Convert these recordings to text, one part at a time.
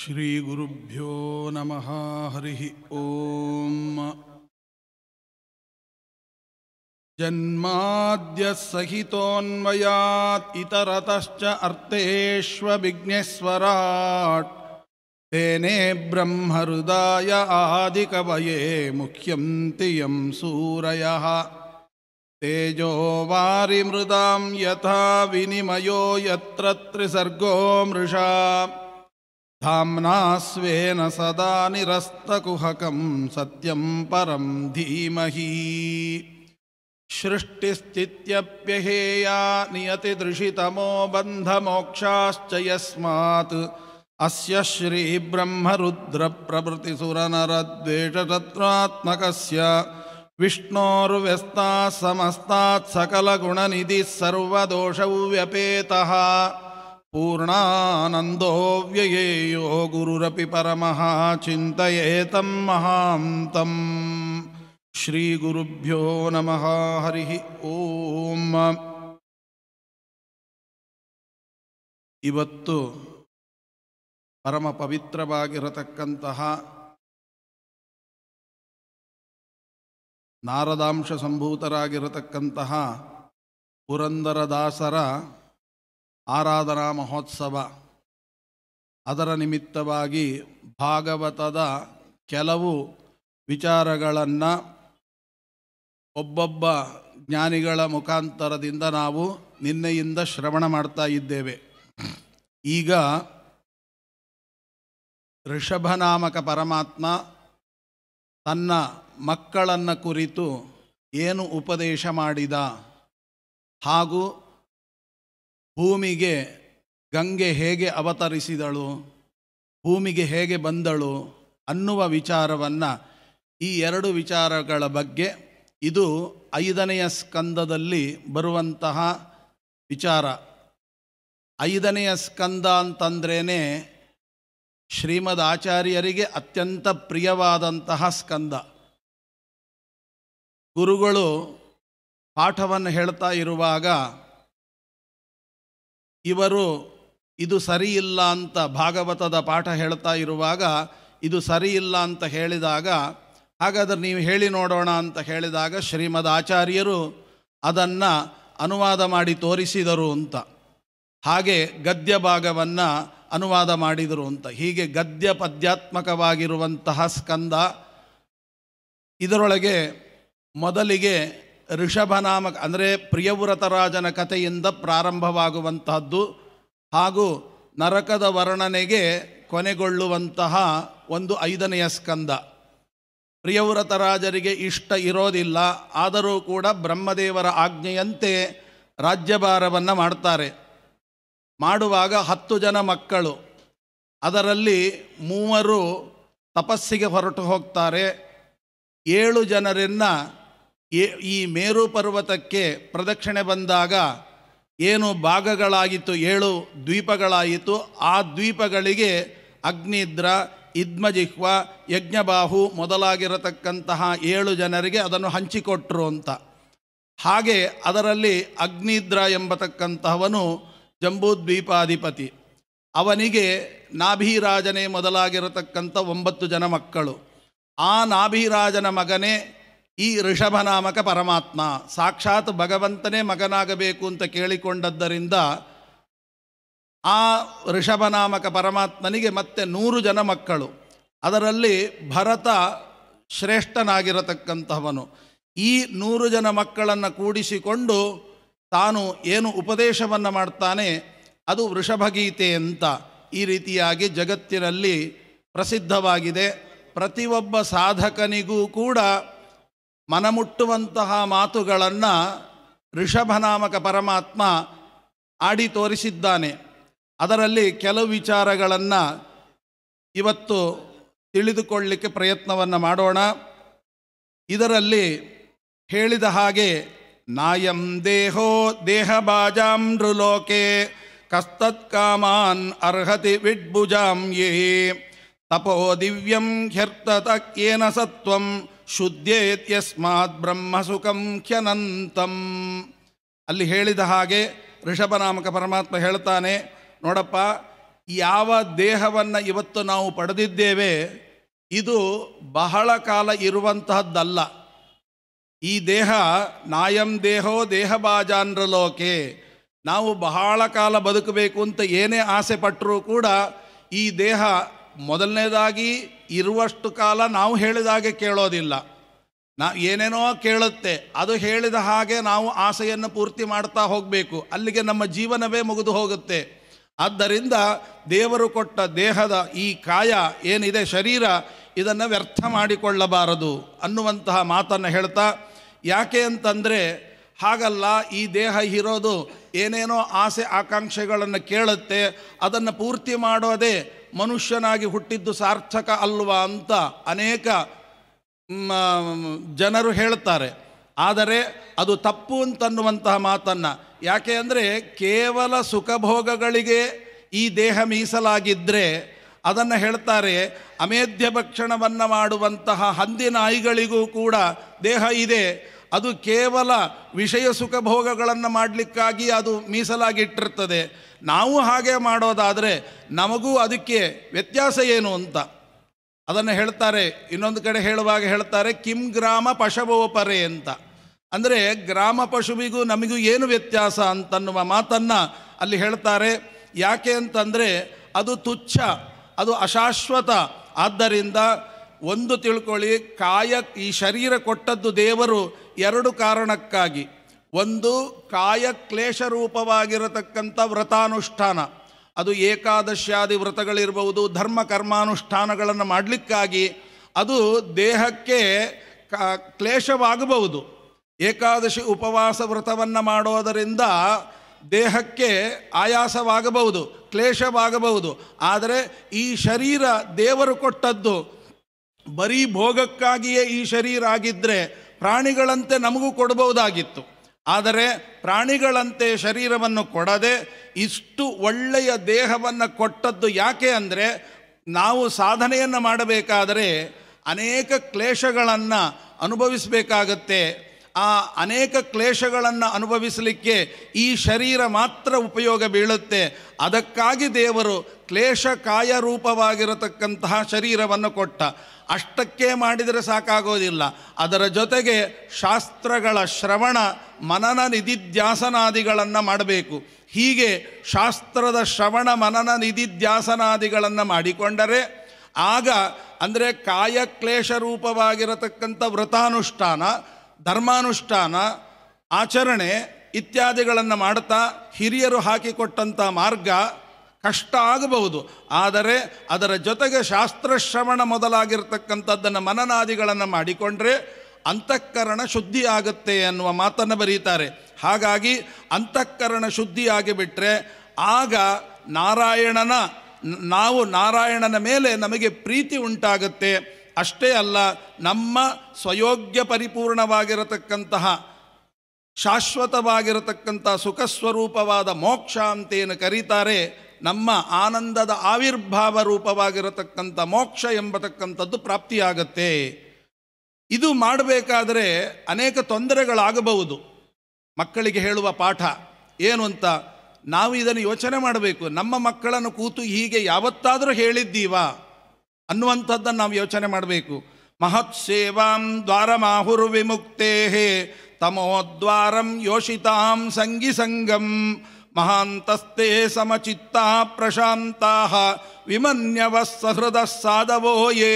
श्रीगुरुभ्यो नमः हरिः ओम् जन्माद्यसहितोऽन्वयात् इतरतश्च अर्थेष्व तेने तेनेब्रह्महृदाय आदिकवये मुख्यं तियं सूरयः तेजो वारिमृदां विनिमयो यत्र त्रिसर्गो मृषा धाम्ना स्वेन सदा निरस्तकुहकम् सत्यं परम् धीमहि सृष्टिस्थित्यप्यहेया नियतिदृशितमो बन्धमोक्षाश्च यस्मात् अस्य श्रीब्रह्मरुद्रप्रभृतिसुरनरद्वेषतत्त्वात्मकस्य विष्णोर्व्यस्ताः समस्तात् सर्वदोषौ व्यपेतः ಪೂರ್ಣಾನಂದೋವ್ಯಯೇಯೋ ಗುರುರಪಿ ಪರಮಃ ಶ್ರೀ ಗುರುಭ್ಯೋ ನಮಃ ಹರಿ ಇವತ್ತು ಪರಮ ಪವಿತ್ರವಾಗಿರತಕ್ಕಂತಹ ಸಂಭೂತರಾಗಿರತಕ್ಕಂತಹ ಪುರಂದರದಾಸರ ಆರಾಧನಾ ಮಹೋತ್ಸವ ಅದರ ನಿಮಿತ್ತವಾಗಿ ಭಾಗವತದ ಕೆಲವು ವಿಚಾರಗಳನ್ನು ಒಬ್ಬೊಬ್ಬ ಜ್ಞಾನಿಗಳ ಮುಖಾಂತರದಿಂದ ನಾವು ನಿನ್ನೆಯಿಂದ ಶ್ರವಣ ಮಾಡ್ತಾ ಇದ್ದೇವೆ ಈಗ ಋಷಭನಾಮಕ ಪರಮಾತ್ಮ ತನ್ನ ಮಕ್ಕಳನ್ನು ಕುರಿತು ಏನು ಉಪದೇಶ ಮಾಡಿದ ಹಾಗೂ ಭೂಮಿಗೆ ಗಂಗೆ ಹೇಗೆ ಅವತರಿಸಿದಳು ಭೂಮಿಗೆ ಹೇಗೆ ಬಂದಳು ಅನ್ನುವ ವಿಚಾರವನ್ನು ಈ ಎರಡು ವಿಚಾರಗಳ ಬಗ್ಗೆ ಇದು ಐದನೆಯ ಸ್ಕಂದದಲ್ಲಿ ಬರುವಂತಹ ವಿಚಾರ ಐದನೆಯ ಸ್ಕಂದ ಅಂತಂದ್ರೇ ಶ್ರೀಮದ್ ಆಚಾರ್ಯರಿಗೆ ಅತ್ಯಂತ ಪ್ರಿಯವಾದಂತಹ ಸ್ಕಂದ ಗುರುಗಳು ಪಾಠವನ್ನು ಹೇಳ್ತಾ ಇರುವಾಗ ಇವರು ಇದು ಸರಿಯಿಲ್ಲ ಅಂತ ಭಾಗವತದ ಪಾಠ ಹೇಳ್ತಾ ಇರುವಾಗ ಇದು ಸರಿಯಿಲ್ಲ ಅಂತ ಹೇಳಿದಾಗ ಹಾಗಾದರೆ ನೀವು ಹೇಳಿ ನೋಡೋಣ ಅಂತ ಹೇಳಿದಾಗ ಶ್ರೀಮದ್ ಆಚಾರ್ಯರು ಅದನ್ನು ಅನುವಾದ ಮಾಡಿ ತೋರಿಸಿದರು ಅಂತ ಹಾಗೆ ಗದ್ಯ ಭಾಗವನ್ನು ಅನುವಾದ ಮಾಡಿದರು ಅಂತ ಹೀಗೆ ಗದ್ಯ ಪದ್ಯಾತ್ಮಕವಾಗಿರುವಂತಹ ಸ್ಕಂದ ಇದರೊಳಗೆ ಮೊದಲಿಗೆ ಋಷಭನಾಮಕ ಅಂದರೆ ಪ್ರಿಯವ್ರತರಾಜನ ಕಥೆಯಿಂದ ಪ್ರಾರಂಭವಾಗುವಂತಹದ್ದು ಹಾಗೂ ನರಕದ ವರ್ಣನೆಗೆ ಕೊನೆಗೊಳ್ಳುವಂತಹ ಒಂದು ಐದನೆಯ ಸ್ಕಂದ ಪ್ರಿಯವ್ರತರಾಜರಿಗೆ ಇಷ್ಟ ಇರೋದಿಲ್ಲ ಆದರೂ ಕೂಡ ಬ್ರಹ್ಮದೇವರ ಆಜ್ಞೆಯಂತೆ ರಾಜ್ಯಭಾರವನ್ನು ಮಾಡ್ತಾರೆ ಮಾಡುವಾಗ ಹತ್ತು ಜನ ಮಕ್ಕಳು ಅದರಲ್ಲಿ ಮೂವರು ತಪಸ್ಸಿಗೆ ಹೊರಟು ಹೋಗ್ತಾರೆ ಏಳು ಜನರನ್ನು ಈ ಮೇರು ಪರ್ವತಕ್ಕೆ ಪ್ರದಕ್ಷಿಣೆ ಬಂದಾಗ ಏನು ಭಾಗಗಳಾಯಿತು ಏಳು ದ್ವೀಪಗಳಾಯಿತು ಆ ದ್ವೀಪಗಳಿಗೆ ಅಗ್ನಿದ್ರ ಇದ್ಮಜಿಹ್ವ ಯಜ್ಞಬಾಹು ಮೊದಲಾಗಿರತಕ್ಕಂತಹ ಏಳು ಜನರಿಗೆ ಅದನ್ನು ಹಂಚಿಕೊಟ್ರು ಅಂತ ಹಾಗೆ ಅದರಲ್ಲಿ ಅಗ್ನಿದ್ರ ಎಂಬತಕ್ಕಂತಹವನು ಜಂಬೂದ್ವೀಪಾಧಿಪತಿ ಅವನಿಗೆ ನಾಭಿರಾಜನೇ ಮೊದಲಾಗಿರತಕ್ಕಂಥ ಒಂಬತ್ತು ಜನ ಮಕ್ಕಳು ಆ ನಾಭಿರಾಜನ ಮಗನೇ ಈ ಋಷಭನಾಮಕ ಪರಮಾತ್ಮ ಸಾಕ್ಷಾತ್ ಭಗವಂತನೇ ಮಗನಾಗಬೇಕು ಅಂತ ಕೇಳಿಕೊಂಡದ್ದರಿಂದ ಆ ಋಷಭನಾಮಕ ಪರಮಾತ್ಮನಿಗೆ ಮತ್ತೆ ನೂರು ಜನ ಮಕ್ಕಳು ಅದರಲ್ಲಿ ಭರತ ಶ್ರೇಷ್ಠನಾಗಿರತಕ್ಕಂತಹವನು ಈ ನೂರು ಜನ ಮಕ್ಕಳನ್ನು ಕೂಡಿಸಿಕೊಂಡು ತಾನು ಏನು ಉಪದೇಶವನ್ನು ಮಾಡ್ತಾನೆ ಅದು ವೃಷಭಗೀತೆ ಅಂತ ಈ ರೀತಿಯಾಗಿ ಜಗತ್ತಿನಲ್ಲಿ ಪ್ರಸಿದ್ಧವಾಗಿದೆ ಪ್ರತಿಯೊಬ್ಬ ಸಾಧಕನಿಗೂ ಕೂಡ ಮನಮುಟ್ಟುವಂತಹ ಮಾತುಗಳನ್ನು ಋಷಭನಾಮಕ ಪರಮಾತ್ಮ ಆಡಿ ತೋರಿಸಿದ್ದಾನೆ ಅದರಲ್ಲಿ ಕೆಲವು ವಿಚಾರಗಳನ್ನು ಇವತ್ತು ತಿಳಿದುಕೊಳ್ಳಲಿಕ್ಕೆ ಪ್ರಯತ್ನವನ್ನು ಮಾಡೋಣ ಇದರಲ್ಲಿ ಹೇಳಿದ ಹಾಗೆ ನಾಯಂ ದೇಹೋ ದೇಹಬಾಜಾಂ ನೃಲೋಕೆ ಕಸ್ತತ್ ಕಾಮಾನ್ ಅರ್ಹತಿ ವಿಡ್ಭುಜಾಂ ಯೇ ತಪೋ ದಿವ್ಯಂ ಹ್ಯರ್ತತ ಏನ ಸತ್ವಂ ಶುದ್ಧೇತ್ಯಸ್ಮಾತ್ ಬ್ರಹ್ಮಸುಖಂ ಖ್ಯನಂತಂ ಅಲ್ಲಿ ಹೇಳಿದ ಹಾಗೆ ಋಷಭನಾಮಕ ಪರಮಾತ್ಮ ಹೇಳ್ತಾನೆ ನೋಡಪ್ಪ ಯಾವ ದೇಹವನ್ನು ಇವತ್ತು ನಾವು ಪಡೆದಿದ್ದೇವೆ ಇದು ಬಹಳ ಕಾಲ ಇರುವಂತಹದ್ದಲ್ಲ ಈ ದೇಹ ನಾಯಂ ದೇಹೋ ಲೋಕೆ ನಾವು ಬಹಳ ಕಾಲ ಬದುಕಬೇಕು ಅಂತ ಏನೇ ಆಸೆ ಪಟ್ಟರೂ ಕೂಡ ಈ ದೇಹ ಮೊದಲನೇದಾಗಿ ಇರುವಷ್ಟು ಕಾಲ ನಾವು ಹೇಳಿದ ಹಾಗೆ ಕೇಳೋದಿಲ್ಲ ನಾ ಏನೇನೋ ಕೇಳುತ್ತೆ ಅದು ಹೇಳಿದ ಹಾಗೆ ನಾವು ಆಸೆಯನ್ನು ಪೂರ್ತಿ ಮಾಡ್ತಾ ಹೋಗಬೇಕು ಅಲ್ಲಿಗೆ ನಮ್ಮ ಜೀವನವೇ ಮುಗಿದು ಹೋಗುತ್ತೆ ಆದ್ದರಿಂದ ದೇವರು ಕೊಟ್ಟ ದೇಹದ ಈ ಕಾಯ ಏನಿದೆ ಶರೀರ ಇದನ್ನು ವ್ಯರ್ಥ ಮಾಡಿಕೊಳ್ಳಬಾರದು ಅನ್ನುವಂತಹ ಮಾತನ್ನು ಹೇಳ್ತಾ ಯಾಕೆ ಅಂತಂದರೆ ಹಾಗಲ್ಲ ಈ ದೇಹ ಇರೋದು ಏನೇನೋ ಆಸೆ ಆಕಾಂಕ್ಷೆಗಳನ್ನು ಕೇಳುತ್ತೆ ಅದನ್ನು ಪೂರ್ತಿ ಮಾಡೋದೇ ಮನುಷ್ಯನಾಗಿ ಹುಟ್ಟಿದ್ದು ಸಾರ್ಥಕ ಅಲ್ವಾ ಅಂತ ಅನೇಕ ಜನರು ಹೇಳ್ತಾರೆ ಆದರೆ ಅದು ತಪ್ಪು ಅಂತನ್ನುವಂತಹ ಮಾತನ್ನು ಯಾಕೆ ಅಂದರೆ ಕೇವಲ ಸುಖಭೋಗಗಳಿಗೆ ಈ ದೇಹ ಮೀಸಲಾಗಿದ್ದರೆ ಅದನ್ನು ಹೇಳ್ತಾರೆ ಅಮೇಧ್ಯ ಭಕ್ಷಣವನ್ನು ಮಾಡುವಂತಹ ಹಂದಿನಾಯಿಗಳಿಗೂ ಕೂಡ ದೇಹ ಇದೆ ಅದು ಕೇವಲ ವಿಷಯ ಸುಖಭೋಗಗಳನ್ನು ಮಾಡಲಿಕ್ಕಾಗಿ ಅದು ಮೀಸಲಾಗಿಟ್ಟಿರ್ತದೆ ನಾವು ಹಾಗೆ ಮಾಡೋದಾದರೆ ನಮಗೂ ಅದಕ್ಕೆ ವ್ಯತ್ಯಾಸ ಏನು ಅಂತ ಅದನ್ನು ಹೇಳ್ತಾರೆ ಇನ್ನೊಂದು ಕಡೆ ಹೇಳುವಾಗ ಹೇಳ್ತಾರೆ ಕಿಂ ಗ್ರಾಮ ಪಶವೋಪರೆ ಅಂತ ಅಂದರೆ ಗ್ರಾಮ ಪಶುವಿಗೂ ನಮಗೂ ಏನು ವ್ಯತ್ಯಾಸ ಅಂತನ್ನುವ ಮಾತನ್ನು ಅಲ್ಲಿ ಹೇಳ್ತಾರೆ ಯಾಕೆ ಅಂತಂದರೆ ಅದು ತುಚ್ಛ ಅದು ಅಶಾಶ್ವತ ಆದ್ದರಿಂದ ಒಂದು ತಿಳ್ಕೊಳ್ಳಿ ಕಾಯ ಈ ಶರೀರ ಕೊಟ್ಟದ್ದು ದೇವರು ಎರಡು ಕಾರಣಕ್ಕಾಗಿ ಒಂದು ಕಾಯ ಕ್ಲೇಶ ರೂಪವಾಗಿರತಕ್ಕಂಥ ವ್ರತಾನುಷ್ಠಾನ ಅದು ಏಕಾದಶ್ಯಾದಿ ವ್ರತಗಳಿರಬಹುದು ಧರ್ಮ ಕರ್ಮಾನುಷ್ಠಾನಗಳನ್ನು ಮಾಡಲಿಕ್ಕಾಗಿ ಅದು ದೇಹಕ್ಕೆ ಕ್ಲೇಶವಾಗಬಹುದು ಏಕಾದಶಿ ಉಪವಾಸ ವ್ರತವನ್ನು ಮಾಡೋದರಿಂದ ದೇಹಕ್ಕೆ ಆಯಾಸವಾಗಬಹುದು ಕ್ಲೇಶವಾಗಬಹುದು ಆದರೆ ಈ ಶರೀರ ದೇವರು ಕೊಟ್ಟದ್ದು ಬರೀ ಭೋಗಕ್ಕಾಗಿಯೇ ಈ ಶರೀರ ಆಗಿದ್ದರೆ ಪ್ರಾಣಿಗಳಂತೆ ನಮಗೂ ಕೊಡಬಹುದಾಗಿತ್ತು ಆದರೆ ಪ್ರಾಣಿಗಳಂತೆ ಶರೀರವನ್ನು ಕೊಡದೆ ಇಷ್ಟು ಒಳ್ಳೆಯ ದೇಹವನ್ನು ಕೊಟ್ಟದ್ದು ಯಾಕೆ ಅಂದರೆ ನಾವು ಸಾಧನೆಯನ್ನು ಮಾಡಬೇಕಾದರೆ ಅನೇಕ ಕ್ಲೇಶಗಳನ್ನು ಅನುಭವಿಸಬೇಕಾಗತ್ತೆ ಆ ಅನೇಕ ಕ್ಲೇಶಗಳನ್ನು ಅನುಭವಿಸಲಿಕ್ಕೆ ಈ ಶರೀರ ಮಾತ್ರ ಉಪಯೋಗ ಬೀಳುತ್ತೆ ಅದಕ್ಕಾಗಿ ದೇವರು ಕ್ಲೇಶಕಾಯ ರೂಪವಾಗಿರತಕ್ಕಂತಹ ಶರೀರವನ್ನು ಕೊಟ್ಟ ಅಷ್ಟಕ್ಕೆ ಮಾಡಿದರೆ ಸಾಕಾಗೋದಿಲ್ಲ ಅದರ ಜೊತೆಗೆ ಶಾಸ್ತ್ರಗಳ ಶ್ರವಣ ಮನನ ನಿಧಿಧ್ಯಾಸನಾದಿಗಳನ್ನು ಮಾಡಬೇಕು ಹೀಗೆ ಶಾಸ್ತ್ರದ ಶ್ರವಣ ಮನನ ನಿಧಿಧ್ಯಾಸನಾದಿಗಳನ್ನು ಮಾಡಿಕೊಂಡರೆ ಆಗ ಅಂದರೆ ಕಾಯಕ್ಲೇಶ ರೂಪವಾಗಿರತಕ್ಕಂಥ ವ್ರತಾನುಷ್ಠಾನ ಧರ್ಮಾನುಷ್ಠಾನ ಆಚರಣೆ ಇತ್ಯಾದಿಗಳನ್ನು ಮಾಡ್ತಾ ಹಿರಿಯರು ಹಾಕಿಕೊಟ್ಟಂಥ ಮಾರ್ಗ ಕಷ್ಟ ಆಗಬಹುದು ಆದರೆ ಅದರ ಜೊತೆಗೆ ಶಾಸ್ತ್ರಶ್ರವಣ ಮೊದಲಾಗಿರ್ತಕ್ಕಂಥದ್ದನ್ನು ಮನನಾದಿಗಳನ್ನು ಮಾಡಿಕೊಂಡ್ರೆ ಅಂತಃಕರಣ ಆಗುತ್ತೆ ಅನ್ನುವ ಮಾತನ್ನು ಬರೀತಾರೆ ಹಾಗಾಗಿ ಅಂತಃಕರಣ ಶುದ್ಧಿಯಾಗಿ ಬಿಟ್ಟರೆ ಆಗ ನಾರಾಯಣನ ನಾವು ನಾರಾಯಣನ ಮೇಲೆ ನಮಗೆ ಪ್ರೀತಿ ಉಂಟಾಗುತ್ತೆ ಅಷ್ಟೇ ಅಲ್ಲ ನಮ್ಮ ಸ್ವಯೋಗ್ಯ ಪರಿಪೂರ್ಣವಾಗಿರತಕ್ಕಂತಹ ಶಾಶ್ವತವಾಗಿರತಕ್ಕಂಥ ಸುಖಸ್ವರೂಪವಾದ ಮೋಕ್ಷ ಅಂತೇನು ಕರೀತಾರೆ ನಮ್ಮ ಆನಂದದ ಆವಿರ್ಭಾವ ರೂಪವಾಗಿರತಕ್ಕಂಥ ಮೋಕ್ಷ ಎಂಬತಕ್ಕಂಥದ್ದು ಪ್ರಾಪ್ತಿಯಾಗತ್ತೆ ಇದು ಮಾಡಬೇಕಾದರೆ ಅನೇಕ ತೊಂದರೆಗಳಾಗಬಹುದು ಮಕ್ಕಳಿಗೆ ಹೇಳುವ ಪಾಠ ಏನು ಅಂತ ನಾವು ಇದನ್ನು ಯೋಚನೆ ಮಾಡಬೇಕು ನಮ್ಮ ಮಕ್ಕಳನ್ನು ಕೂತು ಹೀಗೆ ಯಾವತ್ತಾದರೂ ಹೇಳಿದ್ದೀವಾ ಅನ್ನುವಂಥದ್ದನ್ನು ನಾವು ಯೋಚನೆ ಮಾಡಬೇಕು ಮಹತ್ ಸೇವಾಂ ಮಾಹುರ್ ವಿಮುಕ್ತೇ ತಮೋದ್ವಾರಂ ಯೋಷಿತಾಂ ಸಂಗಿ ಸಂಗಂ ಮಹಾಂತಸ್ತೆ ಸಮಚಿತ್ತ ಪ್ರಶಾಂತಾ ವಿಮನ್ಯವ ಸಹೃದ ಯೇ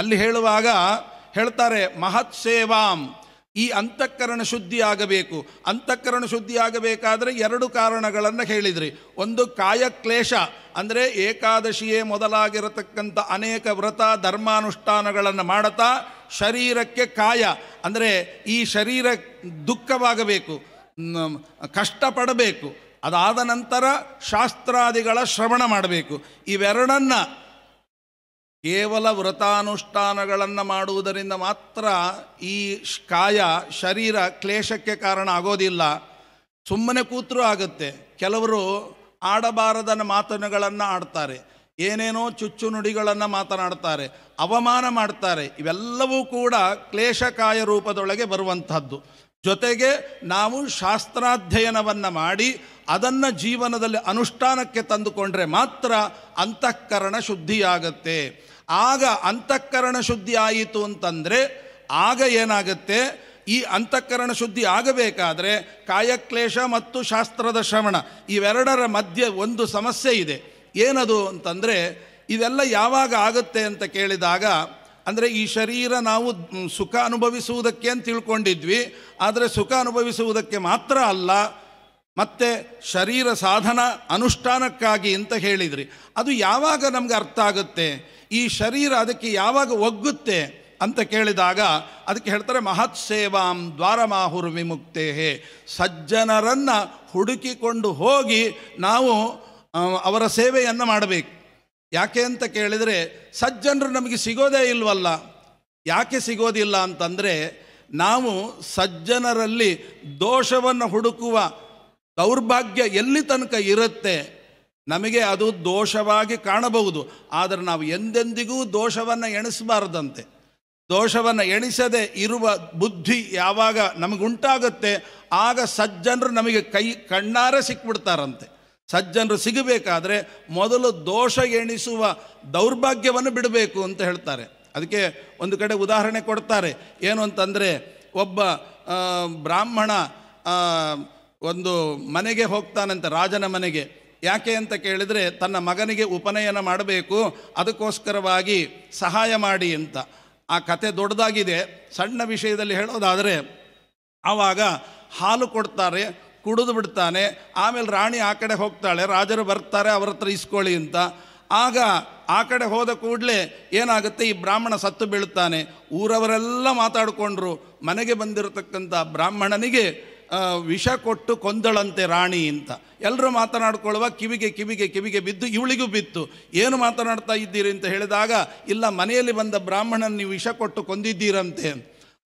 ಅಲ್ಲಿ ಹೇಳುವಾಗ ಹೇಳ್ತಾರೆ ಮಹತ್ ಸೇವಾಂ ಈ ಅಂತಃಕರಣ ಶುದ್ಧಿ ಆಗಬೇಕು ಅಂತಃಕರಣ ಶುದ್ಧಿಯಾಗಬೇಕಾದ್ರೆ ಎರಡು ಕಾರಣಗಳನ್ನು ಹೇಳಿದ್ರಿ ಒಂದು ಕಾಯಕ್ಲೇಶ ಅಂದರೆ ಏಕಾದಶಿಯೇ ಮೊದಲಾಗಿರತಕ್ಕಂಥ ಅನೇಕ ವ್ರತ ಧರ್ಮಾನುಷ್ಠಾನಗಳನ್ನು ಮಾಡುತ್ತಾ ಶರೀರಕ್ಕೆ ಕಾಯ ಅಂದರೆ ಈ ಶರೀರ ದುಃಖವಾಗಬೇಕು ಕಷ್ಟಪಡಬೇಕು ಅದಾದ ನಂತರ ಶಾಸ್ತ್ರಾದಿಗಳ ಶ್ರವಣ ಮಾಡಬೇಕು ಇವೆರಡನ್ನ ಕೇವಲ ವ್ರತಾನುಷ್ಠಾನಗಳನ್ನು ಮಾಡುವುದರಿಂದ ಮಾತ್ರ ಈ ಕಾಯ ಶರೀರ ಕ್ಲೇಶಕ್ಕೆ ಕಾರಣ ಆಗೋದಿಲ್ಲ ಸುಮ್ಮನೆ ಕೂತರೂ ಆಗುತ್ತೆ ಕೆಲವರು ಆಡಬಾರದ ಮಾತುಗಳನ್ನು ಆಡ್ತಾರೆ ಏನೇನೋ ಚುಚ್ಚು ನುಡಿಗಳನ್ನು ಮಾತನಾಡ್ತಾರೆ ಅವಮಾನ ಮಾಡ್ತಾರೆ ಇವೆಲ್ಲವೂ ಕೂಡ ಕ್ಲೇಶಕಾಯ ರೂಪದೊಳಗೆ ಬರುವಂಥದ್ದು ಜೊತೆಗೆ ನಾವು ಶಾಸ್ತ್ರಾಧ್ಯಯನವನ್ನು ಮಾಡಿ ಅದನ್ನು ಜೀವನದಲ್ಲಿ ಅನುಷ್ಠಾನಕ್ಕೆ ತಂದುಕೊಂಡ್ರೆ ಮಾತ್ರ ಅಂತಃಕರಣ ಶುದ್ಧಿಯಾಗತ್ತೆ ಆಗ ಅಂತಃಕರಣ ಶುದ್ಧಿ ಆಯಿತು ಅಂತಂದರೆ ಆಗ ಏನಾಗುತ್ತೆ ಈ ಅಂತಃಕರಣ ಶುದ್ಧಿ ಆಗಬೇಕಾದರೆ ಕಾಯಕ್ಲೇಶ ಮತ್ತು ಶಾಸ್ತ್ರದ ಶ್ರವಣ ಇವೆರಡರ ಮಧ್ಯೆ ಒಂದು ಸಮಸ್ಯೆ ಇದೆ ಏನದು ಅಂತಂದರೆ ಇವೆಲ್ಲ ಯಾವಾಗ ಆಗುತ್ತೆ ಅಂತ ಕೇಳಿದಾಗ ಅಂದರೆ ಈ ಶರೀರ ನಾವು ಸುಖ ಅನುಭವಿಸುವುದಕ್ಕೆ ಅಂತ ತಿಳ್ಕೊಂಡಿದ್ವಿ ಆದರೆ ಸುಖ ಅನುಭವಿಸುವುದಕ್ಕೆ ಮಾತ್ರ ಅಲ್ಲ ಮತ್ತು ಶರೀರ ಸಾಧನ ಅನುಷ್ಠಾನಕ್ಕಾಗಿ ಅಂತ ಹೇಳಿದ್ರಿ ಅದು ಯಾವಾಗ ನಮಗೆ ಅರ್ಥ ಆಗುತ್ತೆ ಈ ಶರೀರ ಅದಕ್ಕೆ ಯಾವಾಗ ಒಗ್ಗುತ್ತೆ ಅಂತ ಕೇಳಿದಾಗ ಅದಕ್ಕೆ ಹೇಳ್ತಾರೆ ಮಹತ್ ಸೇವಾಂ ದ್ವಾರಮಾಹುರ್ ಹೇ ಸಜ್ಜನರನ್ನು ಹುಡುಕಿಕೊಂಡು ಹೋಗಿ ನಾವು ಅವರ ಸೇವೆಯನ್ನು ಮಾಡಬೇಕು ಯಾಕೆ ಅಂತ ಕೇಳಿದರೆ ಸಜ್ಜನರು ನಮಗೆ ಸಿಗೋದೇ ಇಲ್ವಲ್ಲ ಯಾಕೆ ಸಿಗೋದಿಲ್ಲ ಅಂತಂದರೆ ನಾವು ಸಜ್ಜನರಲ್ಲಿ ದೋಷವನ್ನು ಹುಡುಕುವ ದೌರ್ಭಾಗ್ಯ ಎಲ್ಲಿ ತನಕ ಇರುತ್ತೆ ನಮಗೆ ಅದು ದೋಷವಾಗಿ ಕಾಣಬಹುದು ಆದರೆ ನಾವು ಎಂದೆಂದಿಗೂ ದೋಷವನ್ನು ಎಣಿಸಬಾರ್ದಂತೆ ದೋಷವನ್ನು ಎಣಿಸದೆ ಇರುವ ಬುದ್ಧಿ ಯಾವಾಗ ನಮಗುಂಟಾಗುತ್ತೆ ಆಗ ಸಜ್ಜನರು ನಮಗೆ ಕೈ ಕಣ್ಣಾರೆ ಸಿಕ್ಬಿಡ್ತಾರಂತೆ ಸಜ್ಜನರು ಸಿಗಬೇಕಾದರೆ ಮೊದಲು ದೋಷ ಎಣಿಸುವ ದೌರ್ಭಾಗ್ಯವನ್ನು ಬಿಡಬೇಕು ಅಂತ ಹೇಳ್ತಾರೆ ಅದಕ್ಕೆ ಒಂದು ಕಡೆ ಉದಾಹರಣೆ ಕೊಡ್ತಾರೆ ಏನು ಅಂತಂದರೆ ಒಬ್ಬ ಬ್ರಾಹ್ಮಣ ಒಂದು ಮನೆಗೆ ಹೋಗ್ತಾನಂತೆ ರಾಜನ ಮನೆಗೆ ಯಾಕೆ ಅಂತ ಕೇಳಿದರೆ ತನ್ನ ಮಗನಿಗೆ ಉಪನಯನ ಮಾಡಬೇಕು ಅದಕ್ಕೋಸ್ಕರವಾಗಿ ಸಹಾಯ ಮಾಡಿ ಅಂತ ಆ ಕತೆ ದೊಡ್ಡದಾಗಿದೆ ಸಣ್ಣ ವಿಷಯದಲ್ಲಿ ಹೇಳೋದಾದರೆ ಆವಾಗ ಹಾಲು ಕೊಡ್ತಾರೆ ಕುಡಿದು ಬಿಡ್ತಾನೆ ಆಮೇಲೆ ರಾಣಿ ಆ ಕಡೆ ಹೋಗ್ತಾಳೆ ರಾಜರು ಬರ್ತಾರೆ ಅವ್ರ ಹತ್ರ ಇಸ್ಕೊಳ್ಳಿ ಅಂತ ಆಗ ಆ ಕಡೆ ಹೋದ ಕೂಡಲೇ ಏನಾಗುತ್ತೆ ಈ ಬ್ರಾಹ್ಮಣ ಸತ್ತು ಬೀಳುತ್ತಾನೆ ಊರವರೆಲ್ಲ ಮಾತಾಡಿಕೊಂಡ್ರು ಮನೆಗೆ ಬಂದಿರತಕ್ಕಂಥ ಬ್ರಾಹ್ಮಣನಿಗೆ ವಿಷ ಕೊಟ್ಟು ಕೊಂದಳಂತೆ ರಾಣಿ ಅಂತ ಎಲ್ಲರೂ ಮಾತನಾಡಿಕೊಳ್ಳುವ ಕಿವಿಗೆ ಕಿವಿಗೆ ಕಿವಿಗೆ ಬಿದ್ದು ಇವಳಿಗೂ ಬಿತ್ತು ಏನು ಮಾತನಾಡ್ತಾ ಇದ್ದೀರಿ ಅಂತ ಹೇಳಿದಾಗ ಇಲ್ಲ ಮನೆಯಲ್ಲಿ ಬಂದ ಬ್ರಾಹ್ಮಣನ ನೀವು ವಿಷ ಕೊಟ್ಟು ಕೊಂದಿದ್ದೀರಂತೆ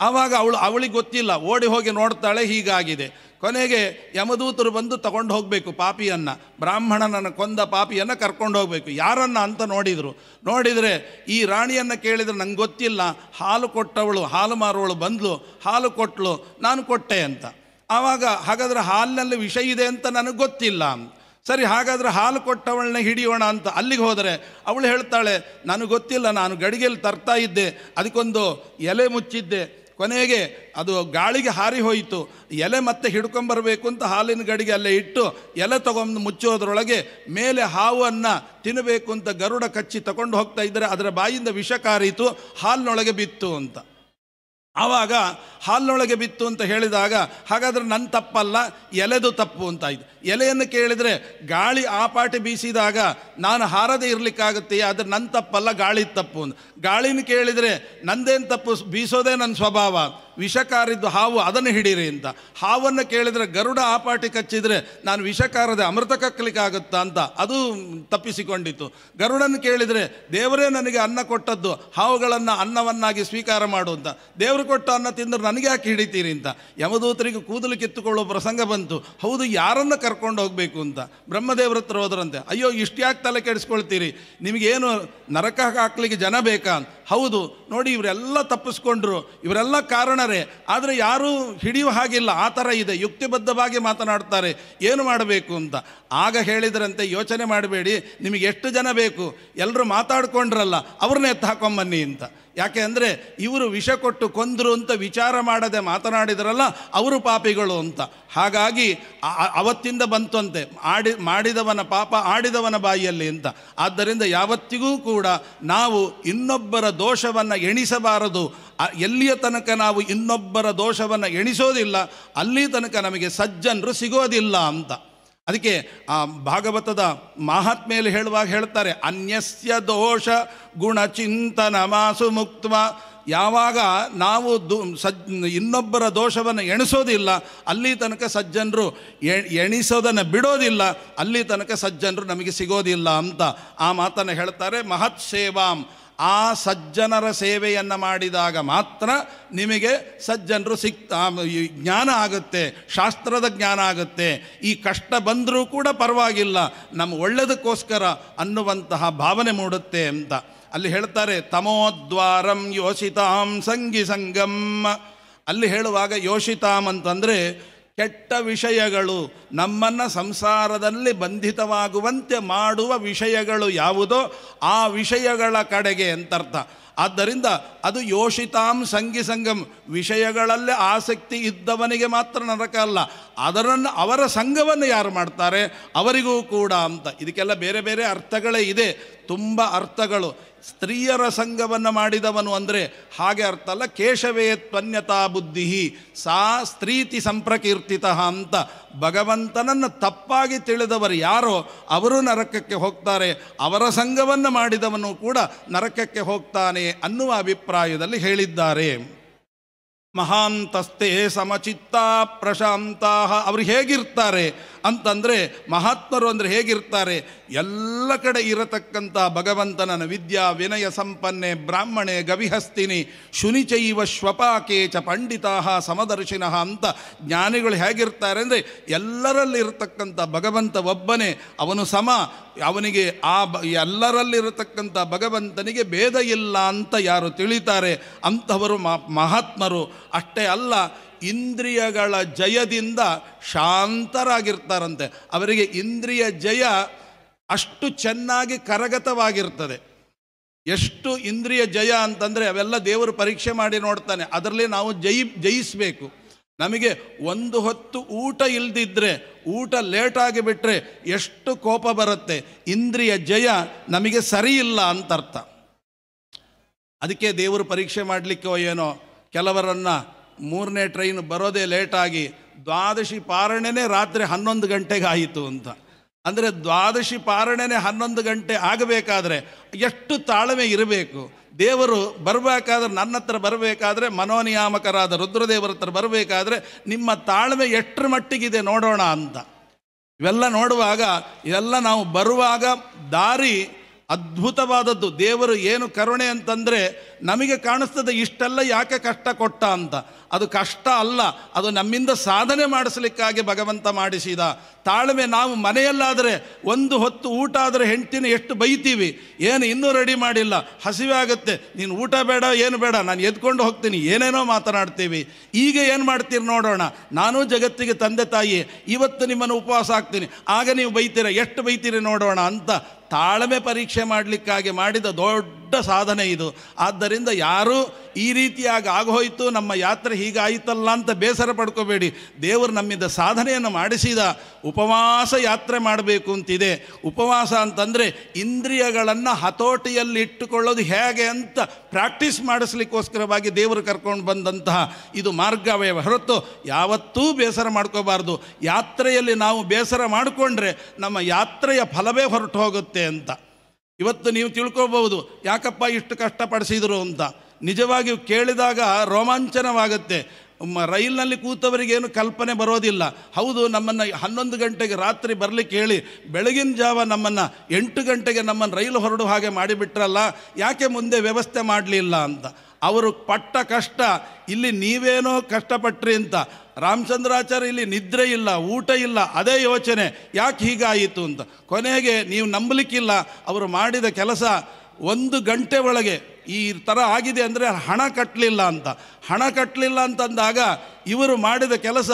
ಆವಾಗ ಅವಳು ಅವಳಿಗೆ ಗೊತ್ತಿಲ್ಲ ಓಡಿ ಹೋಗಿ ನೋಡ್ತಾಳೆ ಹೀಗಾಗಿದೆ ಕೊನೆಗೆ ಯಮದೂತರು ಬಂದು ತಗೊಂಡು ಹೋಗಬೇಕು ಪಾಪಿಯನ್ನು ಬ್ರಾಹ್ಮಣನನ್ನು ಕೊಂದ ಪಾಪಿಯನ್ನು ಕರ್ಕೊಂಡು ಹೋಗಬೇಕು ಯಾರನ್ನು ಅಂತ ನೋಡಿದರು ನೋಡಿದರೆ ಈ ರಾಣಿಯನ್ನು ಕೇಳಿದರೆ ನಂಗೆ ಗೊತ್ತಿಲ್ಲ ಹಾಲು ಕೊಟ್ಟವಳು ಹಾಲು ಮಾರುವಳು ಬಂದಳು ಹಾಲು ಕೊಟ್ಟಳು ನಾನು ಕೊಟ್ಟೆ ಅಂತ ಆವಾಗ ಹಾಗಾದರೆ ಹಾಲಿನಲ್ಲಿ ವಿಷ ಇದೆ ಅಂತ ನನಗೆ ಗೊತ್ತಿಲ್ಲ ಸರಿ ಹಾಗಾದರೆ ಹಾಲು ಕೊಟ್ಟವಳನ್ನ ಹಿಡಿಯೋಣ ಅಂತ ಅಲ್ಲಿಗೆ ಹೋದರೆ ಅವಳು ಹೇಳ್ತಾಳೆ ನನಗೆ ಗೊತ್ತಿಲ್ಲ ನಾನು ಗಡಿಗೆಯಲ್ಲಿ ತರ್ತಾ ಇದ್ದೆ ಅದಕ್ಕೊಂದು ಎಲೆ ಮುಚ್ಚಿದ್ದೆ ಕೊನೆಗೆ ಅದು ಗಾಳಿಗೆ ಹಾರಿ ಹೋಯಿತು ಎಲೆ ಮತ್ತೆ ಹಿಡ್ಕೊಂಬರಬೇಕು ಅಂತ ಹಾಲಿನ ಗಡಿಗೆ ಅಲ್ಲೇ ಇಟ್ಟು ಎಲೆ ತಗೊಂಡು ಮುಚ್ಚೋದ್ರೊಳಗೆ ಮೇಲೆ ಹಾವನ್ನು ತಿನ್ನಬೇಕು ಅಂತ ಗರುಡ ಕಚ್ಚಿ ತಗೊಂಡು ಹೋಗ್ತಾ ಇದ್ದರೆ ಅದರ ಬಾಯಿಂದ ವಿಷ ಕಾರಿತು ಹಾಲಿನೊಳಗೆ ಬಿತ್ತು ಅಂತ ಆವಾಗ ಹಾಲಿನೊಳಗೆ ಬಿತ್ತು ಅಂತ ಹೇಳಿದಾಗ ಹಾಗಾದರೆ ನನ್ನ ತಪ್ಪಲ್ಲ ಎಲೆದು ತಪ್ಪು ಅಂತಾಯಿತು ಎಲೆಯನ್ನು ಕೇಳಿದರೆ ಗಾಳಿ ಆ ಪಾಟಿ ಬೀಸಿದಾಗ ನಾನು ಹಾರದೇ ಇರಲಿಕ್ಕಾಗುತ್ತೆ ಆದರೆ ನನ್ನ ತಪ್ಪಲ್ಲ ಗಾಳಿ ತಪ್ಪು ಅಂತ ಗಾಳಿನ ಕೇಳಿದರೆ ನಂದೇನು ತಪ್ಪು ಬೀಸೋದೇ ನನ್ನ ಸ್ವಭಾವ ವಿಷಕಾರಿದ್ದು ಹಾವು ಅದನ್ನು ಹಿಡೀರಿ ಅಂತ ಹಾವನ್ನು ಕೇಳಿದರೆ ಗರುಡ ಆ ಪಾಟಿ ಕಚ್ಚಿದರೆ ನಾನು ವಿಷಕಾರದ ಅಮೃತ ಕಕ್ಕಲಿಕ್ಕಾಗುತ್ತಾ ಅಂತ ಅದು ತಪ್ಪಿಸಿಕೊಂಡಿತ್ತು ಗರುಡನ್ನು ಕೇಳಿದರೆ ದೇವರೇ ನನಗೆ ಅನ್ನ ಕೊಟ್ಟದ್ದು ಹಾವುಗಳನ್ನು ಅನ್ನವನ್ನಾಗಿ ಸ್ವೀಕಾರ ಮಾಡು ಅಂತ ದೇವರು ಕೊಟ್ಟ ಅನ್ನ ತಿಂದರೆ ನನಗೆ ಯಾಕೆ ಹಿಡಿತೀರಿ ಅಂತ ಯಮದೂತರಿಗೆ ಕೂದಲು ಕಿತ್ತುಕೊಳ್ಳೋ ಪ್ರಸಂಗ ಬಂತು ಹೌದು ಯಾರನ್ನು ಕರ್ಕೊಂಡು ಹೋಗಬೇಕು ಅಂತ ಬ್ರಹ್ಮದೇವ್ರ ಹತ್ರ ಹೋದ್ರಂತೆ ಅಯ್ಯೋ ಇಷ್ಟು ಯಾಕೆ ತಲೆ ಕೆಡಿಸ್ಕೊಳ್ತೀರಿ ನಿಮಗೇನು ನರಕ ಹಾಕ್ಲಿಕ್ಕೆ ಜನ ಬೇಕಾ ಹೌದು ನೋಡಿ ಇವರೆಲ್ಲ ತಪ್ಪಿಸ್ಕೊಂಡ್ರು ಇವರೆಲ್ಲ ಕಾರಣ ಬ್ರಾಹ್ಮಣರೆ ಆದರೆ ಯಾರೂ ಹಿಡಿಯುವ ಹಾಗಿಲ್ಲ ಆ ಥರ ಇದೆ ಯುಕ್ತಿಬದ್ಧವಾಗಿ ಮಾತನಾಡ್ತಾರೆ ಏನು ಮಾಡಬೇಕು ಅಂತ ಆಗ ಹೇಳಿದ್ರಂತೆ ಯೋಚನೆ ಮಾಡಬೇಡಿ ನಿಮಗೆ ಎಷ್ಟು ಜನ ಬೇಕು ಎಲ್ಲರೂ ಮಾತಾಡ್ಕೊಂಡ್ರಲ್ಲ ಅವ್ರನ್ನ ಎತ್ತ ಹಾಕೊಂಬನ್ನಿ ಅಂತ ಯಾಕೆ ಅಂದರೆ ಇವರು ವಿಷ ಕೊಟ್ಟು ಕೊಂದರು ಅಂತ ವಿಚಾರ ಮಾಡದೆ ಮಾತನಾಡಿದರಲ್ಲ ಅವರು ಪಾಪಿಗಳು ಅಂತ ಹಾಗಾಗಿ ಅವತ್ತಿಂದ ಬಂತಂತೆ ಆಡಿ ಮಾಡಿದವನ ಪಾಪ ಆಡಿದವನ ಬಾಯಿಯಲ್ಲಿ ಅಂತ ಆದ್ದರಿಂದ ಯಾವತ್ತಿಗೂ ಕೂಡ ನಾವು ಇನ್ನೊಬ್ಬರ ದೋಷವನ್ನು ಎಣಿಸಬಾರದು ಎಲ್ಲಿಯ ತನಕ ನಾವು ಇನ್ನೊಬ್ಬರ ದೋಷವನ್ನು ಎಣಿಸೋದಿಲ್ಲ ಅಲ್ಲಿ ತನಕ ನಮಗೆ ಸಜ್ಜನರು ಸಿಗೋದಿಲ್ಲ ಅಂತ ಅದಕ್ಕೆ ಆ ಭಾಗವತದ ಮಹಾತ್ಮೆಯಲ್ಲಿ ಹೇಳುವಾಗ ಹೇಳ್ತಾರೆ ಅನ್ಯಸ್ಯ ದೋಷ ಗುಣಚಿಂತನ ಮಾಸು ಮುಕ್ತ ಯಾವಾಗ ನಾವು ದು ಸಜ್ ಇನ್ನೊಬ್ಬರ ದೋಷವನ್ನು ಎಣಿಸೋದಿಲ್ಲ ಅಲ್ಲಿ ತನಕ ಸಜ್ಜನರು ಎಣಿಸೋದನ್ನು ಬಿಡೋದಿಲ್ಲ ಅಲ್ಲಿ ತನಕ ಸಜ್ಜನರು ನಮಗೆ ಸಿಗೋದಿಲ್ಲ ಅಂತ ಆ ಮಾತನ್ನು ಹೇಳ್ತಾರೆ ಮಹತ್ ಸೇವಾಂ ಆ ಸಜ್ಜನರ ಸೇವೆಯನ್ನು ಮಾಡಿದಾಗ ಮಾತ್ರ ನಿಮಗೆ ಸಜ್ಜನರು ಸಿಕ್ ಜ್ಞಾನ ಆಗುತ್ತೆ ಶಾಸ್ತ್ರದ ಜ್ಞಾನ ಆಗುತ್ತೆ ಈ ಕಷ್ಟ ಬಂದರೂ ಕೂಡ ಪರವಾಗಿಲ್ಲ ನಮ್ಮ ಒಳ್ಳೆಯದಕ್ಕೋಸ್ಕರ ಅನ್ನುವಂತಹ ಭಾವನೆ ಮೂಡುತ್ತೆ ಅಂತ ಅಲ್ಲಿ ಹೇಳ್ತಾರೆ ತಮೋದ್ವಾರಂ ಯೋಷಿತಾಂ ಸಂಗಿ ಸಂಗಮ್ಮ ಅಲ್ಲಿ ಹೇಳುವಾಗ ಯೋಷಿತಾಂ ಅಂತಂದರೆ ಕೆಟ್ಟ ವಿಷಯಗಳು ನಮ್ಮನ್ನು ಸಂಸಾರದಲ್ಲಿ ಬಂಧಿತವಾಗುವಂತೆ ಮಾಡುವ ವಿಷಯಗಳು ಯಾವುದೋ ಆ ವಿಷಯಗಳ ಕಡೆಗೆ ಅಂತರ್ಥ ಆದ್ದರಿಂದ ಅದು ಯೋಷಿತಾಂ ಸಂಗಿ ಸಂಗಮ್ ವಿಷಯಗಳಲ್ಲೇ ಆಸಕ್ತಿ ಇದ್ದವನಿಗೆ ಮಾತ್ರ ನರಕ ಅಲ್ಲ ಅದರನ್ನು ಅವರ ಸಂಘವನ್ನು ಯಾರು ಮಾಡ್ತಾರೆ ಅವರಿಗೂ ಕೂಡ ಅಂತ ಇದಕ್ಕೆಲ್ಲ ಬೇರೆ ಬೇರೆ ಅರ್ಥಗಳೇ ಇದೆ ತುಂಬ ಅರ್ಥಗಳು ಸ್ತ್ರೀಯರ ಸಂಘವನ್ನು ಮಾಡಿದವನು ಅಂದರೆ ಹಾಗೆ ಅರ್ಥ ಅಲ್ಲ ಕೇಶವೇ ತ್ವನ್ಯತಾ ಬುದ್ಧಿ ಸಾ ಸ್ತ್ರೀತಿ ಸಂಪ್ರಕೀರ್ತಿತ ಅಂತ ಭಗವಂತನನ್ನು ತಪ್ಪಾಗಿ ತಿಳಿದವರು ಯಾರೋ ಅವರು ನರಕಕ್ಕೆ ಹೋಗ್ತಾರೆ ಅವರ ಸಂಘವನ್ನು ಮಾಡಿದವನು ಕೂಡ ನರಕಕ್ಕೆ ಹೋಗ್ತಾನೆ ಅನ್ನುವ ಅಭಿಪ್ರಾಯದಲ್ಲಿ ಹೇಳಿದ್ದಾರೆ ಮಹಾಂತಸ್ತೆ ಸಮಚಿತ್ತ ಪ್ರಶಾಂತ ಅವರು ಹೇಗಿರ್ತಾರೆ ಅಂತಂದರೆ ಮಹಾತ್ಮರು ಅಂದರೆ ಹೇಗಿರ್ತಾರೆ ಎಲ್ಲ ಕಡೆ ಇರತಕ್ಕಂಥ ಭಗವಂತನ ವಿದ್ಯಾ ವಿನಯ ಸಂಪನ್ನೆ ಬ್ರಾಹ್ಮಣೆ ಗವಿಹಸ್ತಿನಿ ಶುನಿಚೈವ ಶ್ವಪಾಕೆ ಚ ಪಂಡಿತಾಹ ಸಮದರ್ಶಿನ ಅಂತ ಜ್ಞಾನಿಗಳು ಹೇಗಿರ್ತಾರೆ ಅಂದರೆ ಎಲ್ಲರಲ್ಲಿರತಕ್ಕಂಥ ಭಗವಂತ ಒಬ್ಬನೇ ಅವನು ಸಮ ಅವನಿಗೆ ಆ ಬ ಎಲ್ಲರಲ್ಲಿರತಕ್ಕಂಥ ಭಗವಂತನಿಗೆ ಭೇದ ಇಲ್ಲ ಅಂತ ಯಾರು ತಿಳಿತಾರೆ ಅಂಥವರು ಮಹಾತ್ಮರು ಅಷ್ಟೇ ಅಲ್ಲ ಇಂದ್ರಿಯಗಳ ಜಯದಿಂದ ಶಾಂತರಾಗಿರ್ತಾರಂತೆ ಅವರಿಗೆ ಇಂದ್ರಿಯ ಜಯ ಅಷ್ಟು ಚೆನ್ನಾಗಿ ಕರಗತವಾಗಿರ್ತದೆ ಎಷ್ಟು ಇಂದ್ರಿಯ ಜಯ ಅಂತಂದರೆ ಅವೆಲ್ಲ ದೇವರು ಪರೀಕ್ಷೆ ಮಾಡಿ ನೋಡ್ತಾನೆ ಅದರಲ್ಲಿ ನಾವು ಜಯಿ ಜಯಿಸಬೇಕು ನಮಗೆ ಒಂದು ಹೊತ್ತು ಊಟ ಇಲ್ದಿದ್ರೆ ಊಟ ಲೇಟಾಗಿ ಬಿಟ್ಟರೆ ಎಷ್ಟು ಕೋಪ ಬರುತ್ತೆ ಇಂದ್ರಿಯ ಜಯ ನಮಗೆ ಸರಿ ಇಲ್ಲ ಅಂತ ಅರ್ಥ ಅದಕ್ಕೆ ದೇವರು ಪರೀಕ್ಷೆ ಮಾಡಲಿಕ್ಕೋ ಏನೋ ಕೆಲವರನ್ನು ಮೂರನೇ ಟ್ರೈನ್ ಬರೋದೇ ಲೇಟಾಗಿ ದ್ವಾದಶಿ ಪಾರಣೆನೇ ರಾತ್ರಿ ಹನ್ನೊಂದು ಗಂಟೆಗೆ ಆಯಿತು ಅಂತ ಅಂದರೆ ದ್ವಾದಶಿ ಪಾರಣೆನೇ ಹನ್ನೊಂದು ಗಂಟೆ ಆಗಬೇಕಾದ್ರೆ ಎಷ್ಟು ತಾಳ್ಮೆ ಇರಬೇಕು ದೇವರು ಬರಬೇಕಾದ್ರೆ ನನ್ನ ಹತ್ರ ಬರಬೇಕಾದ್ರೆ ಮನೋನಿಯಾಮಕರಾದ ರುದ್ರದೇವರ ಹತ್ರ ಬರಬೇಕಾದ್ರೆ ನಿಮ್ಮ ತಾಳ್ಮೆ ಎಷ್ಟರ ಮಟ್ಟಿಗಿದೆ ನೋಡೋಣ ಅಂತ ಇವೆಲ್ಲ ನೋಡುವಾಗ ಇವೆಲ್ಲ ನಾವು ಬರುವಾಗ ದಾರಿ ಅದ್ಭುತವಾದದ್ದು ದೇವರು ಏನು ಕರುಣೆ ಅಂತಂದರೆ ನಮಗೆ ಕಾಣಿಸ್ತದೆ ಇಷ್ಟೆಲ್ಲ ಯಾಕೆ ಕಷ್ಟ ಕೊಟ್ಟ ಅಂತ ಅದು ಕಷ್ಟ ಅಲ್ಲ ಅದು ನಮ್ಮಿಂದ ಸಾಧನೆ ಮಾಡಿಸ್ಲಿಕ್ಕಾಗಿ ಭಗವಂತ ಮಾಡಿಸಿದ ತಾಳ್ಮೆ ನಾವು ಮನೆಯಲ್ಲಾದರೆ ಒಂದು ಹೊತ್ತು ಊಟ ಆದರೆ ಹೆಂಡ್ತಿನ ಎಷ್ಟು ಬೈತೀವಿ ಏನು ಇನ್ನೂ ರೆಡಿ ಮಾಡಿಲ್ಲ ಹಸಿವೆ ಆಗುತ್ತೆ ನೀನು ಊಟ ಬೇಡ ಏನು ಬೇಡ ನಾನು ಎದ್ಕೊಂಡು ಹೋಗ್ತೀನಿ ಏನೇನೋ ಮಾತನಾಡ್ತೀವಿ ಈಗ ಏನು ಮಾಡ್ತೀರಿ ನೋಡೋಣ ನಾನೂ ಜಗತ್ತಿಗೆ ತಂದೆ ತಾಯಿ ಇವತ್ತು ನಿಮ್ಮನ್ನು ಉಪವಾಸ ಆಗ್ತೀನಿ ಆಗ ನೀವು ಬೈತೀರ ಎಷ್ಟು ಬೈತೀರಿ ನೋಡೋಣ ಅಂತ ತಾಳ್ಮೆ ಪರೀಕ್ಷೆ ಮಾಡಲಿಕ್ಕಾಗಿ ಮಾಡಿದ ದೊಡ್ಡ ದೊಡ್ಡ ಸಾಧನೆ ಇದು ಆದ್ದರಿಂದ ಯಾರು ಈ ರೀತಿಯಾಗಿ ಆಗೋಯ್ತು ನಮ್ಮ ಯಾತ್ರೆ ಹೀಗಾಯಿತಲ್ಲ ಅಂತ ಬೇಸರ ಪಡ್ಕೋಬೇಡಿ ದೇವರು ನಮ್ಮಿಂದ ಸಾಧನೆಯನ್ನು ಮಾಡಿಸಿದ ಉಪವಾಸ ಯಾತ್ರೆ ಮಾಡಬೇಕು ಅಂತಿದೆ ಉಪವಾಸ ಅಂತಂದರೆ ಇಂದ್ರಿಯಗಳನ್ನು ಹತೋಟಿಯಲ್ಲಿ ಇಟ್ಟುಕೊಳ್ಳೋದು ಹೇಗೆ ಅಂತ ಪ್ರಾಕ್ಟೀಸ್ ಮಾಡಿಸ್ಲಿಕ್ಕೋಸ್ಕರವಾಗಿ ದೇವರು ಕರ್ಕೊಂಡು ಬಂದಂತಹ ಇದು ಮಾರ್ಗವೇ ಹೊರತು ಯಾವತ್ತೂ ಬೇಸರ ಮಾಡ್ಕೋಬಾರ್ದು ಯಾತ್ರೆಯಲ್ಲಿ ನಾವು ಬೇಸರ ಮಾಡಿಕೊಂಡ್ರೆ ನಮ್ಮ ಯಾತ್ರೆಯ ಫಲವೇ ಹೊರಟು ಹೋಗುತ್ತೆ ಅಂತ ಇವತ್ತು ನೀವು ತಿಳ್ಕೊಬಹುದು ಯಾಕಪ್ಪ ಇಷ್ಟು ಕಷ್ಟಪಡಿಸಿದರು ಅಂತ ನಿಜವಾಗಿ ಕೇಳಿದಾಗ ರೋಮಾಂಚನವಾಗುತ್ತೆ ರೈಲಿನಲ್ಲಿ ಕೂತವರಿಗೇನು ಕಲ್ಪನೆ ಬರೋದಿಲ್ಲ ಹೌದು ನಮ್ಮನ್ನು ಹನ್ನೊಂದು ಗಂಟೆಗೆ ರಾತ್ರಿ ಬರಲಿಕ್ಕೆ ಹೇಳಿ ಬೆಳಗಿನ ಜಾವ ನಮ್ಮನ್ನು ಎಂಟು ಗಂಟೆಗೆ ನಮ್ಮನ್ನು ರೈಲು ಹೊರಡುವ ಹಾಗೆ ಮಾಡಿಬಿಟ್ರಲ್ಲ ಯಾಕೆ ಮುಂದೆ ವ್ಯವಸ್ಥೆ ಮಾಡಲಿಲ್ಲ ಅಂತ ಅವರು ಪಟ್ಟ ಕಷ್ಟ ಇಲ್ಲಿ ನೀವೇನೋ ಕಷ್ಟಪಟ್ರಿ ಅಂತ ರಾಮಚಂದ್ರಾಚಾರ್ಯ ಇಲ್ಲಿ ನಿದ್ರೆ ಇಲ್ಲ ಊಟ ಇಲ್ಲ ಅದೇ ಯೋಚನೆ ಯಾಕೆ ಹೀಗಾಯಿತು ಅಂತ ಕೊನೆಗೆ ನೀವು ನಂಬಲಿಕ್ಕಿಲ್ಲ ಅವರು ಮಾಡಿದ ಕೆಲಸ ಒಂದು ಗಂಟೆ ಒಳಗೆ ಈ ಥರ ಆಗಿದೆ ಅಂದರೆ ಹಣ ಕಟ್ಟಲಿಲ್ಲ ಅಂತ ಹಣ ಕಟ್ಟಲಿಲ್ಲ ಅಂತಂದಾಗ ಇವರು ಮಾಡಿದ ಕೆಲಸ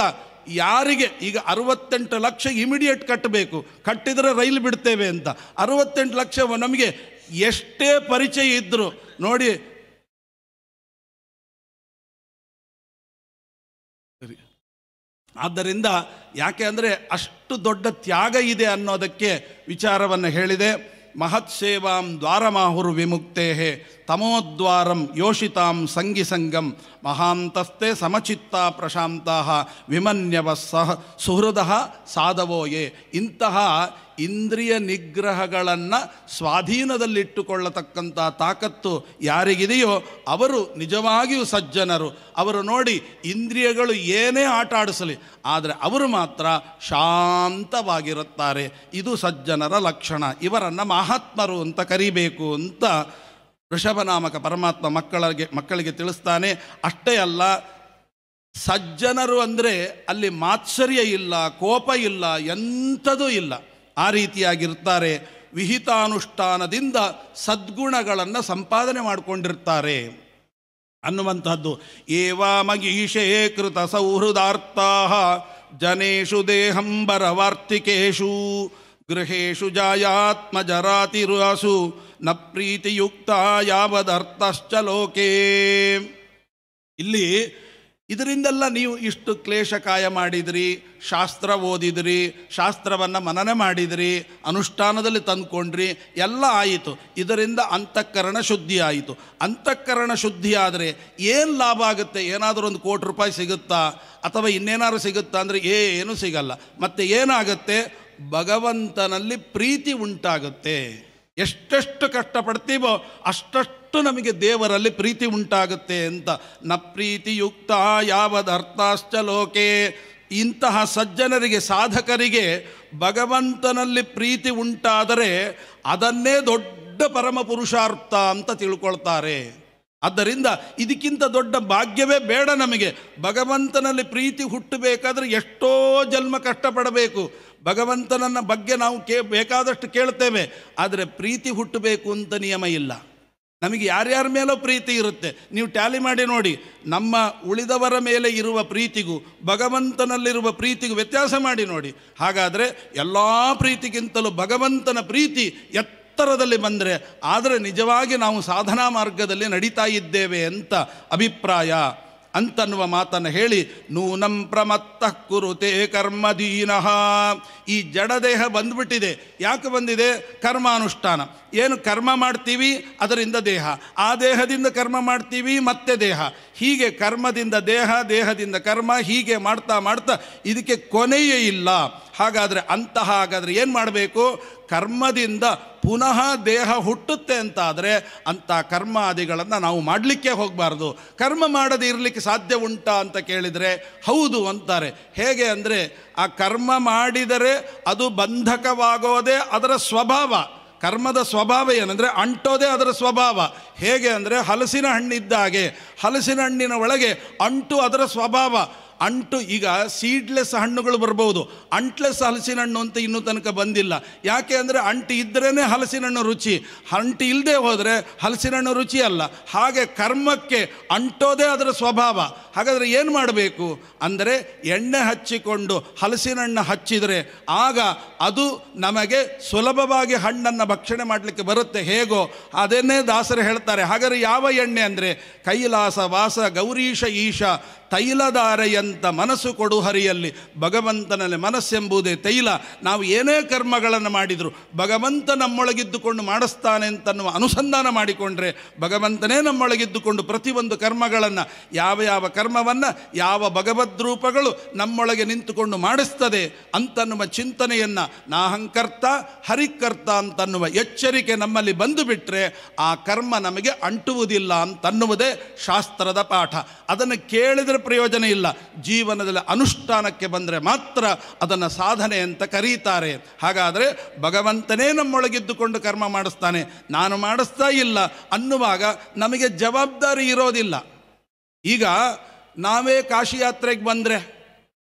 ಯಾರಿಗೆ ಈಗ ಅರವತ್ತೆಂಟು ಲಕ್ಷ ಇಮಿಡಿಯೇಟ್ ಕಟ್ಟಬೇಕು ಕಟ್ಟಿದರೆ ರೈಲು ಬಿಡ್ತೇವೆ ಅಂತ ಅರವತ್ತೆಂಟು ಲಕ್ಷ ನಮಗೆ ಎಷ್ಟೇ ಪರಿಚಯ ಇದ್ದರೂ ನೋಡಿ ಸರಿ ಆದ್ದರಿಂದ ಯಾಕೆ ಅಂದರೆ ಅಷ್ಟು ದೊಡ್ಡ ತ್ಯಾಗ ಇದೆ ಅನ್ನೋದಕ್ಕೆ ವಿಚಾರವನ್ನು ಹೇಳಿದೆ ಮಹತ್ ಸೇವಾಂ ದ್ವಾರಮಾಹುರು ವಿಮುಕ್ತೇಹೇ ತಮೋದ್ವಾರಂ ಯೋಷಿತಾಂ ಸಂಗಿ ಸಂಗಂ ಮಹಾಂತಸ್ತೆ ಸಮಚಿತ್ತ ಪ್ರಶಾಂತ ವಿಮನ್ಯವ ಸಹ ಸುಹೃದ ಸಾಧವೋಯೇ ಇಂತಹ ಇಂದ್ರಿಯ ನಿಗ್ರಹಗಳನ್ನು ಸ್ವಾಧೀನದಲ್ಲಿಟ್ಟುಕೊಳ್ಳತಕ್ಕಂಥ ತಾಕತ್ತು ಯಾರಿಗಿದೆಯೋ ಅವರು ನಿಜವಾಗಿಯೂ ಸಜ್ಜನರು ಅವರು ನೋಡಿ ಇಂದ್ರಿಯಗಳು ಏನೇ ಆಟ ಆಡಿಸಲಿ ಆದರೆ ಅವರು ಮಾತ್ರ ಶಾಂತವಾಗಿರುತ್ತಾರೆ ಇದು ಸಜ್ಜನರ ಲಕ್ಷಣ ಇವರನ್ನು ಮಹಾತ್ಮರು ಅಂತ ಕರಿಬೇಕು ಅಂತ ಋಷಭನಾಮಕ ಪರಮಾತ್ಮ ಮಕ್ಕಳಿಗೆ ಮಕ್ಕಳಿಗೆ ತಿಳಿಸ್ತಾನೆ ಅಷ್ಟೇ ಅಲ್ಲ ಸಜ್ಜನರು ಅಂದರೆ ಅಲ್ಲಿ ಮಾತ್ಸರ್ಯ ಇಲ್ಲ ಕೋಪ ಇಲ್ಲ ಎಂಥದೂ ಇಲ್ಲ ಆ ರೀತಿಯಾಗಿರ್ತಾರೆ ವಿಹಿತಾನುಷ್ಠಾನದಿಂದ ಸದ್ಗುಣಗಳನ್ನು ಸಂಪಾದನೆ ಮಾಡಿಕೊಂಡಿರ್ತಾರೆ ಅನ್ನುವಂತಹದ್ದು ಏವಾ ಕೃತ ಸೌಹೃದಾರ್ಥ ಜನೇಶು ದೇಹಂಬರವಾರ್ತಿಕೇಶು ಗೃಹೇಶು ಜರಾತಿರುಹಸು ನ ಪ್ರೀತಿಯುಕ್ತ ಯಾವದರ್ಥಶ್ಚ ಲೋಕೇ ಇಲ್ಲಿ ಇದರಿಂದೆಲ್ಲ ನೀವು ಇಷ್ಟು ಕ್ಲೇಶಕಾಯ ಮಾಡಿದಿರಿ ಶಾಸ್ತ್ರ ಓದಿದಿರಿ ಶಾಸ್ತ್ರವನ್ನು ಮನನೆ ಮಾಡಿದಿರಿ ಅನುಷ್ಠಾನದಲ್ಲಿ ತಂದುಕೊಂಡ್ರಿ ಎಲ್ಲ ಆಯಿತು ಇದರಿಂದ ಅಂತಃಕರಣ ಶುದ್ಧಿ ಆಯಿತು ಅಂತಃಕರಣ ಶುದ್ಧಿ ಆದರೆ ಏನು ಲಾಭ ಆಗುತ್ತೆ ಏನಾದರೂ ಒಂದು ಕೋಟಿ ರೂಪಾಯಿ ಸಿಗುತ್ತಾ ಅಥವಾ ಇನ್ನೇನಾದ್ರೂ ಸಿಗುತ್ತಾ ಅಂದರೆ ಏನು ಸಿಗಲ್ಲ ಮತ್ತು ಏನಾಗುತ್ತೆ ಭಗವಂತನಲ್ಲಿ ಪ್ರೀತಿ ಉಂಟಾಗುತ್ತೆ ಎಷ್ಟೆಷ್ಟು ಕಷ್ಟಪಡ್ತೀವೋ ಅಷ್ಟಷ್ಟು ನಮಗೆ ದೇವರಲ್ಲಿ ಪ್ರೀತಿ ಉಂಟಾಗುತ್ತೆ ಅಂತ ನ ಪ್ರೀತಿಯುಕ್ತ ಯಾವದರ್ಥಾಶ್ಚ ಲೋಕೆ ಇಂತಹ ಸಜ್ಜನರಿಗೆ ಸಾಧಕರಿಗೆ ಭಗವಂತನಲ್ಲಿ ಪ್ರೀತಿ ಉಂಟಾದರೆ ಅದನ್ನೇ ದೊಡ್ಡ ಪರಮ ಪುರುಷಾರ್ಥ ಅಂತ ತಿಳ್ಕೊಳ್ತಾರೆ ಆದ್ದರಿಂದ ಇದಕ್ಕಿಂತ ದೊಡ್ಡ ಭಾಗ್ಯವೇ ಬೇಡ ನಮಗೆ ಭಗವಂತನಲ್ಲಿ ಪ್ರೀತಿ ಹುಟ್ಟಬೇಕಾದ್ರೆ ಎಷ್ಟೋ ಜನ್ಮ ಕಷ್ಟಪಡಬೇಕು ಭಗವಂತನನ್ನ ಬಗ್ಗೆ ನಾವು ಕೇ ಬೇಕಾದಷ್ಟು ಕೇಳ್ತೇವೆ ಆದರೆ ಪ್ರೀತಿ ಹುಟ್ಟಬೇಕು ಅಂತ ನಿಯಮ ಇಲ್ಲ ನಮಗೆ ಯಾರ್ಯಾರ ಮೇಲೋ ಪ್ರೀತಿ ಇರುತ್ತೆ ನೀವು ಟ್ಯಾಲಿ ಮಾಡಿ ನೋಡಿ ನಮ್ಮ ಉಳಿದವರ ಮೇಲೆ ಇರುವ ಪ್ರೀತಿಗೂ ಭಗವಂತನಲ್ಲಿರುವ ಪ್ರೀತಿಗೂ ವ್ಯತ್ಯಾಸ ಮಾಡಿ ನೋಡಿ ಹಾಗಾದರೆ ಎಲ್ಲ ಪ್ರೀತಿಗಿಂತಲೂ ಭಗವಂತನ ಪ್ರೀತಿ ಎತ್ತರದಲ್ಲಿ ಬಂದರೆ ಆದರೆ ನಿಜವಾಗಿ ನಾವು ಸಾಧನಾ ಮಾರ್ಗದಲ್ಲಿ ನಡೀತಾ ಇದ್ದೇವೆ ಅಂತ ಅಭಿಪ್ರಾಯ ಅಂತನ್ನುವ ಮಾತನ್ನು ಹೇಳಿ ನೂನಂ ಪ್ರಮತ್ತ ಕುರುತೆ ಕರ್ಮದೀನಃ ಈ ಜಡದೇಹ ಬಂದ್ಬಿಟ್ಟಿದೆ ಯಾಕೆ ಬಂದಿದೆ ಕರ್ಮಾನುಷ್ಠಾನ ಏನು ಕರ್ಮ ಮಾಡ್ತೀವಿ ಅದರಿಂದ ದೇಹ ಆ ದೇಹದಿಂದ ಕರ್ಮ ಮಾಡ್ತೀವಿ ಮತ್ತೆ ದೇಹ ಹೀಗೆ ಕರ್ಮದಿಂದ ದೇಹ ದೇಹದಿಂದ ಕರ್ಮ ಹೀಗೆ ಮಾಡ್ತಾ ಮಾಡ್ತಾ ಇದಕ್ಕೆ ಕೊನೆಯೇ ಇಲ್ಲ ಹಾಗಾದರೆ ಅಂತಹ ಹಾಗಾದರೆ ಏನು ಮಾಡಬೇಕು ಕರ್ಮದಿಂದ ಪುನಃ ದೇಹ ಹುಟ್ಟುತ್ತೆ ಅಂತಾದರೆ ಅಂಥ ಕರ್ಮಾದಿಗಳನ್ನು ನಾವು ಮಾಡಲಿಕ್ಕೆ ಹೋಗಬಾರ್ದು ಕರ್ಮ ಮಾಡದೇ ಇರಲಿಕ್ಕೆ ಸಾಧ್ಯ ಉಂಟಾ ಅಂತ ಕೇಳಿದರೆ ಹೌದು ಅಂತಾರೆ ಹೇಗೆ ಅಂದರೆ ಆ ಕರ್ಮ ಮಾಡಿದರೆ ಅದು ಬಂಧಕವಾಗೋದೇ ಅದರ ಸ್ವಭಾವ ಕರ್ಮದ ಸ್ವಭಾವ ಏನಂದರೆ ಅಂಟೋದೇ ಅದರ ಸ್ವಭಾವ ಹೇಗೆ ಅಂದರೆ ಹಲಸಿನ ಹಣ್ಣಿದ್ದಾಗೆ ಹಲಸಿನ ಹಣ್ಣಿನ ಒಳಗೆ ಅಂಟು ಅದರ ಸ್ವಭಾವ ಅಂಟು ಈಗ ಸೀಡ್ಲೆಸ್ ಹಣ್ಣುಗಳು ಬರ್ಬೋದು ಅಂಟ್ಲೆಸ್ ಹಲಸಿನ ಹಣ್ಣು ಅಂತ ಇನ್ನೂ ತನಕ ಬಂದಿಲ್ಲ ಯಾಕೆ ಅಂದರೆ ಅಂಟು ಇದ್ರೇ ಹಲಸಿನ ಹಣ್ಣು ರುಚಿ ಅಂಟು ಇಲ್ಲದೆ ಹೋದರೆ ಹಲಸಿನ ಹಣ್ಣು ರುಚಿ ಅಲ್ಲ ಹಾಗೆ ಕರ್ಮಕ್ಕೆ ಅಂಟೋದೇ ಅದರ ಸ್ವಭಾವ ಹಾಗಾದರೆ ಏನು ಮಾಡಬೇಕು ಅಂದರೆ ಎಣ್ಣೆ ಹಚ್ಚಿಕೊಂಡು ಹಲಸಿನ ಹಣ್ಣು ಹಚ್ಚಿದರೆ ಆಗ ಅದು ನಮಗೆ ಸುಲಭವಾಗಿ ಹಣ್ಣನ್ನು ಭಕ್ಷಣೆ ಮಾಡಲಿಕ್ಕೆ ಬರುತ್ತೆ ಹೇಗೋ ಅದನ್ನೇ ದಾಸರು ಹೇಳ್ತಾರೆ ಹಾಗಾದರೆ ಯಾವ ಎಣ್ಣೆ ಅಂದರೆ ಕೈಲಾಸ ವಾಸ ಗೌರೀಶ ಈಶ ತೈಲಧಾರೆಯಂತ ಮನಸ್ಸು ಕೊಡು ಹರಿಯಲ್ಲಿ ಭಗವಂತನಲ್ಲಿ ಮನಸ್ಸೆಂಬುದೇ ತೈಲ ನಾವು ಏನೇ ಕರ್ಮಗಳನ್ನು ಮಾಡಿದರೂ ಭಗವಂತ ನಮ್ಮೊಳಗಿದ್ದುಕೊಂಡು ಮಾಡಿಸ್ತಾನೆ ಅಂತನ್ನುವ ಅನುಸಂಧಾನ ಮಾಡಿಕೊಂಡ್ರೆ ಭಗವಂತನೇ ನಮ್ಮೊಳಗಿದ್ದುಕೊಂಡು ಪ್ರತಿಯೊಂದು ಕರ್ಮಗಳನ್ನು ಯಾವ ಯಾವ ಕರ್ಮವನ್ನು ಯಾವ ಭಗವದ್ರೂಪಗಳು ನಮ್ಮೊಳಗೆ ನಿಂತುಕೊಂಡು ಮಾಡಿಸ್ತದೆ ಅಂತನ್ನುವ ಚಿಂತನೆಯನ್ನು ನಾಹಂಕರ್ತ ಹರಿಕರ್ತ ಅಂತನ್ನುವ ಎಚ್ಚರಿಕೆ ನಮ್ಮಲ್ಲಿ ಬಂದು ಬಿಟ್ಟರೆ ಆ ಕರ್ಮ ನಮಗೆ ಅಂಟುವುದಿಲ್ಲ ಅಂತನ್ನುವುದೇ ಶಾಸ್ತ್ರದ ಪಾಠ ಅದನ್ನು ಕೇಳಿದರೆ ಪ್ರಯೋಜನ ಇಲ್ಲ ಜೀವನದಲ್ಲಿ ಅನುಷ್ಠಾನಕ್ಕೆ ಬಂದರೆ ಮಾತ್ರ ಅದನ್ನು ಸಾಧನೆ ಅಂತ ಕರೀತಾರೆ ಹಾಗಾದರೆ ಭಗವಂತನೇ ನಮ್ಮೊಳಗಿದ್ದುಕೊಂಡು ಕರ್ಮ ಮಾಡಿಸ್ತಾನೆ ನಾನು ಮಾಡಿಸ್ತಾ ಇಲ್ಲ ಅನ್ನುವಾಗ ನಮಗೆ ಜವಾಬ್ದಾರಿ ಇರೋದಿಲ್ಲ ಈಗ ನಾವೇ ಕಾಶಿ ಯಾತ್ರೆಗೆ ಬಂದರೆ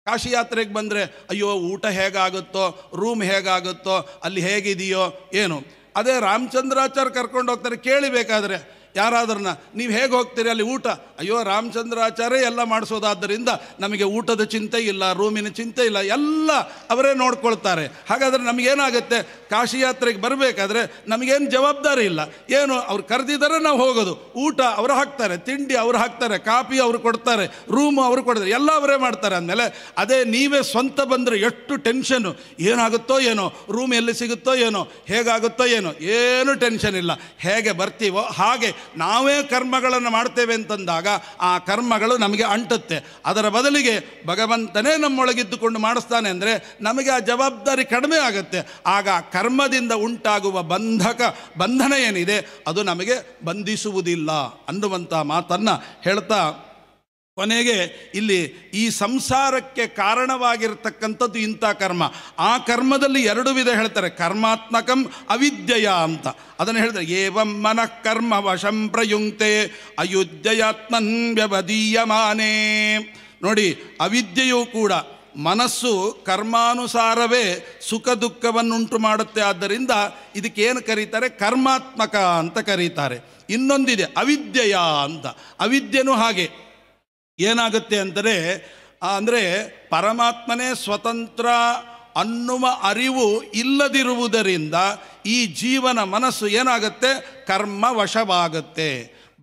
ಕಾಶಿ ಯಾತ್ರೆಗೆ ಬಂದರೆ ಅಯ್ಯೋ ಊಟ ಹೇಗಾಗುತ್ತೋ ರೂಮ್ ಹೇಗಾಗುತ್ತೋ ಅಲ್ಲಿ ಹೇಗಿದೆಯೋ ಏನು ಅದೇ ರಾಮಚಂದ್ರಾಚಾರ್ಯ ಕರ್ಕೊಂಡು ಹೋಗ್ತಾರೆ ಕೇಳಿಬೇಕಾದ್ರೆ ಯಾರಾದ್ರನ್ನ ನೀವು ಹೇಗೆ ಹೋಗ್ತೀರಿ ಅಲ್ಲಿ ಊಟ ಅಯ್ಯೋ ರಾಮಚಂದ್ರ ಆಚಾರ್ಯ ಎಲ್ಲ ಮಾಡಿಸೋದಾದ್ದರಿಂದ ನಮಗೆ ಊಟದ ಚಿಂತೆ ಇಲ್ಲ ರೂಮಿನ ಚಿಂತೆ ಇಲ್ಲ ಎಲ್ಲ ಅವರೇ ನೋಡ್ಕೊಳ್ತಾರೆ ಹಾಗಾದರೆ ನಮಗೇನಾಗುತ್ತೆ ಕಾಶಿ ಯಾತ್ರೆಗೆ ಬರಬೇಕಾದ್ರೆ ನಮಗೇನು ಜವಾಬ್ದಾರಿ ಇಲ್ಲ ಏನು ಅವ್ರು ಕರೆದಿದ್ದಾರೆ ನಾವು ಹೋಗೋದು ಊಟ ಅವರು ಹಾಕ್ತಾರೆ ತಿಂಡಿ ಅವರು ಹಾಕ್ತಾರೆ ಕಾಫಿ ಅವರು ಕೊಡ್ತಾರೆ ರೂಮು ಅವರು ಕೊಡ್ತಾರೆ ಎಲ್ಲ ಅವರೇ ಮಾಡ್ತಾರೆ ಅಂದಮೇಲೆ ಅದೇ ನೀವೇ ಸ್ವಂತ ಬಂದರೆ ಎಷ್ಟು ಟೆನ್ಷನು ಏನಾಗುತ್ತೋ ಏನೋ ರೂಮ್ ಎಲ್ಲಿ ಸಿಗುತ್ತೋ ಏನೋ ಹೇಗಾಗುತ್ತೋ ಏನೋ ಏನು ಟೆನ್ಷನ್ ಇಲ್ಲ ಹೇಗೆ ಬರ್ತೀವೋ ಹಾಗೆ ನಾವೇ ಕರ್ಮಗಳನ್ನು ಮಾಡ್ತೇವೆ ಅಂತಂದಾಗ ಆ ಕರ್ಮಗಳು ನಮಗೆ ಅಂಟುತ್ತೆ ಅದರ ಬದಲಿಗೆ ಭಗವಂತನೇ ನಮ್ಮೊಳಗಿದ್ದುಕೊಂಡು ಮಾಡಿಸ್ತಾನೆ ಅಂದರೆ ನಮಗೆ ಆ ಜವಾಬ್ದಾರಿ ಕಡಿಮೆ ಆಗುತ್ತೆ ಆಗ ಕರ್ಮದಿಂದ ಉಂಟಾಗುವ ಬಂಧಕ ಬಂಧನ ಏನಿದೆ ಅದು ನಮಗೆ ಬಂಧಿಸುವುದಿಲ್ಲ ಅನ್ನುವಂಥ ಮಾತನ್ನು ಹೇಳ್ತಾ ಕೊನೆಗೆ ಇಲ್ಲಿ ಈ ಸಂಸಾರಕ್ಕೆ ಕಾರಣವಾಗಿರ್ತಕ್ಕಂಥದ್ದು ಇಂಥ ಕರ್ಮ ಆ ಕರ್ಮದಲ್ಲಿ ಎರಡು ವಿಧ ಹೇಳ್ತಾರೆ ಕರ್ಮಾತ್ಮಕಂ ಅವಿದ್ಯಯ ಅಂತ ಅದನ್ನು ಹೇಳಿದರೆ ಏವಂ ಮನಃ ಕರ್ಮ ವಶಂ ಪ್ರಯುಂಕ್ತೆ ಅಯೋಧ್ಯಯಾತ್ಮನ್ ವ್ಯವಧೀಯಮಾನೇ ನೋಡಿ ಅವಿದ್ಯೆಯೂ ಕೂಡ ಮನಸ್ಸು ಕರ್ಮಾನುಸಾರವೇ ಸುಖ ದುಃಖವನ್ನುಂಟು ಮಾಡುತ್ತೆ ಆದ್ದರಿಂದ ಇದಕ್ಕೇನು ಕರೀತಾರೆ ಕರ್ಮಾತ್ಮಕ ಅಂತ ಕರೀತಾರೆ ಇನ್ನೊಂದಿದೆ ಅವಿದ್ಯೆಯ ಅಂತ ಅವಿದ್ಯೆನೂ ಹಾಗೆ ಏನಾಗುತ್ತೆ ಅಂದರೆ ಅಂದರೆ ಪರಮಾತ್ಮನೇ ಸ್ವತಂತ್ರ ಅನ್ನುವ ಅರಿವು ಇಲ್ಲದಿರುವುದರಿಂದ ಈ ಜೀವನ ಮನಸ್ಸು ಏನಾಗುತ್ತೆ ಕರ್ಮ ವಶವಾಗುತ್ತೆ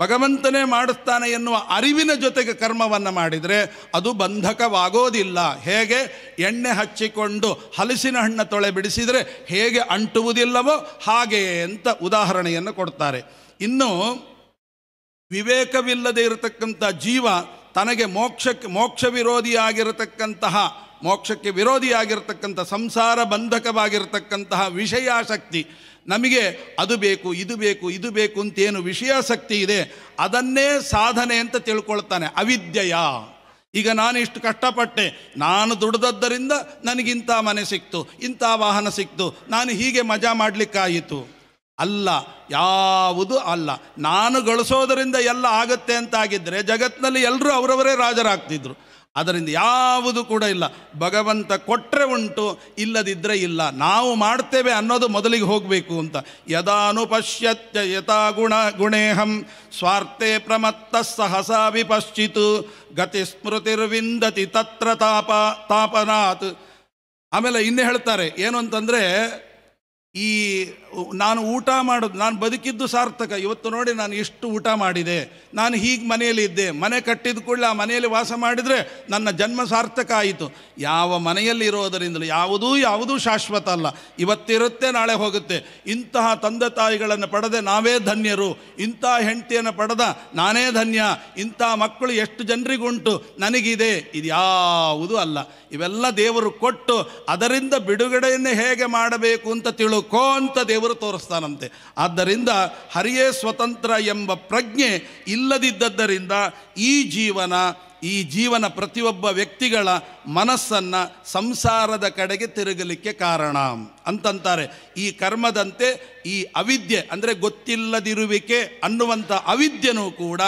ಭಗವಂತನೇ ಮಾಡುತ್ತಾನೆ ಎನ್ನುವ ಅರಿವಿನ ಜೊತೆಗೆ ಕರ್ಮವನ್ನು ಮಾಡಿದರೆ ಅದು ಬಂಧಕವಾಗೋದಿಲ್ಲ ಹೇಗೆ ಎಣ್ಣೆ ಹಚ್ಚಿಕೊಂಡು ಹಲಸಿನ ಹಣ್ಣು ತೊಳೆ ಬಿಡಿಸಿದರೆ ಹೇಗೆ ಅಂಟುವುದಿಲ್ಲವೋ ಹಾಗೆ ಅಂತ ಉದಾಹರಣೆಯನ್ನು ಕೊಡ್ತಾರೆ ಇನ್ನು ವಿವೇಕವಿಲ್ಲದೆ ಇರತಕ್ಕಂಥ ಜೀವ ತನಗೆ ಮೋಕ್ಷಕ್ಕೆ ಮೋಕ್ಷ ವಿರೋಧಿಯಾಗಿರತಕ್ಕಂತಹ ಮೋಕ್ಷಕ್ಕೆ ವಿರೋಧಿಯಾಗಿರ್ತಕ್ಕಂಥ ಸಂಸಾರ ಬಂಧಕವಾಗಿರತಕ್ಕಂತಹ ವಿಷಯಾಸಕ್ತಿ ನಮಗೆ ಅದು ಬೇಕು ಇದು ಬೇಕು ಇದು ಬೇಕು ಅಂತೇನು ವಿಷಯಾಸಕ್ತಿ ಇದೆ ಅದನ್ನೇ ಸಾಧನೆ ಅಂತ ತಿಳ್ಕೊಳ್ತಾನೆ ಅವಿದ್ಯೆಯ ಈಗ ನಾನು ಇಷ್ಟು ಕಷ್ಟಪಟ್ಟೆ ನಾನು ದುಡ್ದದ್ದರಿಂದ ನನಗಿಂಥ ಮನೆ ಸಿಕ್ತು ಇಂಥ ವಾಹನ ಸಿಕ್ತು ನಾನು ಹೀಗೆ ಮಜಾ ಮಾಡಲಿಕ್ಕಾಯಿತು ಅಲ್ಲ ಯಾವುದು ಅಲ್ಲ ನಾನು ಗಳಿಸೋದರಿಂದ ಎಲ್ಲ ಆಗುತ್ತೆ ಅಂತಾಗಿದ್ದರೆ ಜಗತ್ತಿನಲ್ಲಿ ಎಲ್ಲರೂ ಅವರವರೇ ರಾಜರಾಗ್ತಿದ್ರು ಅದರಿಂದ ಯಾವುದು ಕೂಡ ಇಲ್ಲ ಭಗವಂತ ಕೊಟ್ಟರೆ ಉಂಟು ಇಲ್ಲದಿದ್ದರೆ ಇಲ್ಲ ನಾವು ಮಾಡ್ತೇವೆ ಅನ್ನೋದು ಮೊದಲಿಗೆ ಹೋಗಬೇಕು ಅಂತ ಯದಾನುಪಶ್ಯತ್ಯ ಯಥಾ ಗುಣ ಗುಣೇಹಂ ಸ್ವಾರ್ಥೆ ಪ್ರಮತ್ತ ಸಹಸ ವಿಪಶ್ಚಿತು ಗತಿ ಸ್ಮೃತಿರ್ವಿಂದತಿ ತತ್ರ ತಾಪ ತಾಪನಾತ್ ಆಮೇಲೆ ಇನ್ನೇ ಹೇಳ್ತಾರೆ ಏನು ಅಂತಂದರೆ ಈ ನಾನು ಊಟ ಮಾಡೋದು ನಾನು ಬದುಕಿದ್ದು ಸಾರ್ಥಕ ಇವತ್ತು ನೋಡಿ ನಾನು ಇಷ್ಟು ಊಟ ಮಾಡಿದೆ ನಾನು ಹೀಗೆ ಮನೆಯಲ್ಲಿ ಇದ್ದೆ ಮನೆ ಕಟ್ಟಿದ ಕೂಡಲೇ ಆ ಮನೆಯಲ್ಲಿ ವಾಸ ಮಾಡಿದರೆ ನನ್ನ ಜನ್ಮ ಸಾರ್ಥಕ ಆಯಿತು ಯಾವ ಮನೆಯಲ್ಲಿ ಇರೋದರಿಂದಲೂ ಯಾವುದೂ ಯಾವುದೂ ಶಾಶ್ವತ ಅಲ್ಲ ಇವತ್ತಿರುತ್ತೆ ನಾಳೆ ಹೋಗುತ್ತೆ ಇಂತಹ ತಂದೆ ತಾಯಿಗಳನ್ನು ಪಡೆದೆ ನಾವೇ ಧನ್ಯರು ಇಂಥ ಹೆಂಡತಿಯನ್ನು ಪಡೆದ ನಾನೇ ಧನ್ಯ ಇಂಥ ಮಕ್ಕಳು ಎಷ್ಟು ಜನರಿಗುಂಟು ನನಗಿದೆ ಇದು ಯಾವುದೂ ಅಲ್ಲ ಇವೆಲ್ಲ ದೇವರು ಕೊಟ್ಟು ಅದರಿಂದ ಬಿಡುಗಡೆಯನ್ನು ಹೇಗೆ ಮಾಡಬೇಕು ಅಂತ ತಿಳುಕೋ ಅಂತ ದೇವರು ದೇವರು ತೋರಿಸ್ತಾನಂತೆ ಆದ್ದರಿಂದ ಹರಿಯೇ ಸ್ವತಂತ್ರ ಎಂಬ ಪ್ರಜ್ಞೆ ಇಲ್ಲದಿದ್ದದ್ದರಿಂದ ಈ ಜೀವನ ಈ ಜೀವನ ಪ್ರತಿಯೊಬ್ಬ ವ್ಯಕ್ತಿಗಳ ಮನಸ್ಸನ್ನು ಸಂಸಾರದ ಕಡೆಗೆ ತಿರುಗಲಿಕ್ಕೆ ಕಾರಣ ಅಂತಂತಾರೆ ಈ ಕರ್ಮದಂತೆ ಈ ಅವಿದ್ಯೆ ಅಂದರೆ ಗೊತ್ತಿಲ್ಲದಿರುವಿಕೆ ಅನ್ನುವಂಥ ಅವಿದ್ಯನೂ ಕೂಡ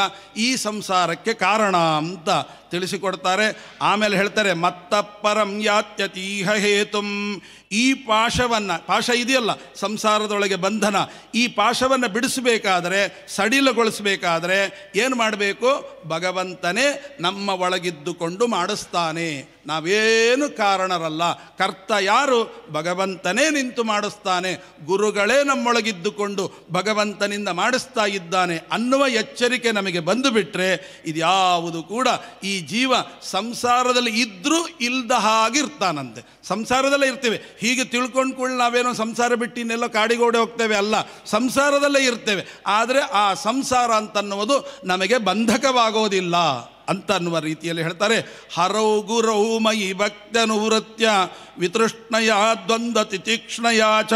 ಈ ಸಂಸಾರಕ್ಕೆ ಕಾರಣ ಅಂತ ತಿಳಿಸಿಕೊಡ್ತಾರೆ ಆಮೇಲೆ ಹೇಳ್ತಾರೆ ಮತ್ತಪ್ಪರಂ ಯಾತ್ಯತೀಹ ಹೇತುಂ ಈ ಪಾಶವನ್ನು ಪಾಶ ಇದೆಯಲ್ಲ ಸಂಸಾರದೊಳಗೆ ಬಂಧನ ಈ ಪಾಶವನ್ನು ಬಿಡಿಸಬೇಕಾದರೆ ಸಡಿಲಗೊಳಿಸಬೇಕಾದರೆ ಏನು ಮಾಡಬೇಕು ಭಗವಂತನೇ ನಮ್ಮ ಒಳಗಿದ್ದುಕೊಂಡು ಮಾಡಿಸ್ತಾನೆ ನಾವೇನು ಕಾರಣರಲ್ಲ ಕರ್ತ ಯಾರು ಭಗವಂತನೇ ನಿಂತು ಮಾಡಿಸ್ತಾನೆ ಗುರುಗಳೇ ನಮ್ಮೊಳಗಿದ್ದುಕೊಂಡು ಭಗವಂತನಿಂದ ಮಾಡಿಸ್ತಾ ಇದ್ದಾನೆ ಅನ್ನುವ ಎಚ್ಚರಿಕೆ ನಮಗೆ ಬಂದು ಬಿಟ್ಟರೆ ಇದ್ಯಾವುದು ಕೂಡ ಈ ಜೀವ ಸಂಸಾರದಲ್ಲಿ ಇದ್ದರೂ ಇಲ್ಲದ ಹಾಗಿರ್ತಾನಂತೆ ಸಂಸಾರದಲ್ಲೇ ಇರ್ತೇವೆ ಹೀಗೆ ತಿಳ್ಕೊಂಡು ಕೂಡ ನಾವೇನೋ ಸಂಸಾರ ಇನ್ನೆಲ್ಲ ಕಾಡಿಗೋಡೆ ಹೋಗ್ತೇವೆ ಅಲ್ಲ ಸಂಸಾರದಲ್ಲೇ ಇರ್ತೇವೆ ಆದರೆ ಆ ಸಂಸಾರ ಅಂತನ್ನುವುದು ನಮಗೆ ಬಂಧಕವಾಗೋದಿಲ್ಲ ಅಂತ ಅನ್ನುವ ರೀತಿಯಲ್ಲಿ ಹೇಳ್ತಾರೆ ಹರೌ ಗುರೌ ಮಯಿ ಭಕ್ತನುವೃತ್ಯ ವಿತೃಷ್ಣಯ ದ್ವಂದ್ವ ತಿತೀಕ್ಷ್ಣಯಾಚ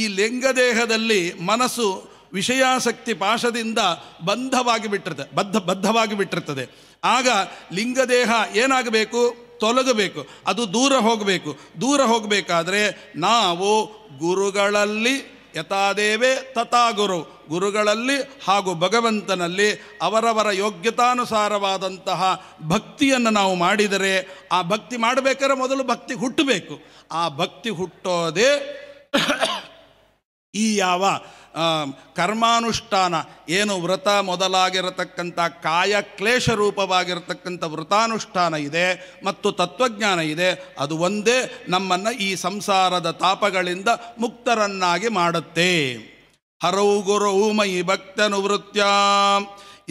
ಈ ಲಿಂಗದೇಹದಲ್ಲಿ ಮನಸ್ಸು ವಿಷಯಾಸಕ್ತಿ ಪಾಶದಿಂದ ಬಂಧವಾಗಿ ಬಿಟ್ಟಿರ್ತದೆ ಬದ್ಧ ಬದ್ಧವಾಗಿ ಬಿಟ್ಟಿರ್ತದೆ ಆಗ ಲಿಂಗದೇಹ ಏನಾಗಬೇಕು ತೊಲಗಬೇಕು ಅದು ದೂರ ಹೋಗಬೇಕು ದೂರ ಹೋಗಬೇಕಾದ್ರೆ ನಾವು ಗುರುಗಳಲ್ಲಿ ಯಥಾದೇವೇ ತಥಾ ಗುರು ಗುರುಗಳಲ್ಲಿ ಹಾಗೂ ಭಗವಂತನಲ್ಲಿ ಅವರವರ ಯೋಗ್ಯತಾನುಸಾರವಾದಂತಹ ಭಕ್ತಿಯನ್ನು ನಾವು ಮಾಡಿದರೆ ಆ ಭಕ್ತಿ ಮಾಡಬೇಕಾದ್ರೆ ಮೊದಲು ಭಕ್ತಿ ಹುಟ್ಟಬೇಕು ಆ ಭಕ್ತಿ ಹುಟ್ಟೋದೇ ಈ ಯಾವ ಕರ್ಮಾನುಷ್ಠಾನ ಏನು ವ್ರತ ಮೊದಲಾಗಿರತಕ್ಕಂಥ ಕಾಯ ಕ್ಲೇಶ ರೂಪವಾಗಿರತಕ್ಕಂಥ ವ್ರತಾನುಷ್ಠಾನ ಇದೆ ಮತ್ತು ತತ್ವಜ್ಞಾನ ಇದೆ ಅದು ಒಂದೇ ನಮ್ಮನ್ನು ಈ ಸಂಸಾರದ ತಾಪಗಳಿಂದ ಮುಕ್ತರನ್ನಾಗಿ ಮಾಡುತ್ತೆ ಹರೌ ಗುರೌ ಮೈ ಭಕ್ತನುವೃತ್ಯ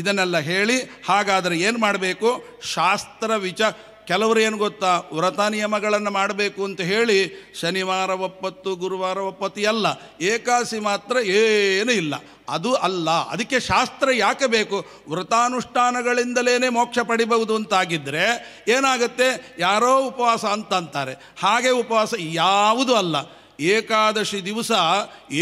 ಇದನ್ನೆಲ್ಲ ಹೇಳಿ ಹಾಗಾದರೆ ಏನು ಮಾಡಬೇಕು ಶಾಸ್ತ್ರ ವಿಚ ಕೆಲವರು ಏನು ಗೊತ್ತಾ ವ್ರತ ನಿಯಮಗಳನ್ನು ಮಾಡಬೇಕು ಅಂತ ಹೇಳಿ ಶನಿವಾರ ಒಪ್ಪತ್ತು ಗುರುವಾರ ಒಪ್ಪತ್ತು ಅಲ್ಲ ಏಕಾಸಿ ಮಾತ್ರ ಏನೂ ಇಲ್ಲ ಅದು ಅಲ್ಲ ಅದಕ್ಕೆ ಶಾಸ್ತ್ರ ಯಾಕೆ ಬೇಕು ವ್ರತಾನುಷ್ಠಾನಗಳಿಂದಲೇ ಮೋಕ್ಷ ಪಡಿಬಹುದು ಅಂತಾಗಿದ್ದರೆ ಏನಾಗುತ್ತೆ ಯಾರೋ ಉಪವಾಸ ಅಂತಂತಾರೆ ಹಾಗೆ ಉಪವಾಸ ಯಾವುದೂ ಅಲ್ಲ ಏಕಾದಶಿ ದಿವಸ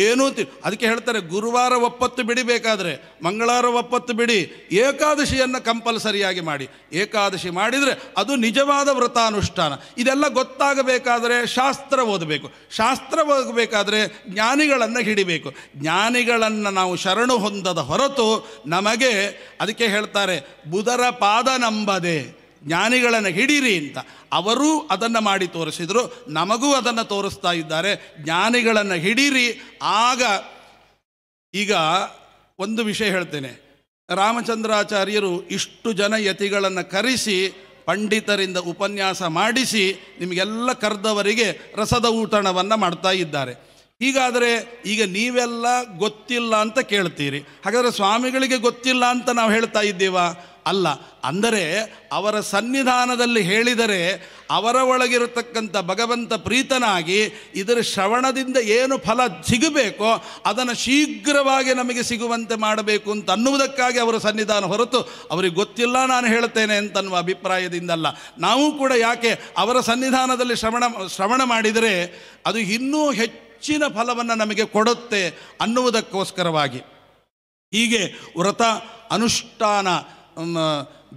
ಏನೂ ತಿ ಅದಕ್ಕೆ ಹೇಳ್ತಾರೆ ಗುರುವಾರ ಒಪ್ಪತ್ತು ಬಿಡಿಬೇಕಾದರೆ ಮಂಗಳವಾರ ಒಪ್ಪತ್ತು ಬಿಡಿ ಏಕಾದಶಿಯನ್ನು ಕಂಪಲ್ಸರಿಯಾಗಿ ಮಾಡಿ ಏಕಾದಶಿ ಮಾಡಿದರೆ ಅದು ನಿಜವಾದ ವ್ರತಾನುಷ್ಠಾನ ಇದೆಲ್ಲ ಗೊತ್ತಾಗಬೇಕಾದರೆ ಶಾಸ್ತ್ರ ಓದಬೇಕು ಶಾಸ್ತ್ರ ಓದಬೇಕಾದರೆ ಜ್ಞಾನಿಗಳನ್ನು ಹಿಡಿಬೇಕು ಜ್ಞಾನಿಗಳನ್ನು ನಾವು ಶರಣು ಹೊಂದದ ಹೊರತು ನಮಗೆ ಅದಕ್ಕೆ ಹೇಳ್ತಾರೆ ಬುಧರ ಪಾದ ನಂಬದೆ ಜ್ಞಾನಿಗಳನ್ನು ಹಿಡೀರಿ ಅಂತ ಅವರೂ ಅದನ್ನು ಮಾಡಿ ತೋರಿಸಿದರು ನಮಗೂ ಅದನ್ನು ತೋರಿಸ್ತಾ ಇದ್ದಾರೆ ಜ್ಞಾನಿಗಳನ್ನು ಹಿಡೀರಿ ಆಗ ಈಗ ಒಂದು ವಿಷಯ ಹೇಳ್ತೇನೆ ರಾಮಚಂದ್ರಾಚಾರ್ಯರು ಇಷ್ಟು ಜನ ಯತಿಗಳನ್ನು ಕರೆಸಿ ಪಂಡಿತರಿಂದ ಉಪನ್ಯಾಸ ಮಾಡಿಸಿ ನಿಮಗೆಲ್ಲ ಕರೆದವರಿಗೆ ರಸದ ಊಟಣವನ್ನು ಮಾಡ್ತಾ ಇದ್ದಾರೆ ಹೀಗಾದರೆ ಈಗ ನೀವೆಲ್ಲ ಗೊತ್ತಿಲ್ಲ ಅಂತ ಕೇಳ್ತೀರಿ ಹಾಗಾದರೆ ಸ್ವಾಮಿಗಳಿಗೆ ಗೊತ್ತಿಲ್ಲ ಅಂತ ನಾವು ಹೇಳ್ತಾ ಇದ್ದೀವಾ ಅಲ್ಲ ಅಂದರೆ ಅವರ ಸನ್ನಿಧಾನದಲ್ಲಿ ಹೇಳಿದರೆ ಅವರ ಒಳಗಿರತಕ್ಕಂಥ ಭಗವಂತ ಪ್ರೀತನಾಗಿ ಇದರ ಶ್ರವಣದಿಂದ ಏನು ಫಲ ಸಿಗಬೇಕೋ ಅದನ್ನು ಶೀಘ್ರವಾಗಿ ನಮಗೆ ಸಿಗುವಂತೆ ಮಾಡಬೇಕು ಅಂತ ಅನ್ನುವುದಕ್ಕಾಗಿ ಅವರ ಸನ್ನಿಧಾನ ಹೊರತು ಅವರಿಗೆ ಗೊತ್ತಿಲ್ಲ ನಾನು ಹೇಳುತ್ತೇನೆ ಅಂತನ್ನುವ ಅಭಿಪ್ರಾಯದಿಂದಲ್ಲ ನಾವು ಕೂಡ ಯಾಕೆ ಅವರ ಸನ್ನಿಧಾನದಲ್ಲಿ ಶ್ರವಣ ಶ್ರವಣ ಮಾಡಿದರೆ ಅದು ಇನ್ನೂ ಹೆಚ್ಚಿನ ಫಲವನ್ನು ನಮಗೆ ಕೊಡುತ್ತೆ ಅನ್ನುವುದಕ್ಕೋಸ್ಕರವಾಗಿ ಹೀಗೆ ವ್ರತ ಅನುಷ್ಠಾನ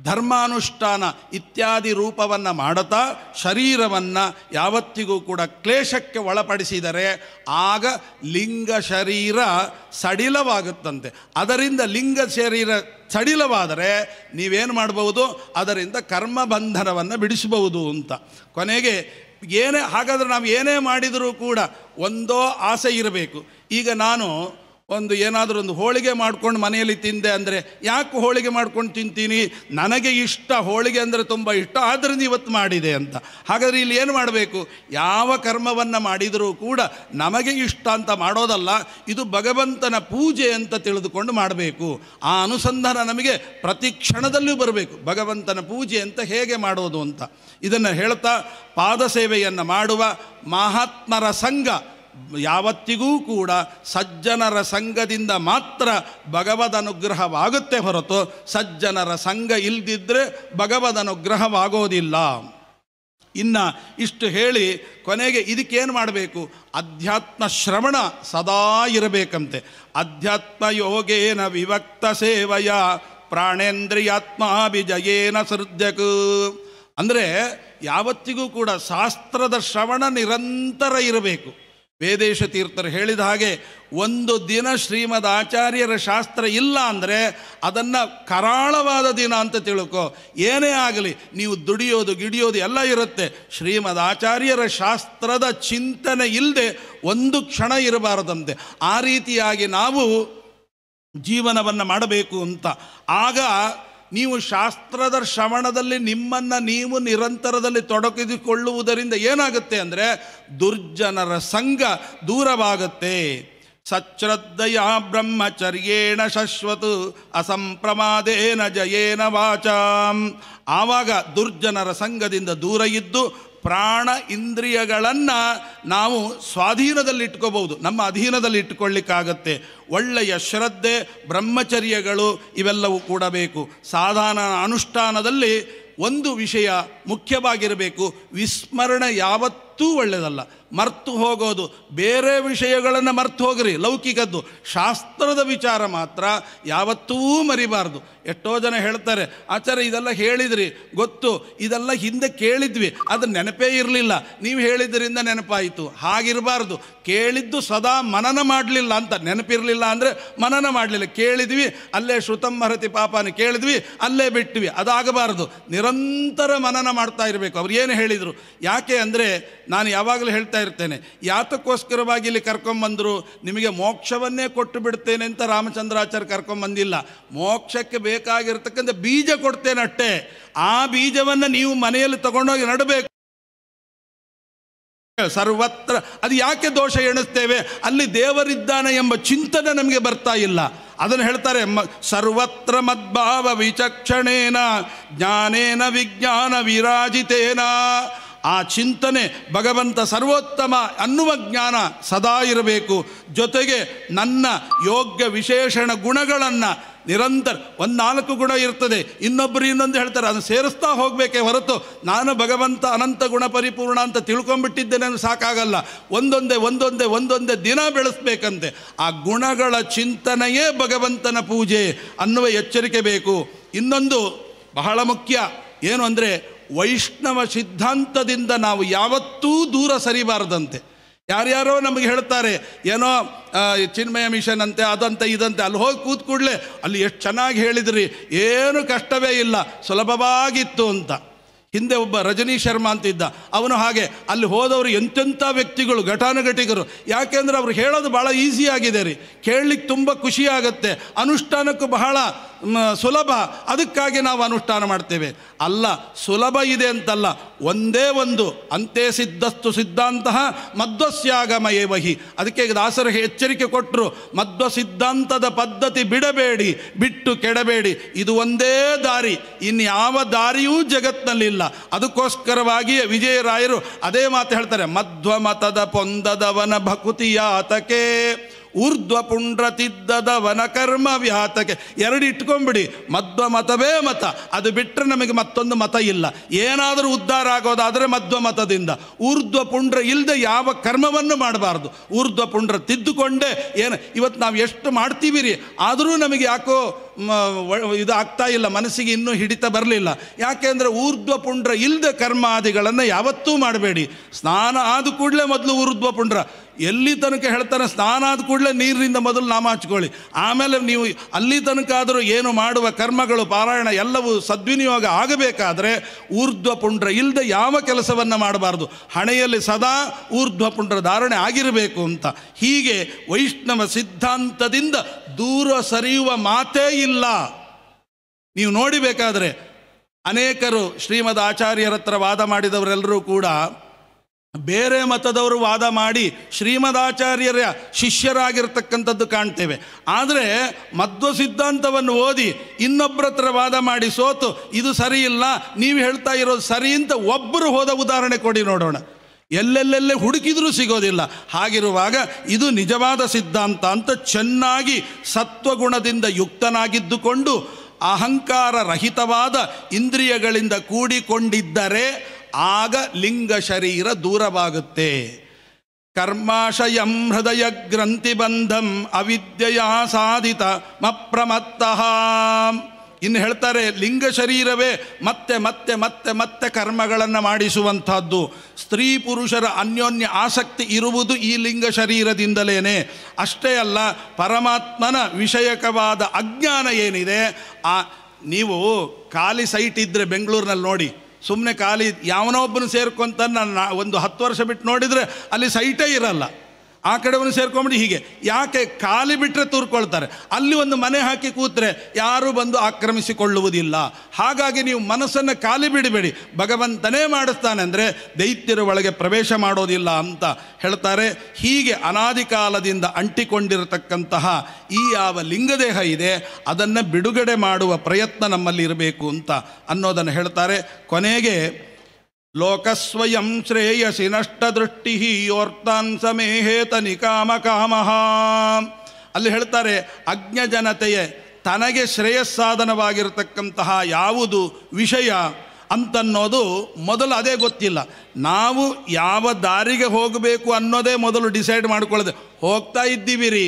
ಧರ್ಮಾನುಷ್ಠಾನ ಇತ್ಯಾದಿ ರೂಪವನ್ನು ಮಾಡುತ್ತಾ ಶರೀರವನ್ನು ಯಾವತ್ತಿಗೂ ಕೂಡ ಕ್ಲೇಶಕ್ಕೆ ಒಳಪಡಿಸಿದರೆ ಆಗ ಲಿಂಗ ಶರೀರ ಸಡಿಲವಾಗುತ್ತಂತೆ ಅದರಿಂದ ಲಿಂಗ ಶರೀರ ಸಡಿಲವಾದರೆ ನೀವೇನು ಮಾಡಬಹುದು ಅದರಿಂದ ಕರ್ಮ ಬಂಧನವನ್ನು ಬಿಡಿಸಬಹುದು ಅಂತ ಕೊನೆಗೆ ಏನೇ ಹಾಗಾದರೆ ನಾವು ಏನೇ ಮಾಡಿದರೂ ಕೂಡ ಒಂದೋ ಆಸೆ ಇರಬೇಕು ಈಗ ನಾನು ಒಂದು ಏನಾದರೂ ಒಂದು ಹೋಳಿಗೆ ಮಾಡ್ಕೊಂಡು ಮನೆಯಲ್ಲಿ ತಿಂದೆ ಅಂದರೆ ಯಾಕೆ ಹೋಳಿಗೆ ಮಾಡ್ಕೊಂಡು ತಿಂತೀನಿ ನನಗೆ ಇಷ್ಟ ಹೋಳಿಗೆ ಅಂದರೆ ತುಂಬ ಇಷ್ಟ ಆದ್ದರಿಂದ ಇವತ್ತು ಮಾಡಿದೆ ಅಂತ ಹಾಗಾದರೆ ಇಲ್ಲಿ ಏನು ಮಾಡಬೇಕು ಯಾವ ಕರ್ಮವನ್ನು ಮಾಡಿದರೂ ಕೂಡ ನಮಗೆ ಇಷ್ಟ ಅಂತ ಮಾಡೋದಲ್ಲ ಇದು ಭಗವಂತನ ಪೂಜೆ ಅಂತ ತಿಳಿದುಕೊಂಡು ಮಾಡಬೇಕು ಆ ಅನುಸಂಧಾನ ನಮಗೆ ಪ್ರತಿ ಕ್ಷಣದಲ್ಲೂ ಬರಬೇಕು ಭಗವಂತನ ಪೂಜೆ ಅಂತ ಹೇಗೆ ಮಾಡೋದು ಅಂತ ಇದನ್ನು ಹೇಳ್ತಾ ಸೇವೆಯನ್ನು ಮಾಡುವ ಮಹಾತ್ಮರ ಸಂಘ ಯಾವತ್ತಿಗೂ ಕೂಡ ಸಜ್ಜನರ ಸಂಘದಿಂದ ಮಾತ್ರ ಭಗವದ್ ಅನುಗ್ರಹವಾಗುತ್ತೆ ಹೊರತು ಸಜ್ಜನರ ಸಂಘ ಇಲ್ಲದಿದ್ದರೆ ಭಗವದ್ ಅನುಗ್ರಹವಾಗೋದಿಲ್ಲ ಇನ್ನು ಇಷ್ಟು ಹೇಳಿ ಕೊನೆಗೆ ಇದಕ್ಕೇನು ಮಾಡಬೇಕು ಅಧ್ಯಾತ್ಮ ಶ್ರವಣ ಸದಾ ಇರಬೇಕಂತೆ ಅಧ್ಯಾತ್ಮ ಯೋಗೇನ ವಿವಕ್ತ ಸೇವೆಯ ಪ್ರಾಣೇಂದ್ರಿಯಾತ್ಮಾಭಿಜಯೇನ ಸೃದ್ಯಕು ಅಂದರೆ ಯಾವತ್ತಿಗೂ ಕೂಡ ಶಾಸ್ತ್ರದ ಶ್ರವಣ ನಿರಂತರ ಇರಬೇಕು ವೇದೇಶ ತೀರ್ಥರು ಹೇಳಿದ ಹಾಗೆ ಒಂದು ದಿನ ಶ್ರೀಮದ್ ಆಚಾರ್ಯರ ಶಾಸ್ತ್ರ ಇಲ್ಲ ಅಂದರೆ ಅದನ್ನು ಕರಾಳವಾದ ದಿನ ಅಂತ ತಿಳ್ಕೊ ಏನೇ ಆಗಲಿ ನೀವು ದುಡಿಯೋದು ಗಿಡಿಯೋದು ಎಲ್ಲ ಇರುತ್ತೆ ಶ್ರೀಮದ್ ಆಚಾರ್ಯರ ಶಾಸ್ತ್ರದ ಚಿಂತನೆ ಇಲ್ಲದೆ ಒಂದು ಕ್ಷಣ ಇರಬಾರದಂತೆ ಆ ರೀತಿಯಾಗಿ ನಾವು ಜೀವನವನ್ನು ಮಾಡಬೇಕು ಅಂತ ಆಗ ನೀವು ಶಾಸ್ತ್ರದ ಶ್ರವಣದಲ್ಲಿ ನಿಮ್ಮನ್ನು ನೀವು ನಿರಂತರದಲ್ಲಿ ತೊಡಗಿಸಿಕೊಳ್ಳುವುದರಿಂದ ಏನಾಗುತ್ತೆ ಅಂದರೆ ದುರ್ಜನರ ಸಂಘ ದೂರವಾಗುತ್ತೆ ಸಚ್ರದ್ಧಯ ಬ್ರಹ್ಮಚರ್ಯೇಣ ಶಶ್ವತ್ ಅಸಂಪ್ರಮಾದೇನ ಜಯೇನ ವಾಚಾಂ ಆವಾಗ ದುರ್ಜನರ ಸಂಘದಿಂದ ದೂರ ಇದ್ದು ಪ್ರಾಣ ಇಂದ್ರಿಯಗಳನ್ನು ನಾವು ಸ್ವಾಧೀನದಲ್ಲಿ ಇಟ್ಕೋಬಹುದು ನಮ್ಮ ಅಧೀನದಲ್ಲಿ ಇಟ್ಕೊಳ್ಳಿಕ್ಕಾಗತ್ತೆ ಒಳ್ಳೆಯ ಶ್ರದ್ಧೆ ಬ್ರಹ್ಮಚರ್ಯಗಳು ಇವೆಲ್ಲವೂ ಕೂಡ ಬೇಕು ಸಾಧಾರಣ ಅನುಷ್ಠಾನದಲ್ಲಿ ಒಂದು ವಿಷಯ ಮುಖ್ಯವಾಗಿರಬೇಕು ವಿಸ್ಮರಣೆ ಯಾವತ್ತು ಮರ್ತೂ ಒಳ್ಳೆಯದಲ್ಲ ಮರ್ತು ಹೋಗೋದು ಬೇರೆ ವಿಷಯಗಳನ್ನು ಮರ್ತು ಹೋಗ್ರಿ ಲೌಕಿಕದ್ದು ಶಾಸ್ತ್ರದ ವಿಚಾರ ಮಾತ್ರ ಯಾವತ್ತೂ ಮರಿಬಾರ್ದು ಎಷ್ಟೋ ಜನ ಹೇಳ್ತಾರೆ ಆಚಾರ್ಯ ಇದೆಲ್ಲ ಹೇಳಿದ್ರಿ ಗೊತ್ತು ಇದೆಲ್ಲ ಹಿಂದೆ ಕೇಳಿದ್ವಿ ಅದು ನೆನಪೇ ಇರಲಿಲ್ಲ ನೀವು ಹೇಳಿದ್ರಿಂದ ನೆನಪಾಯಿತು ಹಾಗಿರಬಾರ್ದು ಕೇಳಿದ್ದು ಸದಾ ಮನನ ಮಾಡಲಿಲ್ಲ ಅಂತ ನೆನಪಿರಲಿಲ್ಲ ಅಂದರೆ ಮನನ ಮಾಡಲಿಲ್ಲ ಕೇಳಿದ್ವಿ ಅಲ್ಲೇ ಶ್ರುತಂಹರತಿ ಪಾಪನ ಕೇಳಿದ್ವಿ ಅಲ್ಲೇ ಬಿಟ್ವಿ ಅದಾಗಬಾರ್ದು ನಿರಂತರ ಮನನ ಮಾಡ್ತಾ ಇರಬೇಕು ಅವ್ರು ಏನು ಹೇಳಿದರು ಯಾಕೆ ಅಂದರೆ ನಾನು ಯಾವಾಗಲೂ ಹೇಳ್ತಾ ಇರ್ತೇನೆ ಯಾತಕ್ಕೋಸ್ಕರವಾಗಿ ಇಲ್ಲಿ ಕರ್ಕೊಂಬಂದರು ನಿಮಗೆ ಮೋಕ್ಷವನ್ನೇ ಕೊಟ್ಟು ಬಿಡ್ತೇನೆ ಅಂತ ರಾಮಚಂದ್ರಾಚಾರ್ಯ ಕರ್ಕೊಂಬಂದಿಲ್ಲ ಮೋಕ್ಷಕ್ಕೆ ಬೇಕಾಗಿರ್ತಕ್ಕಂಥ ಬೀಜ ಕೊಡ್ತೇನೆ ಅಷ್ಟೇ ಆ ಬೀಜವನ್ನು ನೀವು ಮನೆಯಲ್ಲಿ ತಗೊಂಡೋಗಿ ನಡಬೇಕು ಸರ್ವತ್ರ ಅದು ಯಾಕೆ ದೋಷ ಎಣಿಸ್ತೇವೆ ಅಲ್ಲಿ ದೇವರಿದ್ದಾನೆ ಎಂಬ ಚಿಂತನೆ ನಮಗೆ ಬರ್ತಾ ಇಲ್ಲ ಅದನ್ನು ಹೇಳ್ತಾರೆ ಸರ್ವತ್ರ ಮದ್ಭಾವ ವಿಚಕ್ಷಣೇನ ಜ್ಞಾನೇನ ವಿಜ್ಞಾನ ವಿರಾಜಿತೇನ ಆ ಚಿಂತನೆ ಭಗವಂತ ಸರ್ವೋತ್ತಮ ಅನ್ನುವ ಜ್ಞಾನ ಸದಾ ಇರಬೇಕು ಜೊತೆಗೆ ನನ್ನ ಯೋಗ್ಯ ವಿಶೇಷಣ ಗುಣಗಳನ್ನು ನಿರಂತರ ಒಂದು ನಾಲ್ಕು ಗುಣ ಇರ್ತದೆ ಇನ್ನೊಬ್ಬರು ಇನ್ನೊಂದು ಹೇಳ್ತಾರೆ ಅದನ್ನು ಸೇರಿಸ್ತಾ ಹೋಗಬೇಕೇ ಹೊರತು ನಾನು ಭಗವಂತ ಅನಂತ ಗುಣ ಪರಿಪೂರ್ಣ ಅಂತ ತಿಳ್ಕೊಂಬಿಟ್ಟಿದ್ದೇನೆ ಸಾಕಾಗಲ್ಲ ಒಂದೊಂದೇ ಒಂದೊಂದೇ ಒಂದೊಂದೇ ದಿನ ಬೆಳೆಸ್ಬೇಕಂತೆ ಆ ಗುಣಗಳ ಚಿಂತನೆಯೇ ಭಗವಂತನ ಪೂಜೆ ಅನ್ನುವ ಎಚ್ಚರಿಕೆ ಬೇಕು ಇನ್ನೊಂದು ಬಹಳ ಮುಖ್ಯ ಏನು ಅಂದರೆ ವೈಷ್ಣವ ಸಿದ್ಧಾಂತದಿಂದ ನಾವು ಯಾವತ್ತೂ ದೂರ ಸರಿಬಾರ್ದಂತೆ ಯಾರ್ಯಾರೋ ನಮಗೆ ಹೇಳ್ತಾರೆ ಏನೋ ಚಿನ್ಮಯ ಮಿಷನ್ ಅಂತೆ ಅದಂತೆ ಇದಂತೆ ಅಲ್ಲಿ ಹೋಗಿ ಕೂತ್ ಅಲ್ಲಿ ಎಷ್ಟು ಚೆನ್ನಾಗಿ ಹೇಳಿದ್ರಿ ಏನು ಕಷ್ಟವೇ ಇಲ್ಲ ಸುಲಭವಾಗಿತ್ತು ಅಂತ ಹಿಂದೆ ಒಬ್ಬ ರಜನಿ ಶರ್ಮಾ ಅಂತಿದ್ದ ಅವನು ಹಾಗೆ ಅಲ್ಲಿ ಹೋದವರು ಎಂತೆಂಥ ವ್ಯಕ್ತಿಗಳು ಘಟಾನುಘಟಿಗರು ಯಾಕೆಂದರೆ ಅವ್ರು ಹೇಳೋದು ಭಾಳ ಈಸಿಯಾಗಿದೆ ರೀ ಕೇಳಲಿಕ್ಕೆ ತುಂಬ ಖುಷಿಯಾಗತ್ತೆ ಅನುಷ್ಠಾನಕ್ಕೂ ಬಹಳ ಸುಲಭ ಅದಕ್ಕಾಗಿ ನಾವು ಅನುಷ್ಠಾನ ಮಾಡ್ತೇವೆ ಅಲ್ಲ ಸುಲಭ ಇದೆ ಅಂತಲ್ಲ ಒಂದೇ ಒಂದು ಅಂತೆ ಸಿದ್ಧಸ್ತು ಸಿದ್ಧಾಂತ ವಹಿ ಅದಕ್ಕೆ ದಾಸರಿಗೆ ಎಚ್ಚರಿಕೆ ಕೊಟ್ಟರು ಮಧ್ವ ಸಿದ್ಧಾಂತದ ಪದ್ಧತಿ ಬಿಡಬೇಡಿ ಬಿಟ್ಟು ಕೆಡಬೇಡಿ ಇದು ಒಂದೇ ದಾರಿ ಇನ್ಯಾವ ದಾರಿಯೂ ಜಗತ್ತಿನಲ್ಲಿಲ್ಲ ಅದಕ್ಕೋಸ್ಕರವಾಗಿಯೇ ವಿಜಯರಾಯರು ಅದೇ ಮಾತು ಹೇಳ್ತಾರೆ ಮಧ್ವ ಮತದ ಪೊಂದದವನ ಭಕುತಿಯಾತಕೇ ಊರ್ಧ್ವ ವನ ವನಕರ್ಮ ವಿಹಾತಕ್ಕೆ ಎರಡು ಇಟ್ಕೊಂಬಿಡಿ ಮಧ್ವ ಮತವೇ ಮತ ಅದು ಬಿಟ್ಟರೆ ನಮಗೆ ಮತ್ತೊಂದು ಮತ ಇಲ್ಲ ಏನಾದರೂ ಉದ್ಧಾರ ಆಗೋದಾದರೆ ಮಧ್ವ ಮತದಿಂದ ಊರ್ಧ್ವ ಪುಂಡ್ರ ಇಲ್ಲದೆ ಯಾವ ಕರ್ಮವನ್ನು ಮಾಡಬಾರ್ದು ಊರ್ಧ್ವ ಪುಂಡ್ರ ತಿದ್ದುಕೊಂಡೇ ಏನು ಇವತ್ತು ನಾವು ಎಷ್ಟು ಮಾಡ್ತೀವಿ ರೀ ಆದರೂ ನಮಗೆ ಯಾಕೋ ಇದು ಆಗ್ತಾ ಇಲ್ಲ ಮನಸ್ಸಿಗೆ ಇನ್ನೂ ಹಿಡಿತ ಬರಲಿಲ್ಲ ಯಾಕೆಂದರೆ ಊರ್ಧ್ವ ಪುಂಡ್ರ ಇಲ್ಲದೆ ಕರ್ಮಾದಿಗಳನ್ನು ಯಾವತ್ತೂ ಮಾಡಬೇಡಿ ಸ್ನಾನ ಆದ ಕೂಡಲೇ ಮೊದಲು ಊರ್ಧ್ವ ಪುಂಡ್ರ ಎಲ್ಲಿ ತನಕ ಹೇಳ್ತಾನೆ ಸ್ನಾನ ಆದ ಕೂಡಲೇ ನೀರಿನಿಂದ ಮೊದಲು ನಾಮ ಹಚ್ಕೊಳ್ಳಿ ಆಮೇಲೆ ನೀವು ಅಲ್ಲಿ ತನಕ ಆದರೂ ಏನು ಮಾಡುವ ಕರ್ಮಗಳು ಪಾರಾಯಣ ಎಲ್ಲವೂ ಸದ್ವಿನಿಯೋಗ ಆಗಬೇಕಾದರೆ ಊರ್ಧ್ವ ಪುಂಡ್ರ ಇಲ್ಲದೆ ಯಾವ ಕೆಲಸವನ್ನು ಮಾಡಬಾರ್ದು ಹಣೆಯಲ್ಲಿ ಸದಾ ಊರ್ಧ್ವ ಪುಂಡ್ರ ಧಾರಣೆ ಆಗಿರಬೇಕು ಅಂತ ಹೀಗೆ ವೈಷ್ಣವ ಸಿದ್ಧಾಂತದಿಂದ ದೂರ ಸರಿಯುವ ಮಾತೇ ಇಲ್ಲ ನೀವು ನೋಡಿಬೇಕಾದರೆ ಅನೇಕರು ಶ್ರೀಮದ್ ಆಚಾರ್ಯರ ಹತ್ರ ವಾದ ಮಾಡಿದವರೆಲ್ಲರೂ ಕೂಡ ಬೇರೆ ಮತದವರು ವಾದ ಮಾಡಿ ಶ್ರೀಮದಾಚಾರ್ಯರ ಶಿಷ್ಯರಾಗಿರ್ತಕ್ಕಂಥದ್ದು ಕಾಣ್ತೇವೆ ಆದರೆ ಮಧ್ವ ಸಿದ್ಧಾಂತವನ್ನು ಓದಿ ಇನ್ನೊಬ್ಬರ ಹತ್ರ ವಾದ ಮಾಡಿ ಸೋತು ಇದು ಸರಿ ಇಲ್ಲ ನೀವು ಹೇಳ್ತಾ ಇರೋದು ಸರಿ ಅಂತ ಒಬ್ಬರು ಹೋದ ಉದಾಹರಣೆ ಕೊಡಿ ನೋಡೋಣ ಎಲ್ಲೆಲ್ಲೆಲ್ಲೇ ಹುಡುಕಿದರೂ ಸಿಗೋದಿಲ್ಲ ಹಾಗಿರುವಾಗ ಇದು ನಿಜವಾದ ಸಿದ್ಧಾಂತ ಅಂತ ಚೆನ್ನಾಗಿ ಸತ್ವಗುಣದಿಂದ ಯುಕ್ತನಾಗಿದ್ದುಕೊಂಡು ಅಹಂಕಾರ ರಹಿತವಾದ ಇಂದ್ರಿಯಗಳಿಂದ ಕೂಡಿಕೊಂಡಿದ್ದರೆ ಆಗ ಲಿಂಗ ಶರೀರ ದೂರವಾಗುತ್ತೆ ಕರ್ಮಾಶಯಂ ಹೃದಯ ಬಂಧಂ ಅವಿದ್ಯೆಯ ಸಾಧಿತ ಮಪ್ರಮತ್ತ ಇನ್ನು ಹೇಳ್ತಾರೆ ಲಿಂಗ ಶರೀರವೇ ಮತ್ತೆ ಮತ್ತೆ ಮತ್ತೆ ಮತ್ತೆ ಕರ್ಮಗಳನ್ನು ಮಾಡಿಸುವಂಥದ್ದು ಸ್ತ್ರೀ ಪುರುಷರ ಅನ್ಯೋನ್ಯ ಆಸಕ್ತಿ ಇರುವುದು ಈ ಲಿಂಗ ಶರೀರದಿಂದಲೇ ಅಷ್ಟೇ ಅಲ್ಲ ಪರಮಾತ್ಮನ ವಿಷಯಕವಾದ ಅಜ್ಞಾನ ಏನಿದೆ ಆ ನೀವು ಖಾಲಿ ಸೈಟ್ ಇದ್ದರೆ ಬೆಂಗಳೂರಿನಲ್ಲಿ ನೋಡಿ ಸುಮ್ಮನೆ ಖಾಲಿ ಯಾವನೋ ಒಬ್ಬನು ಸೇರ್ಕೊಂತ ನಾನು ಒಂದು ಹತ್ತು ವರ್ಷ ಬಿಟ್ಟು ನೋಡಿದರೆ ಅಲ್ಲಿ ಸೈಟೇ ಇರಲ್ಲ ಆ ಕಡೆ ಒಂದು ಸೇರ್ಕೊಂಬಿಡಿ ಹೀಗೆ ಯಾಕೆ ಖಾಲಿ ಬಿಟ್ಟರೆ ತೂರ್ಕೊಳ್ತಾರೆ ಅಲ್ಲಿ ಒಂದು ಮನೆ ಹಾಕಿ ಕೂತ್ರೆ ಯಾರೂ ಬಂದು ಆಕ್ರಮಿಸಿಕೊಳ್ಳುವುದಿಲ್ಲ ಹಾಗಾಗಿ ನೀವು ಮನಸ್ಸನ್ನು ಖಾಲಿ ಬಿಡಬೇಡಿ ಭಗವಂತನೇ ಮಾಡಿಸ್ತಾನೆ ಅಂದರೆ ದೈತ್ಯರ ಒಳಗೆ ಪ್ರವೇಶ ಮಾಡೋದಿಲ್ಲ ಅಂತ ಹೇಳ್ತಾರೆ ಹೀಗೆ ಅನಾದಿ ಕಾಲದಿಂದ ಅಂಟಿಕೊಂಡಿರತಕ್ಕಂತಹ ಈ ಯಾವ ಲಿಂಗದೇಹ ಇದೆ ಅದನ್ನು ಬಿಡುಗಡೆ ಮಾಡುವ ಪ್ರಯತ್ನ ನಮ್ಮಲ್ಲಿ ಇರಬೇಕು ಅಂತ ಅನ್ನೋದನ್ನು ಹೇಳ್ತಾರೆ ಕೊನೆಗೆ ಲೋಕಸ್ವಯಂ ಶ್ರೇಯಸಿ ನಷ್ಟದೃಷ್ಟಿ ಯೋರ್ತಾನ್ ಸಮೇಹೇತ ನಿಕಾಮ ಕಾಮಹ ಅಲ್ಲಿ ಹೇಳ್ತಾರೆ ಅಜ್ಞ ಜನತೆಯೇ ತನಗೆ ಶ್ರೇಯಸ್ಸಾಧನವಾಗಿರತಕ್ಕಂತಹ ಯಾವುದು ವಿಷಯ ಅಂತನ್ನೋದು ಮೊದಲು ಅದೇ ಗೊತ್ತಿಲ್ಲ ನಾವು ಯಾವ ದಾರಿಗೆ ಹೋಗಬೇಕು ಅನ್ನೋದೇ ಮೊದಲು ಡಿಸೈಡ್ ಮಾಡ್ಕೊಳ್ಳೋದು ಹೋಗ್ತಾ ಇದ್ದೀವಿ ರೀ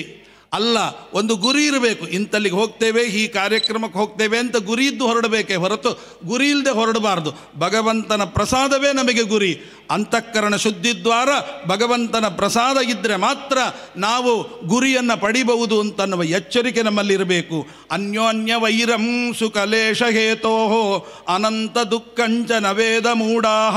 ಅಲ್ಲ ಒಂದು ಗುರಿ ಇರಬೇಕು ಇಂತಲ್ಲಿಗೆ ಹೋಗ್ತೇವೆ ಈ ಕಾರ್ಯಕ್ರಮಕ್ಕೆ ಹೋಗ್ತೇವೆ ಅಂತ ಗುರಿ ಇದ್ದು ಹೊರಡಬೇಕೇ ಹೊರತು ಗುರಿ ಇಲ್ಲದೆ ಹೊರಡಬಾರ್ದು ಭಗವಂತನ ಪ್ರಸಾದವೇ ನಮಗೆ ಗುರಿ ಅಂತಃಕರಣ ಶುದ್ಧಿದ್ವಾರ ಭಗವಂತನ ಪ್ರಸಾದ ಇದ್ದರೆ ಮಾತ್ರ ನಾವು ಗುರಿಯನ್ನು ಪಡಿಬಹುದು ಅಂತನ್ನುವ ಎಚ್ಚರಿಕೆ ನಮ್ಮಲ್ಲಿರಬೇಕು ಅನ್ಯೋನ್ಯ ವೈರಂ ಸುಕಲೇಶ ಹೇತೋಹೋ ಅನಂತ ದುಃಖಂಚ ವೇದ ಮೂಡಾಹ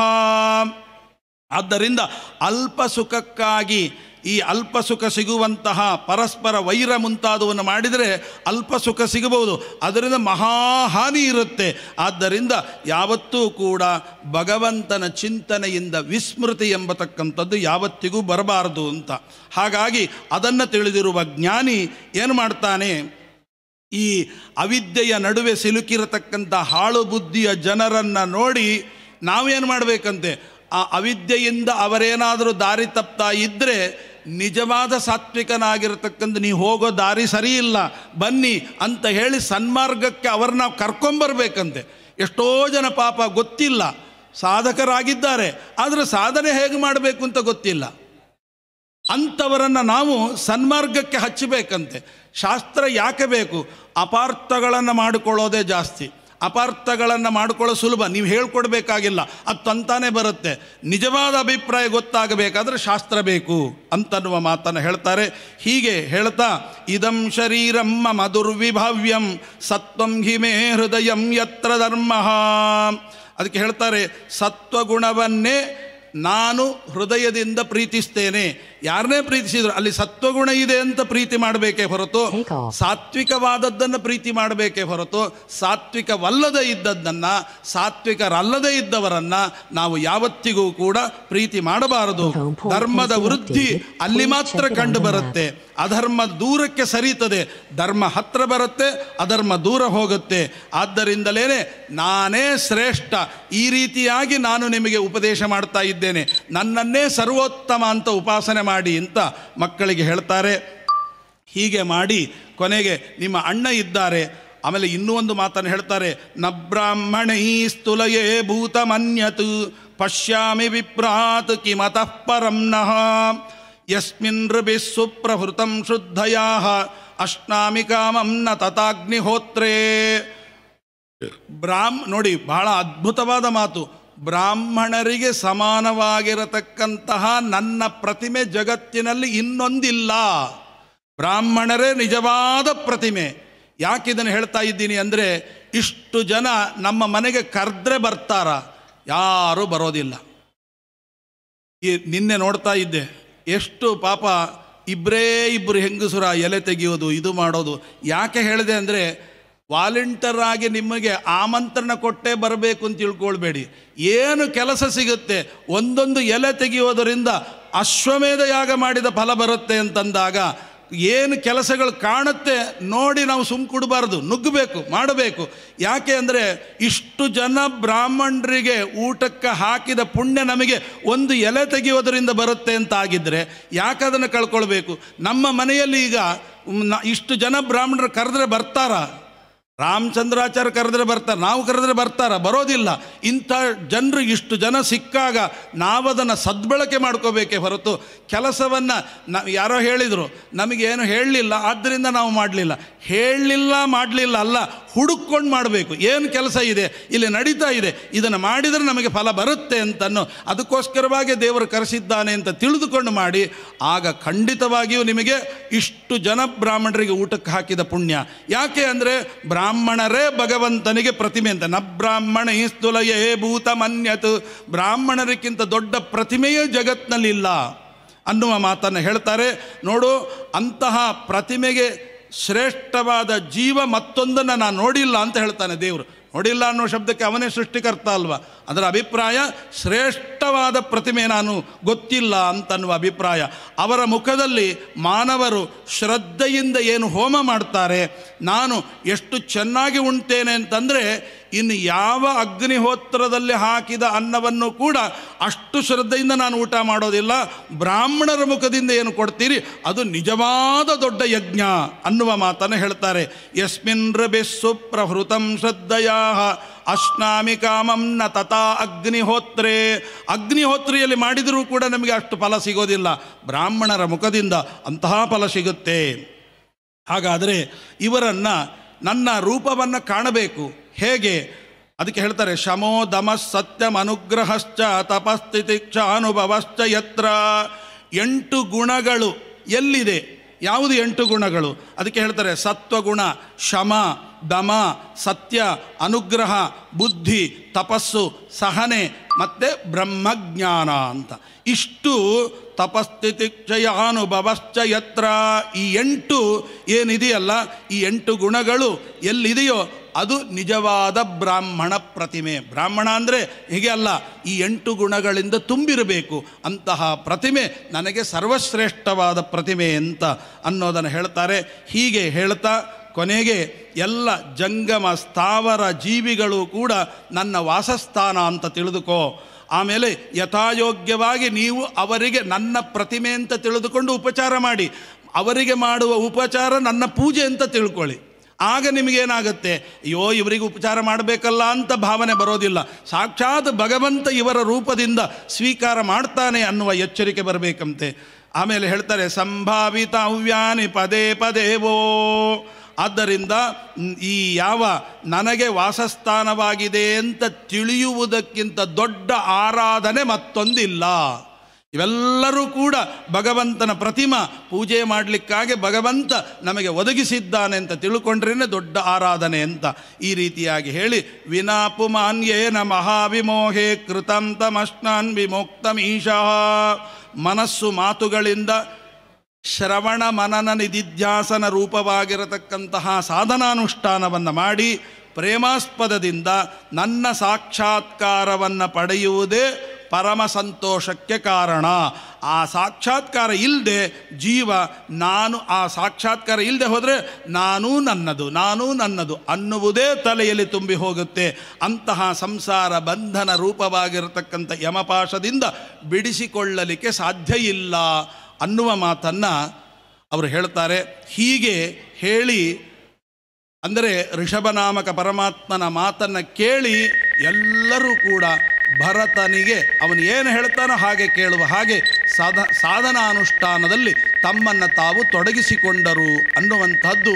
ಆದ್ದರಿಂದ ಅಲ್ಪ ಸುಖಕ್ಕಾಗಿ ಈ ಅಲ್ಪ ಸುಖ ಸಿಗುವಂತಹ ಪರಸ್ಪರ ವೈರ ಮುಂತಾದವನ್ನು ಮಾಡಿದರೆ ಅಲ್ಪ ಸುಖ ಸಿಗಬಹುದು ಅದರಿಂದ ಮಹಾಹಾನಿ ಇರುತ್ತೆ ಆದ್ದರಿಂದ ಯಾವತ್ತೂ ಕೂಡ ಭಗವಂತನ ಚಿಂತನೆಯಿಂದ ವಿಸ್ಮೃತಿ ಎಂಬತಕ್ಕಂಥದ್ದು ಯಾವತ್ತಿಗೂ ಬರಬಾರದು ಅಂತ ಹಾಗಾಗಿ ಅದನ್ನು ತಿಳಿದಿರುವ ಜ್ಞಾನಿ ಏನು ಮಾಡ್ತಾನೆ ಈ ಅವಿದ್ಯೆಯ ನಡುವೆ ಸಿಲುಕಿರತಕ್ಕಂಥ ಹಾಳು ಬುದ್ಧಿಯ ಜನರನ್ನು ನೋಡಿ ನಾವೇನು ಮಾಡಬೇಕಂತೆ ಆ ಅವಿದ್ಯೆಯಿಂದ ಅವರೇನಾದರೂ ದಾರಿ ತಪ್ತಾ ಇದ್ದರೆ ನಿಜವಾದ ಸಾತ್ವಿಕನಾಗಿರ್ತಕ್ಕಂಥ ನೀವು ಹೋಗೋ ದಾರಿ ಸರಿ ಇಲ್ಲ ಬನ್ನಿ ಅಂತ ಹೇಳಿ ಸನ್ಮಾರ್ಗಕ್ಕೆ ಅವ್ರನ್ನ ಕರ್ಕೊಂಬರ್ಬೇಕಂತೆ ಎಷ್ಟೋ ಜನ ಪಾಪ ಗೊತ್ತಿಲ್ಲ ಸಾಧಕರಾಗಿದ್ದಾರೆ ಆದರೆ ಸಾಧನೆ ಹೇಗೆ ಮಾಡಬೇಕು ಅಂತ ಗೊತ್ತಿಲ್ಲ ಅಂಥವರನ್ನು ನಾವು ಸನ್ಮಾರ್ಗಕ್ಕೆ ಹಚ್ಚಬೇಕಂತೆ ಶಾಸ್ತ್ರ ಯಾಕೆ ಬೇಕು ಅಪಾರ್ಥಗಳನ್ನು ಮಾಡಿಕೊಳ್ಳೋದೇ ಜಾಸ್ತಿ ಅಪಾರ್ಥಗಳನ್ನು ಮಾಡಿಕೊಳ್ಳೋ ಸುಲಭ ನೀವು ಹೇಳ್ಕೊಡ್ಬೇಕಾಗಿಲ್ಲ ಅದು ತಂತಾನೇ ಬರುತ್ತೆ ನಿಜವಾದ ಅಭಿಪ್ರಾಯ ಗೊತ್ತಾಗಬೇಕಾದ್ರೆ ಶಾಸ್ತ್ರ ಬೇಕು ಅಂತನ್ನುವ ಮಾತನ್ನು ಹೇಳ್ತಾರೆ ಹೀಗೆ ಹೇಳ್ತಾ ಇದಂ ಶರೀರಂ ಮಧುರ್ವಿಭಾವ್ಯಂ ಸತ್ವಂ ಹಿಮೇ ಹೃದಯಂ ಯತ್ರ ಧರ್ಮ ಅದಕ್ಕೆ ಹೇಳ್ತಾರೆ ಸತ್ವಗುಣವನ್ನೇ ನಾನು ಹೃದಯದಿಂದ ಪ್ರೀತಿಸ್ತೇನೆ ಯಾರನ್ನೇ ಪ್ರೀತಿಸಿದ್ರು ಅಲ್ಲಿ ಸತ್ವಗುಣ ಇದೆ ಅಂತ ಪ್ರೀತಿ ಮಾಡಬೇಕೇ ಹೊರತು ಸಾತ್ವಿಕವಾದದ್ದನ್ನು ಪ್ರೀತಿ ಮಾಡಬೇಕೇ ಹೊರತು ಸಾತ್ವಿಕವಲ್ಲದೆ ಇದ್ದದ್ದನ್ನು ಸಾತ್ವಿಕರಲ್ಲದೆ ಇದ್ದವರನ್ನು ನಾವು ಯಾವತ್ತಿಗೂ ಕೂಡ ಪ್ರೀತಿ ಮಾಡಬಾರದು ಧರ್ಮದ ವೃದ್ಧಿ ಅಲ್ಲಿ ಮಾತ್ರ ಕಂಡು ಬರುತ್ತೆ ಅಧರ್ಮ ದೂರಕ್ಕೆ ಸರಿತದೆ ಧರ್ಮ ಹತ್ರ ಬರುತ್ತೆ ಅಧರ್ಮ ದೂರ ಹೋಗುತ್ತೆ ಆದ್ದರಿಂದಲೇ ನಾನೇ ಶ್ರೇಷ್ಠ ಈ ರೀತಿಯಾಗಿ ನಾನು ನಿಮಗೆ ಉಪದೇಶ ಮಾಡ್ತಾ ಇದ್ದೇನೆ ನನ್ನನ್ನೇ ಸರ್ವೋತ್ತಮ ಅಂತ ಉಪಾಸನೆ ಮಾಡಿ ಮಾಡಿ ಅಂತ ಮಕ್ಕಳಿಗೆ ಹೇಳ್ತಾರೆ ಹೀಗೆ ಮಾಡಿ ಕೊನೆಗೆ ನಿಮ್ಮ ಅಣ್ಣ ಇದ್ದಾರೆ ಆಮೇಲೆ ಇನ್ನೂ ಒಂದು ಮಾತನ್ನು ಹೇಳ್ತಾರೆ ನ ಸ್ಥುಲಯೇ ಭೂತಮನ್ಯತು ಪಶ್ಯಾಮಿ ವಿಪ್ರಾತ್ ಕಿಮತಃ ಪರಂನಃ ಯಸ್ಮಿನ್ ಋಭಿಃ ಸುಪ್ರಹೃತಂ ಶುದ್ಧಯಾ ಅಷ್ಟಾಮಿ ಕಾಮಂನ ನ ತಥಾಗ್ನಿಹೋತ್ರೇ ಬ್ರಾಹ್ಮ ನೋಡಿ ಬಹಳ ಅದ್ಭುತವಾದ ಮಾತು ಬ್ರಾಹ್ಮಣರಿಗೆ ಸಮಾನವಾಗಿರತಕ್ಕಂತಹ ನನ್ನ ಪ್ರತಿಮೆ ಜಗತ್ತಿನಲ್ಲಿ ಇನ್ನೊಂದಿಲ್ಲ ಬ್ರಾಹ್ಮಣರೇ ನಿಜವಾದ ಪ್ರತಿಮೆ ಯಾಕೆ ಇದನ್ನು ಹೇಳ್ತಾ ಇದ್ದೀನಿ ಅಂದರೆ ಇಷ್ಟು ಜನ ನಮ್ಮ ಮನೆಗೆ ಕರೆದ್ರೆ ಬರ್ತಾರ ಯಾರೂ ಬರೋದಿಲ್ಲ ಈ ನಿನ್ನೆ ನೋಡ್ತಾ ಇದ್ದೆ ಎಷ್ಟು ಪಾಪ ಇಬ್ಬರೇ ಇಬ್ಬರು ಹೆಂಗಸುರ ಎಲೆ ತೆಗೆಯೋದು ಇದು ಮಾಡೋದು ಯಾಕೆ ಹೇಳಿದೆ ಅಂದರೆ ವಾಲಂಟರ್ ಆಗಿ ನಿಮಗೆ ಆಮಂತ್ರಣ ಕೊಟ್ಟೇ ಬರಬೇಕು ಅಂತ ತಿಳ್ಕೊಳ್ಬೇಡಿ ಏನು ಕೆಲಸ ಸಿಗುತ್ತೆ ಒಂದೊಂದು ಎಲೆ ತೆಗೆಯೋದರಿಂದ ಅಶ್ವಮೇಧ ಯಾಗ ಮಾಡಿದ ಫಲ ಬರುತ್ತೆ ಅಂತಂದಾಗ ಏನು ಕೆಲಸಗಳು ಕಾಣುತ್ತೆ ನೋಡಿ ನಾವು ಸುಮ್ ಕೊಡಬಾರ್ದು ನುಗ್ಗಬೇಕು ಮಾಡಬೇಕು ಯಾಕೆ ಅಂದರೆ ಇಷ್ಟು ಜನ ಬ್ರಾಹ್ಮಣರಿಗೆ ಊಟಕ್ಕೆ ಹಾಕಿದ ಪುಣ್ಯ ನಮಗೆ ಒಂದು ಎಲೆ ತೆಗೆಯೋದರಿಂದ ಬರುತ್ತೆ ಅಂತ ಆಗಿದ್ದರೆ ಅದನ್ನು ಕಳ್ಕೊಳ್ಬೇಕು ನಮ್ಮ ಮನೆಯಲ್ಲಿ ಈಗ ಇಷ್ಟು ಜನ ಬ್ರಾಹ್ಮಣರು ಕರೆದ್ರೆ ಬರ್ತಾರಾ ರಾಮಚಂದ್ರಾಚಾರ್ಯ ಕರೆದ್ರೆ ಬರ್ತಾರೆ ನಾವು ಕರೆದ್ರೆ ಬರ್ತಾರ ಬರೋದಿಲ್ಲ ಇಂಥ ಜನರು ಇಷ್ಟು ಜನ ಸಿಕ್ಕಾಗ ನಾವದನ್ನು ಸದ್ಬಳಕೆ ಮಾಡ್ಕೋಬೇಕೇ ಹೊರತು ಕೆಲಸವನ್ನು ನ ಯಾರೋ ಹೇಳಿದರು ನಮಗೇನು ಹೇಳಲಿಲ್ಲ ಆದ್ದರಿಂದ ನಾವು ಮಾಡಲಿಲ್ಲ ಹೇಳಲಿಲ್ಲ ಮಾಡಲಿಲ್ಲ ಅಲ್ಲ ಹುಡುಕೊಂಡು ಮಾಡಬೇಕು ಏನು ಕೆಲಸ ಇದೆ ಇಲ್ಲಿ ನಡೀತಾ ಇದೆ ಇದನ್ನು ಮಾಡಿದರೆ ನಮಗೆ ಫಲ ಬರುತ್ತೆ ಅನ್ನು ಅದಕ್ಕೋಸ್ಕರವಾಗಿ ದೇವರು ಕರೆಸಿದ್ದಾನೆ ಅಂತ ತಿಳಿದುಕೊಂಡು ಮಾಡಿ ಆಗ ಖಂಡಿತವಾಗಿಯೂ ನಿಮಗೆ ಇಷ್ಟು ಜನ ಬ್ರಾಹ್ಮಣರಿಗೆ ಊಟಕ್ಕೆ ಹಾಕಿದ ಪುಣ್ಯ ಯಾಕೆ ಅಂದರೆ ಬ್ರಾಹ್ಮಣರೇ ಭಗವಂತನಿಗೆ ಪ್ರತಿಮೆ ಅಂತ ನ ಬ್ರಾಹ್ಮಣ ಸ್ಥುಲಯೇ ಭೂತ ಮನ್ಯತು ಬ್ರಾಹ್ಮಣರಿಗಿಂತ ದೊಡ್ಡ ಪ್ರತಿಮೆಯೇ ಜಗತ್ತಿನಲ್ಲಿಲ್ಲ ಅನ್ನುವ ಮಾತನ್ನು ಹೇಳ್ತಾರೆ ನೋಡು ಅಂತಹ ಪ್ರತಿಮೆಗೆ ಶ್ರೇಷ್ಠವಾದ ಜೀವ ಮತ್ತೊಂದನ್ನು ನಾನು ನೋಡಿಲ್ಲ ಅಂತ ಹೇಳ್ತಾನೆ ದೇವರು ನೋಡಿಲ್ಲ ಅನ್ನೋ ಶಬ್ದಕ್ಕೆ ಅವನೇ ಸೃಷ್ಟಿಕರ್ತ ಅಲ್ವಾ ಅದರ ಅಭಿಪ್ರಾಯ ಶ್ರೇಷ್ಠವಾದ ಪ್ರತಿಮೆ ನಾನು ಗೊತ್ತಿಲ್ಲ ಅಂತನ್ನುವ ಅಭಿಪ್ರಾಯ ಅವರ ಮುಖದಲ್ಲಿ ಮಾನವರು ಶ್ರದ್ಧೆಯಿಂದ ಏನು ಹೋಮ ಮಾಡ್ತಾರೆ ನಾನು ಎಷ್ಟು ಚೆನ್ನಾಗಿ ಉಣ್ತೇನೆ ಅಂತಂದರೆ ಇನ್ನು ಯಾವ ಅಗ್ನಿಹೋತ್ರದಲ್ಲಿ ಹಾಕಿದ ಅನ್ನವನ್ನು ಕೂಡ ಅಷ್ಟು ಶ್ರದ್ಧೆಯಿಂದ ನಾನು ಊಟ ಮಾಡೋದಿಲ್ಲ ಬ್ರಾಹ್ಮಣರ ಮುಖದಿಂದ ಏನು ಕೊಡ್ತೀರಿ ಅದು ನಿಜವಾದ ದೊಡ್ಡ ಯಜ್ಞ ಅನ್ನುವ ಮಾತನ್ನು ಹೇಳ್ತಾರೆ ಯಸ್ಮಿನ್ ರಬಿಸ್ಸು ಪ್ರಹೃತಂ ಶ್ರದ್ಧೆಯ ಅಶ್ನಾಮಿ ಕಾಮಂ ನ ತಥಾ ಅಗ್ನಿಹೋತ್ರೇ ಅಗ್ನಿಹೋತ್ರೆಯಲ್ಲಿ ಮಾಡಿದರೂ ಕೂಡ ನಮಗೆ ಅಷ್ಟು ಫಲ ಸಿಗೋದಿಲ್ಲ ಬ್ರಾಹ್ಮಣರ ಮುಖದಿಂದ ಅಂತಹ ಫಲ ಸಿಗುತ್ತೆ ಹಾಗಾದರೆ ಇವರನ್ನು ನನ್ನ ರೂಪವನ್ನು ಕಾಣಬೇಕು ಹೇಗೆ ಅದಕ್ಕೆ ಹೇಳ್ತಾರೆ ಶಮೋ ದಮ ಸತ್ಯಮ ಅನುಗ್ರಹಶ್ಚ ತಪಸ್ಥಿತಿಕ್ಷ ಅನುಭವಶ್ಚ ಯತ್ರ ಎಂಟು ಗುಣಗಳು ಎಲ್ಲಿದೆ ಯಾವುದು ಎಂಟು ಗುಣಗಳು ಅದಕ್ಕೆ ಹೇಳ್ತಾರೆ ಸತ್ವಗುಣ ಶಮ ದಮ ಸತ್ಯ ಅನುಗ್ರಹ ಬುದ್ಧಿ ತಪಸ್ಸು ಸಹನೆ ಮತ್ತು ಬ್ರಹ್ಮಜ್ಞಾನ ಅಂತ ಇಷ್ಟು ತಪಸ್ಥಿತಿಕ್ಷಯ ಅನುಭವಶ್ಚ ಯತ್ರ ಈ ಎಂಟು ಏನಿದೆಯಲ್ಲ ಈ ಎಂಟು ಗುಣಗಳು ಎಲ್ಲಿದೆಯೋ ಅದು ನಿಜವಾದ ಬ್ರಾಹ್ಮಣ ಪ್ರತಿಮೆ ಬ್ರಾಹ್ಮಣ ಅಂದರೆ ಹೀಗೆ ಅಲ್ಲ ಈ ಎಂಟು ಗುಣಗಳಿಂದ ತುಂಬಿರಬೇಕು ಅಂತಹ ಪ್ರತಿಮೆ ನನಗೆ ಸರ್ವಶ್ರೇಷ್ಠವಾದ ಪ್ರತಿಮೆ ಅಂತ ಅನ್ನೋದನ್ನು ಹೇಳ್ತಾರೆ ಹೀಗೆ ಹೇಳ್ತಾ ಕೊನೆಗೆ ಎಲ್ಲ ಜಂಗಮ ಸ್ಥಾವರ ಜೀವಿಗಳು ಕೂಡ ನನ್ನ ವಾಸಸ್ಥಾನ ಅಂತ ತಿಳಿದುಕೋ ಆಮೇಲೆ ಯಥಾಯೋಗ್ಯವಾಗಿ ನೀವು ಅವರಿಗೆ ನನ್ನ ಪ್ರತಿಮೆ ಅಂತ ತಿಳಿದುಕೊಂಡು ಉಪಚಾರ ಮಾಡಿ ಅವರಿಗೆ ಮಾಡುವ ಉಪಚಾರ ನನ್ನ ಪೂಜೆ ಅಂತ ತಿಳ್ಕೊಳ್ಳಿ ಆಗ ನಿಮಗೇನಾಗುತ್ತೆ ಅಯ್ಯೋ ಇವರಿಗೆ ಉಪಚಾರ ಮಾಡಬೇಕಲ್ಲ ಅಂತ ಭಾವನೆ ಬರೋದಿಲ್ಲ ಸಾಕ್ಷಾತ್ ಭಗವಂತ ಇವರ ರೂಪದಿಂದ ಸ್ವೀಕಾರ ಮಾಡ್ತಾನೆ ಅನ್ನುವ ಎಚ್ಚರಿಕೆ ಬರಬೇಕಂತೆ ಆಮೇಲೆ ಹೇಳ್ತಾರೆ ಸಂಭಾವಿತ ಅವ್ಯಾನಿ ಪದೇ ಪದೇವೋ ಆದ್ದರಿಂದ ಈ ಯಾವ ನನಗೆ ವಾಸಸ್ಥಾನವಾಗಿದೆ ಅಂತ ತಿಳಿಯುವುದಕ್ಕಿಂತ ದೊಡ್ಡ ಆರಾಧನೆ ಮತ್ತೊಂದಿಲ್ಲ ಇವೆಲ್ಲರೂ ಕೂಡ ಭಗವಂತನ ಪ್ರತಿಮಾ ಪೂಜೆ ಮಾಡಲಿಕ್ಕಾಗಿ ಭಗವಂತ ನಮಗೆ ಒದಗಿಸಿದ್ದಾನೆ ಅಂತ ತಿಳ್ಕೊಂಡ್ರೇ ದೊಡ್ಡ ಆರಾಧನೆ ಅಂತ ಈ ರೀತಿಯಾಗಿ ಹೇಳಿ ವಿನಾಪುಮಾನ್ಯೇನ ಮಹಾವಿಮೋಹೇ ಕೃತಂ ಕೃತಂತಮಷ್ಣಾನ್ ವಿಮೋಕ್ತ ಮನಸ್ಸು ಮಾತುಗಳಿಂದ ಶ್ರವಣ ಮನನ ನಿಧಿಧ್ಯಾಸನ ರೂಪವಾಗಿರತಕ್ಕಂತಹ ಸಾಧನಾನುಷ್ಠಾನವನ್ನು ಮಾಡಿ ಪ್ರೇಮಾಸ್ಪದದಿಂದ ನನ್ನ ಸಾಕ್ಷಾತ್ಕಾರವನ್ನು ಪಡೆಯುವುದೇ ಪರಮ ಸಂತೋಷಕ್ಕೆ ಕಾರಣ ಆ ಸಾಕ್ಷಾತ್ಕಾರ ಇಲ್ಲದೆ ಜೀವ ನಾನು ಆ ಸಾಕ್ಷಾತ್ಕಾರ ಇಲ್ಲದೆ ಹೋದರೆ ನಾನೂ ನನ್ನದು ನಾನೂ ನನ್ನದು ಅನ್ನುವುದೇ ತಲೆಯಲ್ಲಿ ತುಂಬಿ ಹೋಗುತ್ತೆ ಅಂತಹ ಸಂಸಾರ ಬಂಧನ ರೂಪವಾಗಿರತಕ್ಕಂಥ ಯಮಪಾಶದಿಂದ ಬಿಡಿಸಿಕೊಳ್ಳಲಿಕ್ಕೆ ಸಾಧ್ಯ ಇಲ್ಲ ಅನ್ನುವ ಮಾತನ್ನು ಅವರು ಹೇಳ್ತಾರೆ ಹೀಗೆ ಹೇಳಿ ಅಂದರೆ ಋಷಭನಾಮಕ ಪರಮಾತ್ಮನ ಮಾತನ್ನು ಕೇಳಿ ಎಲ್ಲರೂ ಕೂಡ ಭರತನಿಗೆ ಅವನು ಏನು ಹೇಳ್ತಾನೋ ಹಾಗೆ ಕೇಳುವ ಹಾಗೆ ಸಾಧ ಸಾಧನಾನುಷ್ಠಾನದಲ್ಲಿ ತಮ್ಮನ್ನು ತಾವು ತೊಡಗಿಸಿಕೊಂಡರು ಅನ್ನುವಂಥದ್ದು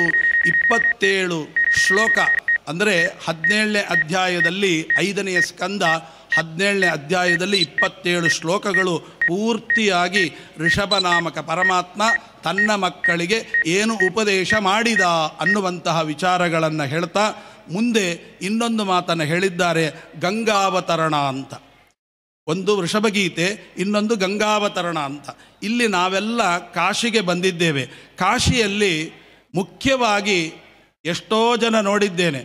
ಇಪ್ಪತ್ತೇಳು ಶ್ಲೋಕ ಅಂದರೆ ಹದಿನೇಳನೇ ಅಧ್ಯಾಯದಲ್ಲಿ ಐದನೆಯ ಸ್ಕಂದ ಹದಿನೇಳನೇ ಅಧ್ಯಾಯದಲ್ಲಿ ಇಪ್ಪತ್ತೇಳು ಶ್ಲೋಕಗಳು ಪೂರ್ತಿಯಾಗಿ ಋಷಭನಾಮಕ ಪರಮಾತ್ಮ ತನ್ನ ಮಕ್ಕಳಿಗೆ ಏನು ಉಪದೇಶ ಮಾಡಿದ ಅನ್ನುವಂತಹ ವಿಚಾರಗಳನ್ನು ಹೇಳ್ತಾ ಮುಂದೆ ಇನ್ನೊಂದು ಮಾತನ್ನು ಹೇಳಿದ್ದಾರೆ ಗಂಗಾವತರಣ ಅಂತ ಒಂದು ವೃಷಭಗೀತೆ ಇನ್ನೊಂದು ಗಂಗಾವತರಣ ಅಂತ ಇಲ್ಲಿ ನಾವೆಲ್ಲ ಕಾಶಿಗೆ ಬಂದಿದ್ದೇವೆ ಕಾಶಿಯಲ್ಲಿ ಮುಖ್ಯವಾಗಿ ಎಷ್ಟೋ ಜನ ನೋಡಿದ್ದೇನೆ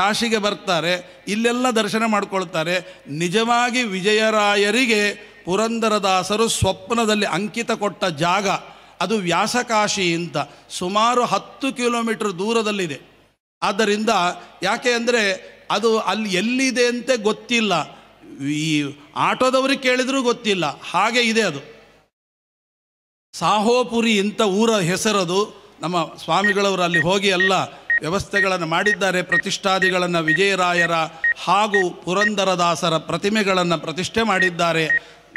ಕಾಶಿಗೆ ಬರ್ತಾರೆ ಇಲ್ಲೆಲ್ಲ ದರ್ಶನ ಮಾಡಿಕೊಳ್ತಾರೆ ನಿಜವಾಗಿ ವಿಜಯರಾಯರಿಗೆ ಪುರಂದರದಾಸರು ಸ್ವಪ್ನದಲ್ಲಿ ಅಂಕಿತ ಕೊಟ್ಟ ಜಾಗ ಅದು ವ್ಯಾಸಕಾಶಿ ಅಂತ ಸುಮಾರು ಹತ್ತು ಕಿಲೋಮೀಟರ್ ದೂರದಲ್ಲಿದೆ ಆದ್ದರಿಂದ ಯಾಕೆ ಅಂದರೆ ಅದು ಅಲ್ಲಿ ಎಲ್ಲಿದೆ ಅಂತ ಗೊತ್ತಿಲ್ಲ ಈ ಆಟೋದವ್ರಿಗೆ ಕೇಳಿದರೂ ಗೊತ್ತಿಲ್ಲ ಹಾಗೆ ಇದೆ ಅದು ಸಾಹೋಪುರಿ ಇಂಥ ಊರ ಹೆಸರದು ನಮ್ಮ ಸ್ವಾಮಿಗಳವರು ಅಲ್ಲಿ ಹೋಗಿ ಎಲ್ಲ ವ್ಯವಸ್ಥೆಗಳನ್ನು ಮಾಡಿದ್ದಾರೆ ಪ್ರತಿಷ್ಠಾದಿಗಳನ್ನು ವಿಜಯರಾಯರ ಹಾಗೂ ಪುರಂದರದಾಸರ ಪ್ರತಿಮೆಗಳನ್ನು ಪ್ರತಿಷ್ಠೆ ಮಾಡಿದ್ದಾರೆ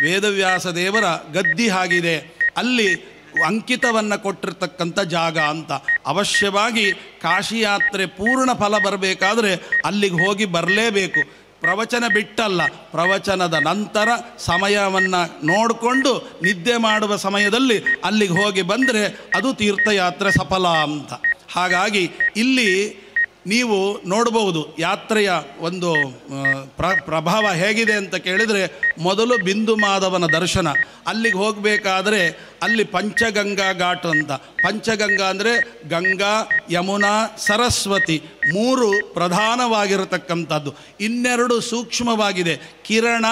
ವೇದವ್ಯಾಸ ದೇವರ ಗದ್ದಿ ಆಗಿದೆ ಅಲ್ಲಿ ಅಂಕಿತವನ್ನು ಕೊಟ್ಟಿರ್ತಕ್ಕಂಥ ಜಾಗ ಅಂತ ಅವಶ್ಯವಾಗಿ ಕಾಶಿ ಯಾತ್ರೆ ಪೂರ್ಣ ಫಲ ಬರಬೇಕಾದ್ರೆ ಅಲ್ಲಿಗೆ ಹೋಗಿ ಬರಲೇಬೇಕು ಪ್ರವಚನ ಬಿಟ್ಟಲ್ಲ ಪ್ರವಚನದ ನಂತರ ಸಮಯವನ್ನು ನೋಡಿಕೊಂಡು ನಿದ್ದೆ ಮಾಡುವ ಸಮಯದಲ್ಲಿ ಅಲ್ಲಿಗೆ ಹೋಗಿ ಬಂದರೆ ಅದು ತೀರ್ಥಯಾತ್ರೆ ಸಫಲ ಅಂತ ಹಾಗಾಗಿ ಇಲ್ಲಿ ನೀವು ನೋಡಬಹುದು ಯಾತ್ರೆಯ ಒಂದು ಪ್ರಭಾವ ಹೇಗಿದೆ ಅಂತ ಕೇಳಿದರೆ ಮೊದಲು ಬಿಂದು ಮಾಧವನ ದರ್ಶನ ಅಲ್ಲಿಗೆ ಹೋಗಬೇಕಾದ್ರೆ ಅಲ್ಲಿ ಪಂಚಗಂಗಾ ಘಾಟ್ ಅಂತ ಪಂಚಗಂಗಾ ಅಂದರೆ ಗಂಗಾ ಯಮುನಾ ಸರಸ್ವತಿ ಮೂರು ಪ್ರಧಾನವಾಗಿರತಕ್ಕಂಥದ್ದು ಇನ್ನೆರಡು ಸೂಕ್ಷ್ಮವಾಗಿದೆ ಕಿರಣ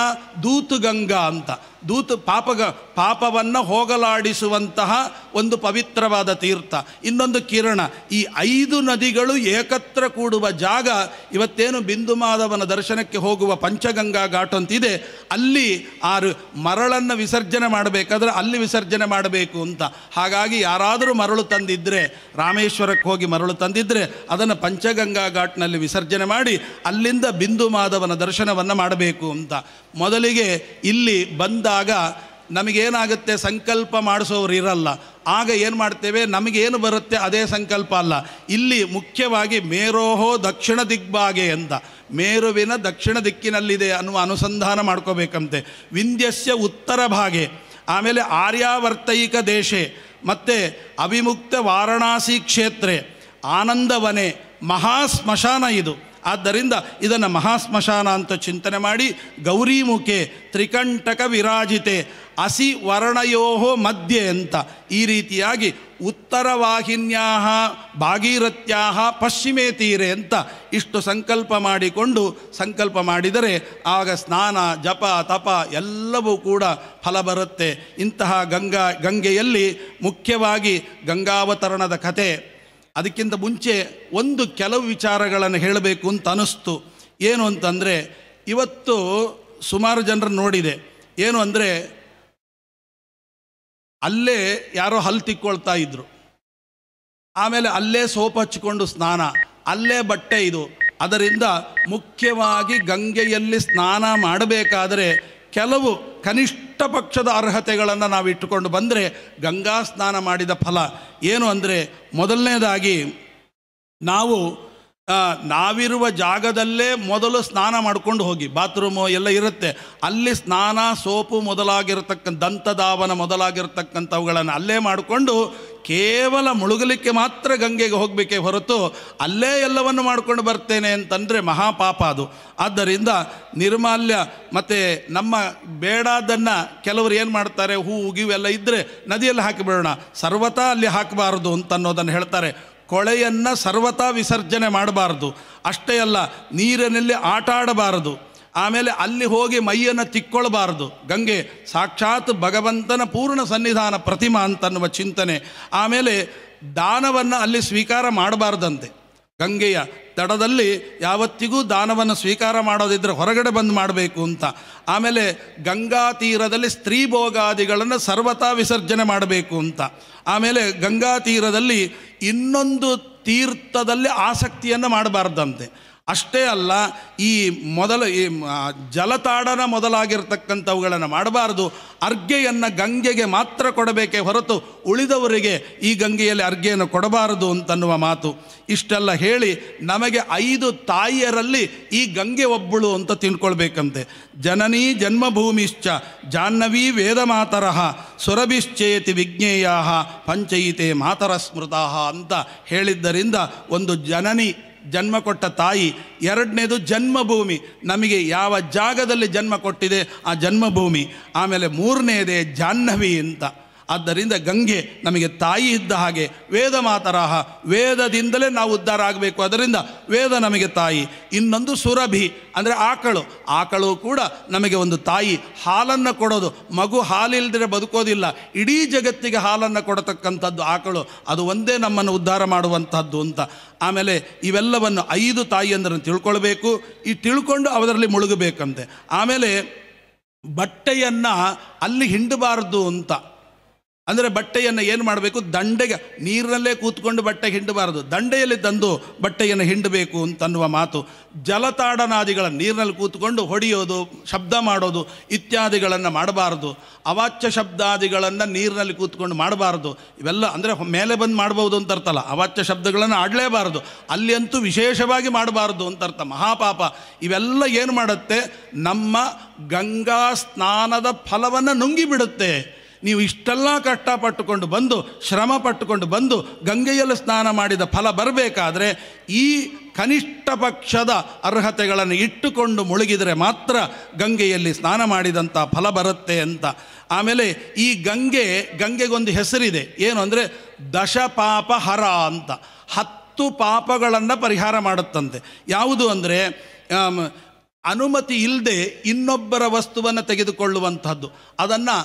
ದೂತುಗಂಗಾ ಅಂತ ದೂತು ಪಾಪಗ ಪಾಪವನ್ನು ಹೋಗಲಾಡಿಸುವಂತಹ ಒಂದು ಪವಿತ್ರವಾದ ತೀರ್ಥ ಇನ್ನೊಂದು ಕಿರಣ ಈ ಐದು ನದಿಗಳು ಏಕತ್ರ ಕೂಡುವ ಜಾಗ ಇವತ್ತೇನು ಬಿಂದು ಮಾಧವನ ದರ್ಶನಕ್ಕೆ ಹೋಗುವ ಪಂಚಗಂಗಾ ಘಾಟ್ ಅಂತಿದೆ ಅಲ್ಲಿ ಆರು ಮರಳನ್ನು ವಿಸರ್ಜನೆ ಮಾಡಬೇಕಾದ್ರೆ ಅಲ್ಲಿ ವಿಸರ್ಜನೆ ಮಾಡಬೇಕು ಅಂತ ಹಾಗಾಗಿ ಯಾರಾದರೂ ಮರಳು ತಂದಿದ್ದರೆ ರಾಮೇಶ್ವರಕ್ಕೆ ಹೋಗಿ ಮರಳು ತಂದಿದ್ದರೆ ಅದನ್ನು ಪಂಚಗಂಗಾ ಗಂಗಾ ಘಾಟ್ನಲ್ಲಿ ವಿಸರ್ಜನೆ ಮಾಡಿ ಅಲ್ಲಿಂದ ಬಿಂದು ಮಾಧವನ ದರ್ಶನವನ್ನು ಮಾಡಬೇಕು ಅಂತ ಮೊದಲಿಗೆ ಇಲ್ಲಿ ಬಂದಾಗ ನಮಗೇನಾಗುತ್ತೆ ಸಂಕಲ್ಪ ಮಾಡಿಸೋರು ಇರಲ್ಲ ಆಗ ಏನು ಮಾಡ್ತೇವೆ ನಮಗೇನು ಬರುತ್ತೆ ಅದೇ ಸಂಕಲ್ಪ ಅಲ್ಲ ಇಲ್ಲಿ ಮುಖ್ಯವಾಗಿ ಮೇರೋಹೋ ದಕ್ಷಿಣ ದಿಗ್ಬಾಗೆ ಅಂತ ಮೇರುವಿನ ದಕ್ಷಿಣ ದಿಕ್ಕಿನಲ್ಲಿದೆ ಅನ್ನುವ ಅನುಸಂಧಾನ ಮಾಡ್ಕೋಬೇಕಂತೆ ವಿಂಧ್ಯಸ್ಯ ಉತ್ತರ ಭಾಗೆ ಆಮೇಲೆ ಆರ್ಯಾವರ್ತೈಕ ದೇಶೆ ಮತ್ತು ಅವಿಮುಕ್ತ ವಾರಣಾಸಿ ಕ್ಷೇತ್ರ ಆನಂದವನೇ ಸ್ಮಶಾನ ಇದು ಆದ್ದರಿಂದ ಇದನ್ನು ಸ್ಮಶಾನ ಅಂತ ಚಿಂತನೆ ಮಾಡಿ ಗೌರಿಮುಖೆ ತ್ರಿಕಂಟಕ ವಿರಾಜಿತೆ ಅಸಿ ವರ್ಣಯೋಹೋ ಮಧ್ಯೆ ಅಂತ ಈ ರೀತಿಯಾಗಿ ಉತ್ತರವಾಹಿನ್ಯಾ ಭಾಗೀರಥ್ಯಾ ಪಶ್ಚಿಮೆ ತೀರೆ ಅಂತ ಇಷ್ಟು ಸಂಕಲ್ಪ ಮಾಡಿಕೊಂಡು ಸಂಕಲ್ಪ ಮಾಡಿದರೆ ಆಗ ಸ್ನಾನ ಜಪ ತಪ ಎಲ್ಲವೂ ಕೂಡ ಫಲ ಬರುತ್ತೆ ಇಂತಹ ಗಂಗಾ ಗಂಗೆಯಲ್ಲಿ ಮುಖ್ಯವಾಗಿ ಗಂಗಾವತರಣದ ಕಥೆ ಅದಕ್ಕಿಂತ ಮುಂಚೆ ಒಂದು ಕೆಲವು ವಿಚಾರಗಳನ್ನು ಹೇಳಬೇಕು ಅಂತ ಅನಿಸ್ತು ಏನು ಅಂತಂದರೆ ಇವತ್ತು ಸುಮಾರು ಜನರು ನೋಡಿದೆ ಏನು ಅಂದರೆ ಅಲ್ಲೇ ಯಾರೋ ಹಲ್ಲು ತಿಕ್ಕೊಳ್ತಾ ಇದ್ದರು ಆಮೇಲೆ ಅಲ್ಲೇ ಸೋಪ್ ಹಚ್ಚಿಕೊಂಡು ಸ್ನಾನ ಅಲ್ಲೇ ಬಟ್ಟೆ ಇದು ಅದರಿಂದ ಮುಖ್ಯವಾಗಿ ಗಂಗೆಯಲ್ಲಿ ಸ್ನಾನ ಮಾಡಬೇಕಾದರೆ ಕೆಲವು ಕನಿಷ್ಠ ಪಕ್ಷದ ಅರ್ಹತೆಗಳನ್ನು ನಾವು ಇಟ್ಟುಕೊಂಡು ಬಂದರೆ ಗಂಗಾ ಸ್ನಾನ ಮಾಡಿದ ಫಲ ಏನು ಅಂದರೆ ಮೊದಲನೇದಾಗಿ ನಾವು ನಾವಿರುವ ಜಾಗದಲ್ಲೇ ಮೊದಲು ಸ್ನಾನ ಮಾಡ್ಕೊಂಡು ಹೋಗಿ ಬಾತ್ರೂಮು ಎಲ್ಲ ಇರುತ್ತೆ ಅಲ್ಲಿ ಸ್ನಾನ ಸೋಪು ಮೊದಲಾಗಿರತಕ್ಕಂಥ ದಂತದಾವನ ಮೊದಲಾಗಿರ್ತಕ್ಕಂಥವುಗಳನ್ನು ಅಲ್ಲೇ ಮಾಡಿಕೊಂಡು ಕೇವಲ ಮುಳುಗಲಿಕ್ಕೆ ಮಾತ್ರ ಗಂಗೆಗೆ ಹೋಗಬೇಕೇ ಹೊರತು ಅಲ್ಲೇ ಎಲ್ಲವನ್ನು ಮಾಡಿಕೊಂಡು ಬರ್ತೇನೆ ಅಂತಂದರೆ ಮಹಾಪಾಪ ಅದು ಆದ್ದರಿಂದ ನಿರ್ಮಾಲ್ಯ ಮತ್ತು ನಮ್ಮ ಬೇಡಾದನ್ನು ಕೆಲವರು ಏನು ಮಾಡ್ತಾರೆ ಹೂ ಉಗಿವೆಲ್ಲ ಇದ್ದರೆ ನದಿಯಲ್ಲಿ ಹಾಕಿಬಿಡೋಣ ಸರ್ವತಾ ಅಲ್ಲಿ ಹಾಕಬಾರದು ಅಂತನ್ನೋದನ್ನು ಹೇಳ್ತಾರೆ ಕೊಳೆಯನ್ನು ಸರ್ವತಾ ವಿಸರ್ಜನೆ ಮಾಡಬಾರ್ದು ಅಷ್ಟೇ ಅಲ್ಲ ನೀರಿನಲ್ಲಿ ಆಟ ಆಡಬಾರದು ಆಮೇಲೆ ಅಲ್ಲಿ ಹೋಗಿ ಮೈಯನ್ನು ತಿಕ್ಕೊಳ್ಬಾರ್ದು ಗಂಗೆ ಸಾಕ್ಷಾತ್ ಭಗವಂತನ ಪೂರ್ಣ ಸನ್ನಿಧಾನ ಪ್ರತಿಮಾ ಅಂತನ್ನುವ ಚಿಂತನೆ ಆಮೇಲೆ ದಾನವನ್ನು ಅಲ್ಲಿ ಸ್ವೀಕಾರ ಮಾಡಬಾರ್ದಂತೆ ಗಂಗೆಯ ದಡದಲ್ಲಿ ಯಾವತ್ತಿಗೂ ದಾನವನ್ನು ಸ್ವೀಕಾರ ಮಾಡೋದಿದ್ದರೆ ಹೊರಗಡೆ ಬಂದು ಮಾಡಬೇಕು ಅಂತ ಆಮೇಲೆ ಗಂಗಾ ತೀರದಲ್ಲಿ ಸ್ತ್ರೀ ಭೋಗಾದಿಗಳನ್ನು ಸರ್ವತಾ ವಿಸರ್ಜನೆ ಮಾಡಬೇಕು ಅಂತ ಆಮೇಲೆ ಗಂಗಾ ತೀರದಲ್ಲಿ ಇನ್ನೊಂದು ತೀರ್ಥದಲ್ಲಿ ಆಸಕ್ತಿಯನ್ನು ಮಾಡಬಾರ್ದಂತೆ ಅಷ್ಟೇ ಅಲ್ಲ ಈ ಮೊದಲು ಈ ಜಲತಾಡನ ಮೊದಲಾಗಿರ್ತಕ್ಕಂಥವುಗಳನ್ನು ಮಾಡಬಾರ್ದು ಅರ್ಗೆಯನ್ನು ಗಂಗೆಗೆ ಮಾತ್ರ ಕೊಡಬೇಕೇ ಹೊರತು ಉಳಿದವರಿಗೆ ಈ ಗಂಗೆಯಲ್ಲಿ ಅರ್ಗೆಯನ್ನು ಕೊಡಬಾರದು ಅಂತನ್ನುವ ಮಾತು ಇಷ್ಟೆಲ್ಲ ಹೇಳಿ ನಮಗೆ ಐದು ತಾಯಿಯರಲ್ಲಿ ಈ ಗಂಗೆ ಒಬ್ಬಳು ಅಂತ ತಿಳ್ಕೊಳ್ಬೇಕಂತೆ ಜನನೀ ಜನ್ಮಭೂಮಿಶ್ಚ ಜಾಹ್ನವೀ ವೇದ ಮಾತರಹ ಸುರಭಿಶ್ಚೇತಿ ವಿಜ್ಞೇಯ ಪಂಚಯಿತೆ ಮಾತರ ಸ್ಮೃತಃ ಅಂತ ಹೇಳಿದ್ದರಿಂದ ಒಂದು ಜನನಿ ಜನ್ಮ ಕೊಟ್ಟ ತಾಯಿ ಎರಡನೇದು ಜನ್ಮಭೂಮಿ ನಮಗೆ ಯಾವ ಜಾಗದಲ್ಲಿ ಜನ್ಮ ಕೊಟ್ಟಿದೆ ಆ ಜನ್ಮಭೂಮಿ ಆಮೇಲೆ ಮೂರನೇದೇ ಜಾಹ್ನವಿ ಅಂತ ಆದ್ದರಿಂದ ಗಂಗೆ ನಮಗೆ ತಾಯಿ ಇದ್ದ ಹಾಗೆ ವೇದ ಮಾತರಾಹ ವೇದದಿಂದಲೇ ನಾವು ಉದ್ಧಾರ ಆಗಬೇಕು ಅದರಿಂದ ವೇದ ನಮಗೆ ತಾಯಿ ಇನ್ನೊಂದು ಸುರಭಿ ಅಂದರೆ ಆಕಳು ಆಕಳು ಕೂಡ ನಮಗೆ ಒಂದು ತಾಯಿ ಹಾಲನ್ನು ಕೊಡೋದು ಮಗು ಹಾಲಿಲ್ಲದೆ ಬದುಕೋದಿಲ್ಲ ಇಡೀ ಜಗತ್ತಿಗೆ ಹಾಲನ್ನು ಕೊಡತಕ್ಕಂಥದ್ದು ಆಕಳು ಅದು ಒಂದೇ ನಮ್ಮನ್ನು ಉದ್ಧಾರ ಮಾಡುವಂಥದ್ದು ಅಂತ ಆಮೇಲೆ ಇವೆಲ್ಲವನ್ನು ಐದು ತಾಯಿಯಂದರನ್ನು ತಿಳ್ಕೊಳ್ಬೇಕು ಈ ತಿಳ್ಕೊಂಡು ಅದರಲ್ಲಿ ಮುಳುಗಬೇಕಂತೆ ಆಮೇಲೆ ಬಟ್ಟೆಯನ್ನು ಅಲ್ಲಿ ಹಿಂಡಬಾರ್ದು ಅಂತ ಅಂದರೆ ಬಟ್ಟೆಯನ್ನು ಏನು ಮಾಡಬೇಕು ದಂಡೆಗೆ ನೀರಿನಲ್ಲೇ ಕೂತ್ಕೊಂಡು ಬಟ್ಟೆ ಹಿಂಡಬಾರದು ದಂಡೆಯಲ್ಲಿ ತಂದು ಬಟ್ಟೆಯನ್ನು ಹಿಂಡಬೇಕು ಅಂತನ್ನುವ ಮಾತು ಜಲತಾಡನಾದಿಗಳ ನೀರಿನಲ್ಲಿ ಕೂತ್ಕೊಂಡು ಹೊಡೆಯೋದು ಶಬ್ದ ಮಾಡೋದು ಇತ್ಯಾದಿಗಳನ್ನು ಮಾಡಬಾರದು ಅವಾಚ್ಯ ಶಬ್ದಾದಿಗಳನ್ನು ನೀರಿನಲ್ಲಿ ಕೂತ್ಕೊಂಡು ಮಾಡಬಾರದು ಇವೆಲ್ಲ ಅಂದರೆ ಮೇಲೆ ಬಂದು ಮಾಡ್ಬೋದು ಅಂತ ಅರ್ಥಲ್ಲ ಅವಾಚ್ಯ ಶಬ್ದಗಳನ್ನು ಆಡಲೇಬಾರದು ಅಲ್ಲಿ ಅಂತೂ ವಿಶೇಷವಾಗಿ ಮಾಡಬಾರದು ಅಂತ ಅರ್ಥ ಮಹಾಪಾಪ ಇವೆಲ್ಲ ಏನು ಮಾಡುತ್ತೆ ನಮ್ಮ ಗಂಗಾ ಸ್ನಾನದ ಫಲವನ್ನು ನುಂಗಿಬಿಡುತ್ತೆ ನೀವು ಇಷ್ಟೆಲ್ಲ ಕಷ್ಟಪಟ್ಟುಕೊಂಡು ಬಂದು ಶ್ರಮ ಪಟ್ಟುಕೊಂಡು ಬಂದು ಗಂಗೆಯಲ್ಲಿ ಸ್ನಾನ ಮಾಡಿದ ಫಲ ಬರಬೇಕಾದ್ರೆ ಈ ಕನಿಷ್ಠ ಪಕ್ಷದ ಅರ್ಹತೆಗಳನ್ನು ಇಟ್ಟುಕೊಂಡು ಮುಳುಗಿದರೆ ಮಾತ್ರ ಗಂಗೆಯಲ್ಲಿ ಸ್ನಾನ ಮಾಡಿದಂಥ ಫಲ ಬರುತ್ತೆ ಅಂತ ಆಮೇಲೆ ಈ ಗಂಗೆ ಗಂಗೆಗೊಂದು ಹೆಸರಿದೆ ಏನು ಅಂದರೆ ಪಾಪ ಹರ ಅಂತ ಹತ್ತು ಪಾಪಗಳನ್ನು ಪರಿಹಾರ ಮಾಡುತ್ತಂತೆ ಯಾವುದು ಅಂದರೆ ಅನುಮತಿ ಇಲ್ಲದೆ ಇನ್ನೊಬ್ಬರ ವಸ್ತುವನ್ನು ತೆಗೆದುಕೊಳ್ಳುವಂಥದ್ದು ಅದನ್ನು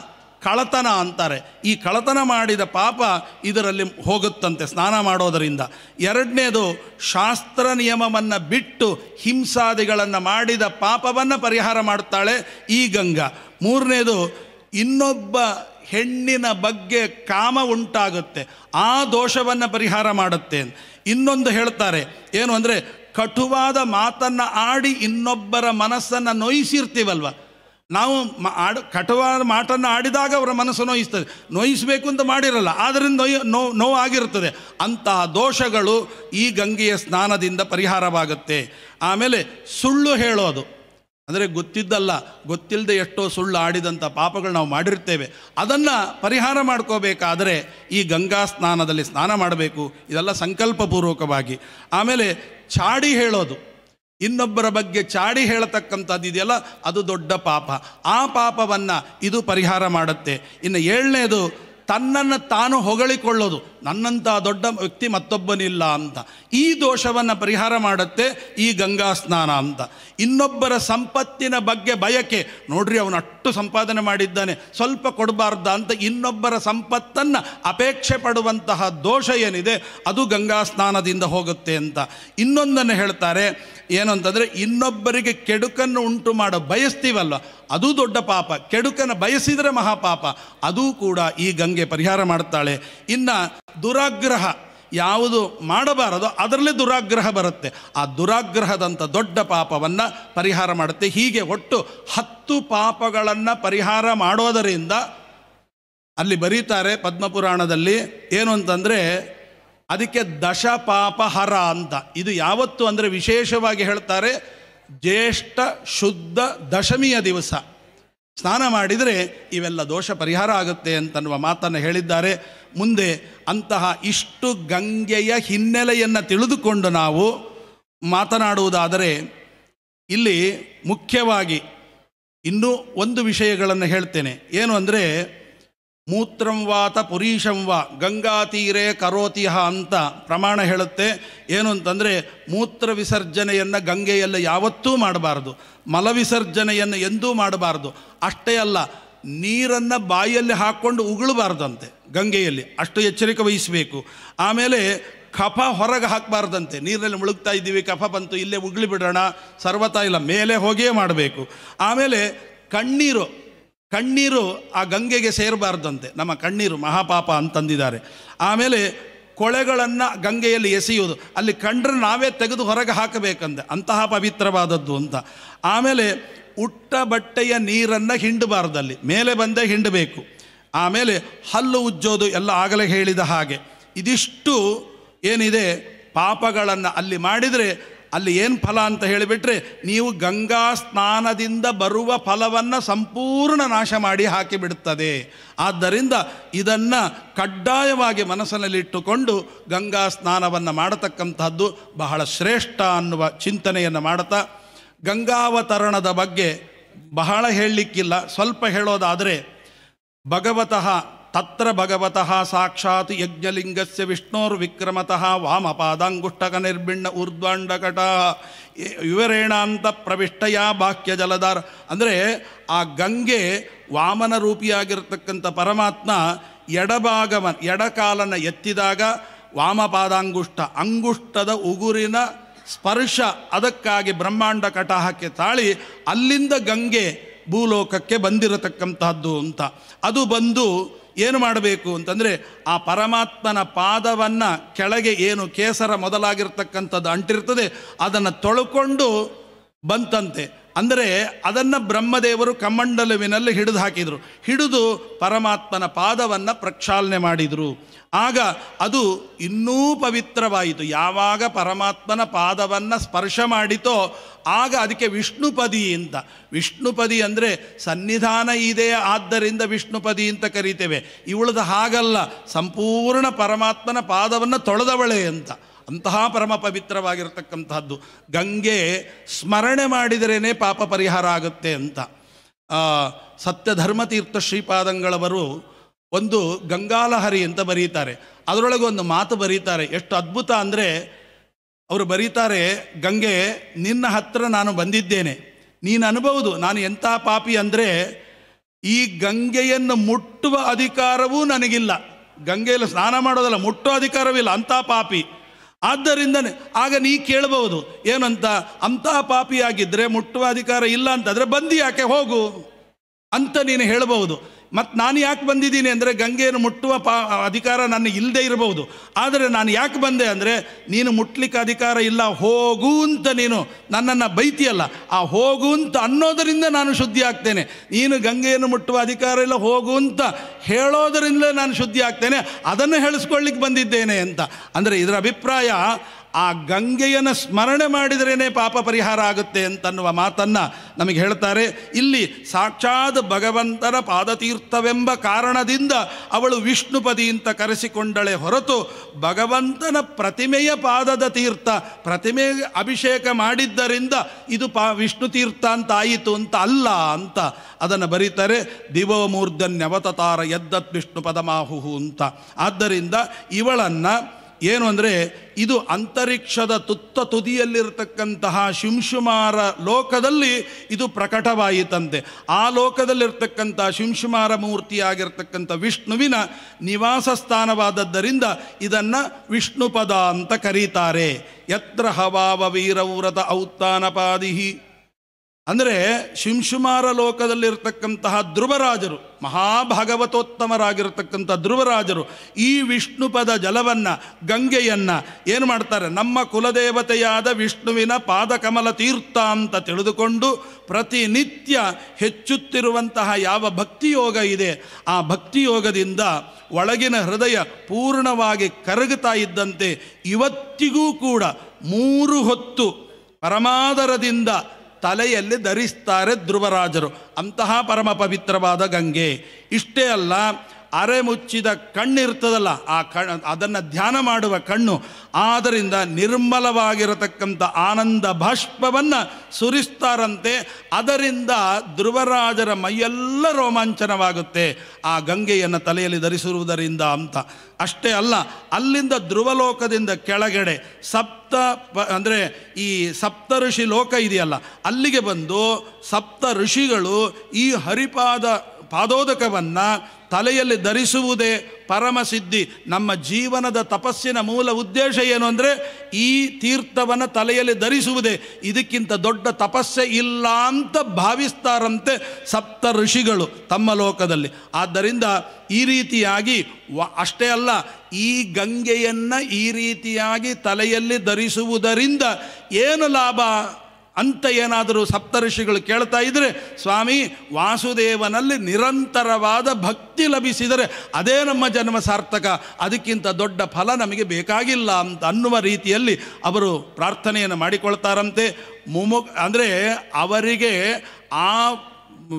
ಕಳತನ ಅಂತಾರೆ ಈ ಕಳತನ ಮಾಡಿದ ಪಾಪ ಇದರಲ್ಲಿ ಹೋಗುತ್ತಂತೆ ಸ್ನಾನ ಮಾಡೋದರಿಂದ ಎರಡನೇದು ಶಾಸ್ತ್ರ ನಿಯಮವನ್ನು ಬಿಟ್ಟು ಹಿಂಸಾದಿಗಳನ್ನು ಮಾಡಿದ ಪಾಪವನ್ನು ಪರಿಹಾರ ಮಾಡುತ್ತಾಳೆ ಈ ಗಂಗಾ ಮೂರನೇದು ಇನ್ನೊಬ್ಬ ಹೆಣ್ಣಿನ ಬಗ್ಗೆ ಕಾಮ ಉಂಟಾಗುತ್ತೆ ಆ ದೋಷವನ್ನು ಪರಿಹಾರ ಮಾಡುತ್ತೆ ಇನ್ನೊಂದು ಹೇಳ್ತಾರೆ ಏನು ಅಂದರೆ ಕಟುವಾದ ಮಾತನ್ನು ಆಡಿ ಇನ್ನೊಬ್ಬರ ಮನಸ್ಸನ್ನು ನೋಯಿಸಿರ್ತೀವಲ್ವ ನಾವು ಆಡು ಕಟುವಾದ ಮಾಟನ್ನು ಆಡಿದಾಗ ಅವರ ಮನಸ್ಸು ನೋಯಿಸ್ತದೆ ನೋಯಿಸಬೇಕು ಅಂತ ಮಾಡಿರಲ್ಲ ಆದ್ದರಿಂದ ನೋಯ್ ನೋವು ನೋವಾಗಿರುತ್ತದೆ ಅಂತಹ ದೋಷಗಳು ಈ ಗಂಗೆಯ ಸ್ನಾನದಿಂದ ಪರಿಹಾರವಾಗುತ್ತೆ ಆಮೇಲೆ ಸುಳ್ಳು ಹೇಳೋದು ಅಂದರೆ ಗೊತ್ತಿದ್ದಲ್ಲ ಗೊತ್ತಿಲ್ಲದೆ ಎಷ್ಟೋ ಸುಳ್ಳು ಆಡಿದಂಥ ಪಾಪಗಳು ನಾವು ಮಾಡಿರ್ತೇವೆ ಅದನ್ನು ಪರಿಹಾರ ಮಾಡ್ಕೋಬೇಕಾದರೆ ಈ ಗಂಗಾ ಸ್ನಾನದಲ್ಲಿ ಸ್ನಾನ ಮಾಡಬೇಕು ಇದೆಲ್ಲ ಸಂಕಲ್ಪಪೂರ್ವಕವಾಗಿ ಆಮೇಲೆ ಚಾಡಿ ಹೇಳೋದು ಇನ್ನೊಬ್ಬರ ಬಗ್ಗೆ ಚಾಡಿ ಹೇಳತಕ್ಕಂಥದ್ದು ಇದೆಯಲ್ಲ ಅದು ದೊಡ್ಡ ಪಾಪ ಆ ಪಾಪವನ್ನು ಇದು ಪರಿಹಾರ ಮಾಡುತ್ತೆ ಇನ್ನು ಏಳನೇದು ತನ್ನನ್ನು ತಾನು ಹೊಗಳಿಕೊಳ್ಳೋದು ನನ್ನಂಥ ದೊಡ್ಡ ವ್ಯಕ್ತಿ ಮತ್ತೊಬ್ಬನಿಲ್ಲ ಅಂತ ಈ ದೋಷವನ್ನು ಪರಿಹಾರ ಮಾಡುತ್ತೆ ಈ ಗಂಗಾ ಸ್ನಾನ ಅಂತ ಇನ್ನೊಬ್ಬರ ಸಂಪತ್ತಿನ ಬಗ್ಗೆ ಬಯಕೆ ನೋಡ್ರಿ ಅವನು ಅಷ್ಟು ಸಂಪಾದನೆ ಮಾಡಿದ್ದಾನೆ ಸ್ವಲ್ಪ ಕೊಡಬಾರ್ದ ಅಂತ ಇನ್ನೊಬ್ಬರ ಸಂಪತ್ತನ್ನು ಅಪೇಕ್ಷೆ ಪಡುವಂತಹ ದೋಷ ಏನಿದೆ ಅದು ಗಂಗಾ ಸ್ನಾನದಿಂದ ಹೋಗುತ್ತೆ ಅಂತ ಇನ್ನೊಂದನ್ನು ಹೇಳ್ತಾರೆ ಏನು ಅಂತಂದರೆ ಇನ್ನೊಬ್ಬರಿಗೆ ಕೆಡುಕನ್ನು ಉಂಟು ಮಾಡೋ ಬಯಸ್ತೀವಲ್ವ ಅದು ದೊಡ್ಡ ಪಾಪ ಕೆಡುಕನ್ನು ಬಯಸಿದರೆ ಮಹಾಪಾಪ ಅದೂ ಕೂಡ ಈ ಗಂಗೆ ಪರಿಹಾರ ಮಾಡ್ತಾಳೆ ಇನ್ನು ದುರಾಗ್ರಹ ಯಾವುದು ಮಾಡಬಾರದು ಅದರಲ್ಲೇ ದುರಾಗ್ರಹ ಬರುತ್ತೆ ಆ ದುರಾಗ್ರಹದಂಥ ದೊಡ್ಡ ಪಾಪವನ್ನು ಪರಿಹಾರ ಮಾಡುತ್ತೆ ಹೀಗೆ ಒಟ್ಟು ಹತ್ತು ಪಾಪಗಳನ್ನು ಪರಿಹಾರ ಮಾಡೋದರಿಂದ ಅಲ್ಲಿ ಬರೀತಾರೆ ಪದ್ಮಪುರಾಣದಲ್ಲಿ ಏನು ಅಂತಂದರೆ ಅದಕ್ಕೆ ದಶ ಪಾಪಹರ ಅಂತ ಇದು ಯಾವತ್ತು ಅಂದರೆ ವಿಶೇಷವಾಗಿ ಹೇಳ್ತಾರೆ ಜ್ಯೇಷ್ಠ ಶುದ್ಧ ದಶಮಿಯ ದಿವಸ ಸ್ನಾನ ಮಾಡಿದರೆ ಇವೆಲ್ಲ ದೋಷ ಪರಿಹಾರ ಆಗುತ್ತೆ ಅಂತನ್ನುವ ಮಾತನ್ನು ಹೇಳಿದ್ದಾರೆ ಮುಂದೆ ಅಂತಹ ಇಷ್ಟು ಗಂಗೆಯ ಹಿನ್ನೆಲೆಯನ್ನು ತಿಳಿದುಕೊಂಡು ನಾವು ಮಾತನಾಡುವುದಾದರೆ ಇಲ್ಲಿ ಮುಖ್ಯವಾಗಿ ಇನ್ನೂ ಒಂದು ವಿಷಯಗಳನ್ನು ಹೇಳ್ತೇನೆ ಏನು ಅಂದರೆ ಮೂತ್ರಂ ವಾತ ಪುರೀಷಂ ವಾ ಗಂಗಾ ಕರೋತಿಹ ಅಂತ ಪ್ರಮಾಣ ಹೇಳುತ್ತೆ ಏನು ಅಂತಂದರೆ ಮೂತ್ರ ವಿಸರ್ಜನೆಯನ್ನು ಗಂಗೆಯಲ್ಲಿ ಯಾವತ್ತೂ ಮಾಡಬಾರ್ದು ಮಲವಿಸರ್ಜನೆಯನ್ನು ಎಂದೂ ಮಾಡಬಾರ್ದು ಅಷ್ಟೇ ಅಲ್ಲ ನೀರನ್ನು ಬಾಯಲ್ಲಿ ಹಾಕ್ಕೊಂಡು ಉಗುಳಬಾರ್ದಂತೆ ಗಂಗೆಯಲ್ಲಿ ಅಷ್ಟು ಎಚ್ಚರಿಕೆ ವಹಿಸಬೇಕು ಆಮೇಲೆ ಕಫ ಹೊರಗೆ ಹಾಕಬಾರ್ದಂತೆ ನೀರಲ್ಲಿ ಮುಳುಗ್ತಾ ಇದ್ದೀವಿ ಕಫ ಬಂತು ಇಲ್ಲೇ ಉಗುಳಿಬಿಡೋಣ ಸರ್ವತಾ ಇಲ್ಲ ಮೇಲೆ ಹೋಗೇ ಮಾಡಬೇಕು ಆಮೇಲೆ ಕಣ್ಣೀರು ಕಣ್ಣೀರು ಆ ಗಂಗೆಗೆ ಸೇರಬಾರ್ದಂತೆ ನಮ್ಮ ಕಣ್ಣೀರು ಮಹಾಪಾಪ ಅಂತಂದಿದ್ದಾರೆ ಆಮೇಲೆ ಕೊಳೆಗಳನ್ನು ಗಂಗೆಯಲ್ಲಿ ಎಸೆಯುವುದು ಅಲ್ಲಿ ಕಂಡ್ರೆ ನಾವೇ ತೆಗೆದು ಹೊರಗೆ ಹಾಕಬೇಕಂತೆ ಅಂತಹ ಪವಿತ್ರವಾದದ್ದು ಅಂತ ಆಮೇಲೆ ಉಟ್ಟ ಬಟ್ಟೆಯ ನೀರನ್ನು ಹಿಂಡಬಾರ್ದಲ್ಲಿ ಮೇಲೆ ಬಂದೇ ಹಿಂಡಬೇಕು ಆಮೇಲೆ ಹಲ್ಲು ಉಜ್ಜೋದು ಎಲ್ಲ ಆಗಲೇ ಹೇಳಿದ ಹಾಗೆ ಇದಿಷ್ಟು ಏನಿದೆ ಪಾಪಗಳನ್ನು ಅಲ್ಲಿ ಮಾಡಿದರೆ ಅಲ್ಲಿ ಏನು ಫಲ ಅಂತ ಹೇಳಿಬಿಟ್ರೆ ನೀವು ಗಂಗಾ ಸ್ನಾನದಿಂದ ಬರುವ ಫಲವನ್ನು ಸಂಪೂರ್ಣ ನಾಶ ಮಾಡಿ ಹಾಕಿಬಿಡುತ್ತದೆ ಆದ್ದರಿಂದ ಇದನ್ನು ಕಡ್ಡಾಯವಾಗಿ ಮನಸ್ಸಿನಲ್ಲಿಟ್ಟುಕೊಂಡು ಗಂಗಾ ಸ್ನಾನವನ್ನು ಮಾಡತಕ್ಕಂತಹದ್ದು ಬಹಳ ಶ್ರೇಷ್ಠ ಅನ್ನುವ ಚಿಂತನೆಯನ್ನು ಮಾಡುತ್ತಾ ಗಂಗಾವತರಣದ ಬಗ್ಗೆ ಬಹಳ ಹೇಳಲಿಕ್ಕಿಲ್ಲ ಸ್ವಲ್ಪ ಹೇಳೋದಾದರೆ ಭಗವತಃ ತತ್ರ ಭಗವತಃ ಸಾಕ್ಷಾತ್ ಯಜ್ಞಲಿಂಗಸ್ಯ ವಿಷ್ಣೋರ್ವಿಕ್ರಮತಃ ವಿಕ್ರಮತಃ ಊರ್ಧ್ವಾಂಡಕಟ ವಿವರೇಣಾಂತ ಪ್ರವಿಷ್ಟಯ ಬಾಕ್ಯ ಜಲಧಾರ ಅಂದರೆ ಆ ಗಂಗೆ ವಾಮನ ರೂಪಿಯಾಗಿರ್ತಕ್ಕಂಥ ಪರಮಾತ್ಮ ಎಡಭಾಗವ ಎಡಕಾಲನ ಎತ್ತಿದಾಗ ವಾಮಪಾದಾಂಗುಷ್ಟ ಅಂಗುಷ್ಟದ ಉಗುರಿನ ಸ್ಪರ್ಶ ಅದಕ್ಕಾಗಿ ಬ್ರಹ್ಮಾಂಡ ಕಟಾಹಕ್ಕೆ ತಾಳಿ ಅಲ್ಲಿಂದ ಗಂಗೆ ಭೂಲೋಕಕ್ಕೆ ಬಂದಿರತಕ್ಕಂತಹದ್ದು ಅಂತ ಅದು ಬಂದು ಏನು ಮಾಡಬೇಕು ಅಂತಂದರೆ ಆ ಪರಮಾತ್ಮನ ಪಾದವನ್ನು ಕೆಳಗೆ ಏನು ಕೇಸರ ಮೊದಲಾಗಿರ್ತಕ್ಕಂಥದ್ದು ಅಂಟಿರ್ತದೆ ಅದನ್ನು ತೊಳ್ಕೊಂಡು ಬಂತಂತೆ ಅಂದರೆ ಅದನ್ನು ಬ್ರಹ್ಮದೇವರು ಕಮಂಡಲುವಿನಲ್ಲಿ ಹಿಡಿದು ಹಾಕಿದರು ಹಿಡಿದು ಪರಮಾತ್ಮನ ಪಾದವನ್ನು ಪ್ರಕ್ಷಾಲನೆ ಮಾಡಿದರು ಆಗ ಅದು ಇನ್ನೂ ಪವಿತ್ರವಾಯಿತು ಯಾವಾಗ ಪರಮಾತ್ಮನ ಪಾದವನ್ನು ಸ್ಪರ್ಶ ಮಾಡಿತೋ ಆಗ ಅದಕ್ಕೆ ವಿಷ್ಣುಪದಿ ಅಂತ ವಿಷ್ಣುಪದಿ ಅಂದರೆ ಸನ್ನಿಧಾನ ಇದೆ ಆದ್ದರಿಂದ ವಿಷ್ಣುಪದಿ ಅಂತ ಕರಿತೇವೆ ಇವಳದು ಹಾಗಲ್ಲ ಸಂಪೂರ್ಣ ಪರಮಾತ್ಮನ ಪಾದವನ್ನು ತೊಳೆದವಳೆ ಅಂತ ಅಂತಹ ಪರಮ ಪವಿತ್ರವಾಗಿರತಕ್ಕಂತಹದ್ದು ಗಂಗೆ ಸ್ಮರಣೆ ಮಾಡಿದರೇನೆ ಪಾಪ ಪರಿಹಾರ ಆಗುತ್ತೆ ಅಂತ ಸತ್ಯಧರ್ಮತೀರ್ಥ ಶ್ರೀಪಾದಂಗಳವರು ಒಂದು ಗಂಗಾಲಹರಿ ಅಂತ ಬರೀತಾರೆ ಅದರೊಳಗೆ ಒಂದು ಮಾತು ಬರೀತಾರೆ ಎಷ್ಟು ಅದ್ಭುತ ಅಂದರೆ ಅವರು ಬರೀತಾರೆ ಗಂಗೆ ನಿನ್ನ ಹತ್ರ ನಾನು ಬಂದಿದ್ದೇನೆ ನೀನು ಅನ್ಬಹುದು ನಾನು ಎಂಥ ಪಾಪಿ ಅಂದರೆ ಈ ಗಂಗೆಯನ್ನು ಮುಟ್ಟುವ ಅಧಿಕಾರವೂ ನನಗಿಲ್ಲ ಗಂಗೆಯಲ್ಲಿ ಸ್ನಾನ ಮಾಡೋದಲ್ಲ ಮುಟ್ಟೋ ಅಧಿಕಾರವಿಲ್ಲ ಅಂಥ ಪಾಪಿ ಆದ್ದರಿಂದನೇ ಆಗ ನೀ ಕೇಳಬಹುದು ಏನಂತ ಅಂತಹ ಪಾಪಿಯಾಗಿದ್ದರೆ ಮುಟ್ಟುವ ಅಧಿಕಾರ ಇಲ್ಲ ಅಂತಂದರೆ ಬಂದಿ ಯಾಕೆ ಹೋಗು ಅಂತ ನೀನು ಹೇಳಬಹುದು ಮತ್ತು ನಾನು ಯಾಕೆ ಬಂದಿದ್ದೀನಿ ಅಂದರೆ ಗಂಗೆಯನ್ನು ಮುಟ್ಟುವ ಪಾ ಅಧಿಕಾರ ನನ್ನ ಇಲ್ಲದೆ ಇರಬಹುದು ಆದರೆ ನಾನು ಯಾಕೆ ಬಂದೆ ಅಂದರೆ ನೀನು ಮುಟ್ಲಿಕ್ಕೆ ಅಧಿಕಾರ ಇಲ್ಲ ಹೋಗು ಅಂತ ನೀನು ನನ್ನನ್ನು ಬೈತಿಯಲ್ಲ ಆ ಹೋಗು ಅಂತ ಅನ್ನೋದರಿಂದ ನಾನು ಶುದ್ಧಿ ಆಗ್ತೇನೆ ನೀನು ಗಂಗೆಯನ್ನು ಮುಟ್ಟುವ ಅಧಿಕಾರ ಇಲ್ಲ ಹೋಗು ಅಂತ ಹೇಳೋದರಿಂದಲೇ ನಾನು ಶುದ್ಧಿ ಆಗ್ತೇನೆ ಅದನ್ನು ಹೇಳಿಸ್ಕೊಳ್ಳಿಕ್ಕೆ ಬಂದಿದ್ದೇನೆ ಅಂತ ಅಂದರೆ ಇದರ ಅಭಿಪ್ರಾಯ ಆ ಗಂಗೆಯನ್ನು ಸ್ಮರಣೆ ಮಾಡಿದರೇನೆ ಪಾಪ ಪರಿಹಾರ ಆಗುತ್ತೆ ಅಂತನ್ನುವ ಮಾತನ್ನು ನಮಗೆ ಹೇಳ್ತಾರೆ ಇಲ್ಲಿ ಸಾಕ್ಷಾತ್ ಭಗವಂತನ ಪಾದತೀರ್ಥವೆಂಬ ಕಾರಣದಿಂದ ಅವಳು ವಿಷ್ಣುಪದಿ ಅಂತ ಕರೆಸಿಕೊಂಡಳೆ ಹೊರತು ಭಗವಂತನ ಪ್ರತಿಮೆಯ ಪಾದದ ತೀರ್ಥ ಪ್ರತಿಮೆ ಅಭಿಷೇಕ ಮಾಡಿದ್ದರಿಂದ ಇದು ಪಾ ವಿಷ್ಣು ತೀರ್ಥ ಅಂತ ಆಯಿತು ಅಂತ ಅಲ್ಲ ಅಂತ ಅದನ್ನು ಬರೀತಾರೆ ದಿವೋಮೂರ್ಧನ್ಯವತಾರ ಎದ್ದತ್ ವಿಷ್ಣು ಪದಮಾಹುಹು ಅಂತ ಆದ್ದರಿಂದ ಇವಳನ್ನು ಏನು ಅಂದರೆ ಇದು ಅಂತರಿಕ್ಷದ ತುತ್ತ ತುದಿಯಲ್ಲಿರತಕ್ಕಂತಹ ಶಿಂಶುಮಾರ ಲೋಕದಲ್ಲಿ ಇದು ಪ್ರಕಟವಾಯಿತಂತೆ ಆ ಲೋಕದಲ್ಲಿರ್ತಕ್ಕಂಥ ಶಿಂಶುಮಾರ ಮೂರ್ತಿಯಾಗಿರ್ತಕ್ಕಂಥ ವಿಷ್ಣುವಿನ ನಿವಾಸ ಸ್ಥಾನವಾದದ್ದರಿಂದ ಇದನ್ನು ವಿಷ್ಣುಪದ ಅಂತ ಕರೀತಾರೆ ಯತ್ರ ಹವಾವ ವೀರವ್ರತ ಔತ್ತಾನಪಾದಿಹಿ ಅಂದರೆ ಶಿಂಶುಮಾರ ಲೋಕದಲ್ಲಿರ್ತಕ್ಕಂತಹ ಧ್ರುವರಾಜರು ಮಹಾಭಾಗವತೋತ್ತಮರಾಗಿರತಕ್ಕಂಥ ಧ್ರುವರಾಜರು ಈ ವಿಷ್ಣುಪದ ಜಲವನ್ನು ಗಂಗೆಯನ್ನು ಏನು ಮಾಡ್ತಾರೆ ನಮ್ಮ ಕುಲದೇವತೆಯಾದ ವಿಷ್ಣುವಿನ ಪಾದಕಮಲ ತೀರ್ಥ ಅಂತ ತಿಳಿದುಕೊಂಡು ಪ್ರತಿನಿತ್ಯ ಹೆಚ್ಚುತ್ತಿರುವಂತಹ ಯಾವ ಭಕ್ತಿಯೋಗ ಇದೆ ಆ ಭಕ್ತಿಯೋಗದಿಂದ ಒಳಗಿನ ಹೃದಯ ಪೂರ್ಣವಾಗಿ ಕರಗುತ್ತಾ ಇದ್ದಂತೆ ಇವತ್ತಿಗೂ ಕೂಡ ಮೂರು ಹೊತ್ತು ಪರಮಾದರದಿಂದ ತಲೆಯಲ್ಲಿ ಧರಿಸ್ತಾರೆ ಧ್ರುವರಾಜರು ಅಂತಹ ಪರಮ ಪವಿತ್ರವಾದ ಗಂಗೆ ಇಷ್ಟೇ ಅಲ್ಲ ಅರೆ ಮುಚ್ಚಿದ ಕಣ್ಣಿರ್ತದಲ್ಲ ಆ ಕಣ್ ಅದನ್ನು ಧ್ಯಾನ ಮಾಡುವ ಕಣ್ಣು ಆದ್ದರಿಂದ ನಿರ್ಮಲವಾಗಿರತಕ್ಕಂಥ ಆನಂದ ಭಾಷ್ಪವನ್ನು ಸುರಿಸ್ತಾರಂತೆ ಅದರಿಂದ ಧ್ರುವರಾಜರ ಮೈಯೆಲ್ಲ ರೋಮಾಂಚನವಾಗುತ್ತೆ ಆ ಗಂಗೆಯನ್ನು ತಲೆಯಲ್ಲಿ ಧರಿಸಿರುವುದರಿಂದ ಅಂತ ಅಷ್ಟೇ ಅಲ್ಲ ಅಲ್ಲಿಂದ ಧ್ರುವಲೋಕದಿಂದ ಕೆಳಗಡೆ ಸಪ್ತ ಪ ಅಂದರೆ ಈ ಸಪ್ತ ಋಷಿ ಲೋಕ ಇದೆಯಲ್ಲ ಅಲ್ಲಿಗೆ ಬಂದು ಸಪ್ತ ಋಷಿಗಳು ಈ ಹರಿಪಾದ ಪಾದೋದಕವನ್ನು ತಲೆಯಲ್ಲಿ ಧರಿಸುವುದೇ ಪರಮಸಿದ್ಧಿ ನಮ್ಮ ಜೀವನದ ತಪಸ್ಸಿನ ಮೂಲ ಉದ್ದೇಶ ಏನು ಅಂದರೆ ಈ ತೀರ್ಥವನ್ನು ತಲೆಯಲ್ಲಿ ಧರಿಸುವುದೇ ಇದಕ್ಕಿಂತ ದೊಡ್ಡ ತಪಸ್ಸೆ ಇಲ್ಲ ಅಂತ ಭಾವಿಸ್ತಾರಂತೆ ಸಪ್ತ ಋಷಿಗಳು ತಮ್ಮ ಲೋಕದಲ್ಲಿ ಆದ್ದರಿಂದ ಈ ರೀತಿಯಾಗಿ ವ ಅಷ್ಟೇ ಅಲ್ಲ ಈ ಗಂಗೆಯನ್ನು ಈ ರೀತಿಯಾಗಿ ತಲೆಯಲ್ಲಿ ಧರಿಸುವುದರಿಂದ ಏನು ಲಾಭ ಅಂತ ಏನಾದರೂ ಸಪ್ತಋಷಿಗಳು ಕೇಳ್ತಾ ಇದ್ದರೆ ಸ್ವಾಮಿ ವಾಸುದೇವನಲ್ಲಿ ನಿರಂತರವಾದ ಭಕ್ತಿ ಲಭಿಸಿದರೆ ಅದೇ ನಮ್ಮ ಜನ್ಮ ಸಾರ್ಥಕ ಅದಕ್ಕಿಂತ ದೊಡ್ಡ ಫಲ ನಮಗೆ ಬೇಕಾಗಿಲ್ಲ ಅಂತ ಅನ್ನುವ ರೀತಿಯಲ್ಲಿ ಅವರು ಪ್ರಾರ್ಥನೆಯನ್ನು ಮಾಡಿಕೊಳ್ತಾರಂತೆ ಮುಮು ಅಂದರೆ ಅವರಿಗೆ ಆ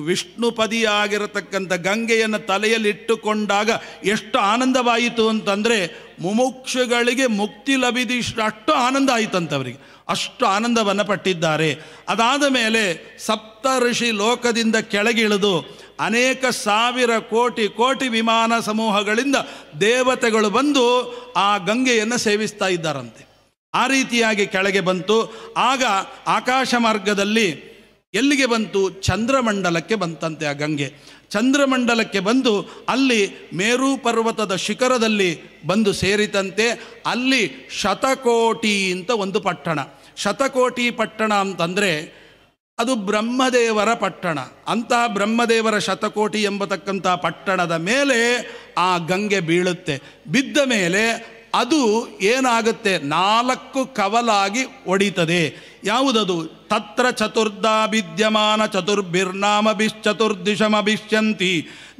ವಿಷ್ಣುಪದಿಯಾಗಿರತಕ್ಕಂಥ ಗಂಗೆಯನ್ನು ತಲೆಯಲ್ಲಿಟ್ಟುಕೊಂಡಾಗ ಎಷ್ಟು ಆನಂದವಾಯಿತು ಅಂತಂದರೆ ಮುಮುಕ್ಷುಗಳಿಗೆ ಮುಕ್ತಿ ಲಭಿದಿಷ್ಟು ಅಷ್ಟು ಆನಂದ ಆಯಿತಂತೆ ಅವರಿಗೆ ಅಷ್ಟು ಆನಂದವನ್ನು ಪಟ್ಟಿದ್ದಾರೆ ಅದಾದ ಮೇಲೆ ಸಪ್ತ ಋಷಿ ಲೋಕದಿಂದ ಕೆಳಗಿಳಿದು ಅನೇಕ ಸಾವಿರ ಕೋಟಿ ಕೋಟಿ ವಿಮಾನ ಸಮೂಹಗಳಿಂದ ದೇವತೆಗಳು ಬಂದು ಆ ಗಂಗೆಯನ್ನು ಸೇವಿಸ್ತಾ ಇದ್ದಾರಂತೆ ಆ ರೀತಿಯಾಗಿ ಕೆಳಗೆ ಬಂತು ಆಗ ಆಕಾಶ ಮಾರ್ಗದಲ್ಲಿ ಎಲ್ಲಿಗೆ ಬಂತು ಚಂದ್ರಮಂಡಲಕ್ಕೆ ಬಂತಂತೆ ಆ ಗಂಗೆ ಚಂದ್ರಮಂಡಲಕ್ಕೆ ಬಂದು ಅಲ್ಲಿ ಮೇರು ಪರ್ವತದ ಶಿಖರದಲ್ಲಿ ಬಂದು ಸೇರಿತಂತೆ ಅಲ್ಲಿ ಶತಕೋಟಿ ಅಂತ ಒಂದು ಪಟ್ಟಣ ಶತಕೋಟಿ ಪಟ್ಟಣ ಅಂತಂದರೆ ಅದು ಬ್ರಹ್ಮದೇವರ ಪಟ್ಟಣ ಅಂತಹ ಬ್ರಹ್ಮದೇವರ ಶತಕೋಟಿ ಎಂಬತಕ್ಕಂಥ ಪಟ್ಟಣದ ಮೇಲೆ ಆ ಗಂಗೆ ಬೀಳುತ್ತೆ ಬಿದ್ದ ಮೇಲೆ ಅದು ಏನಾಗುತ್ತೆ ನಾಲ್ಕು ಕವಲಾಗಿ ಒಡಿತದೆ ಯಾವುದದು ತತ್ರ ಚತುರ್ಧ ವಿದ್ಯಮಾನ ಚತುರ್ಭಿರ್ನಾಮಭಿಶ್ಚತುರ್ದಿಶಮಭಿಷ್ಯಂತಿ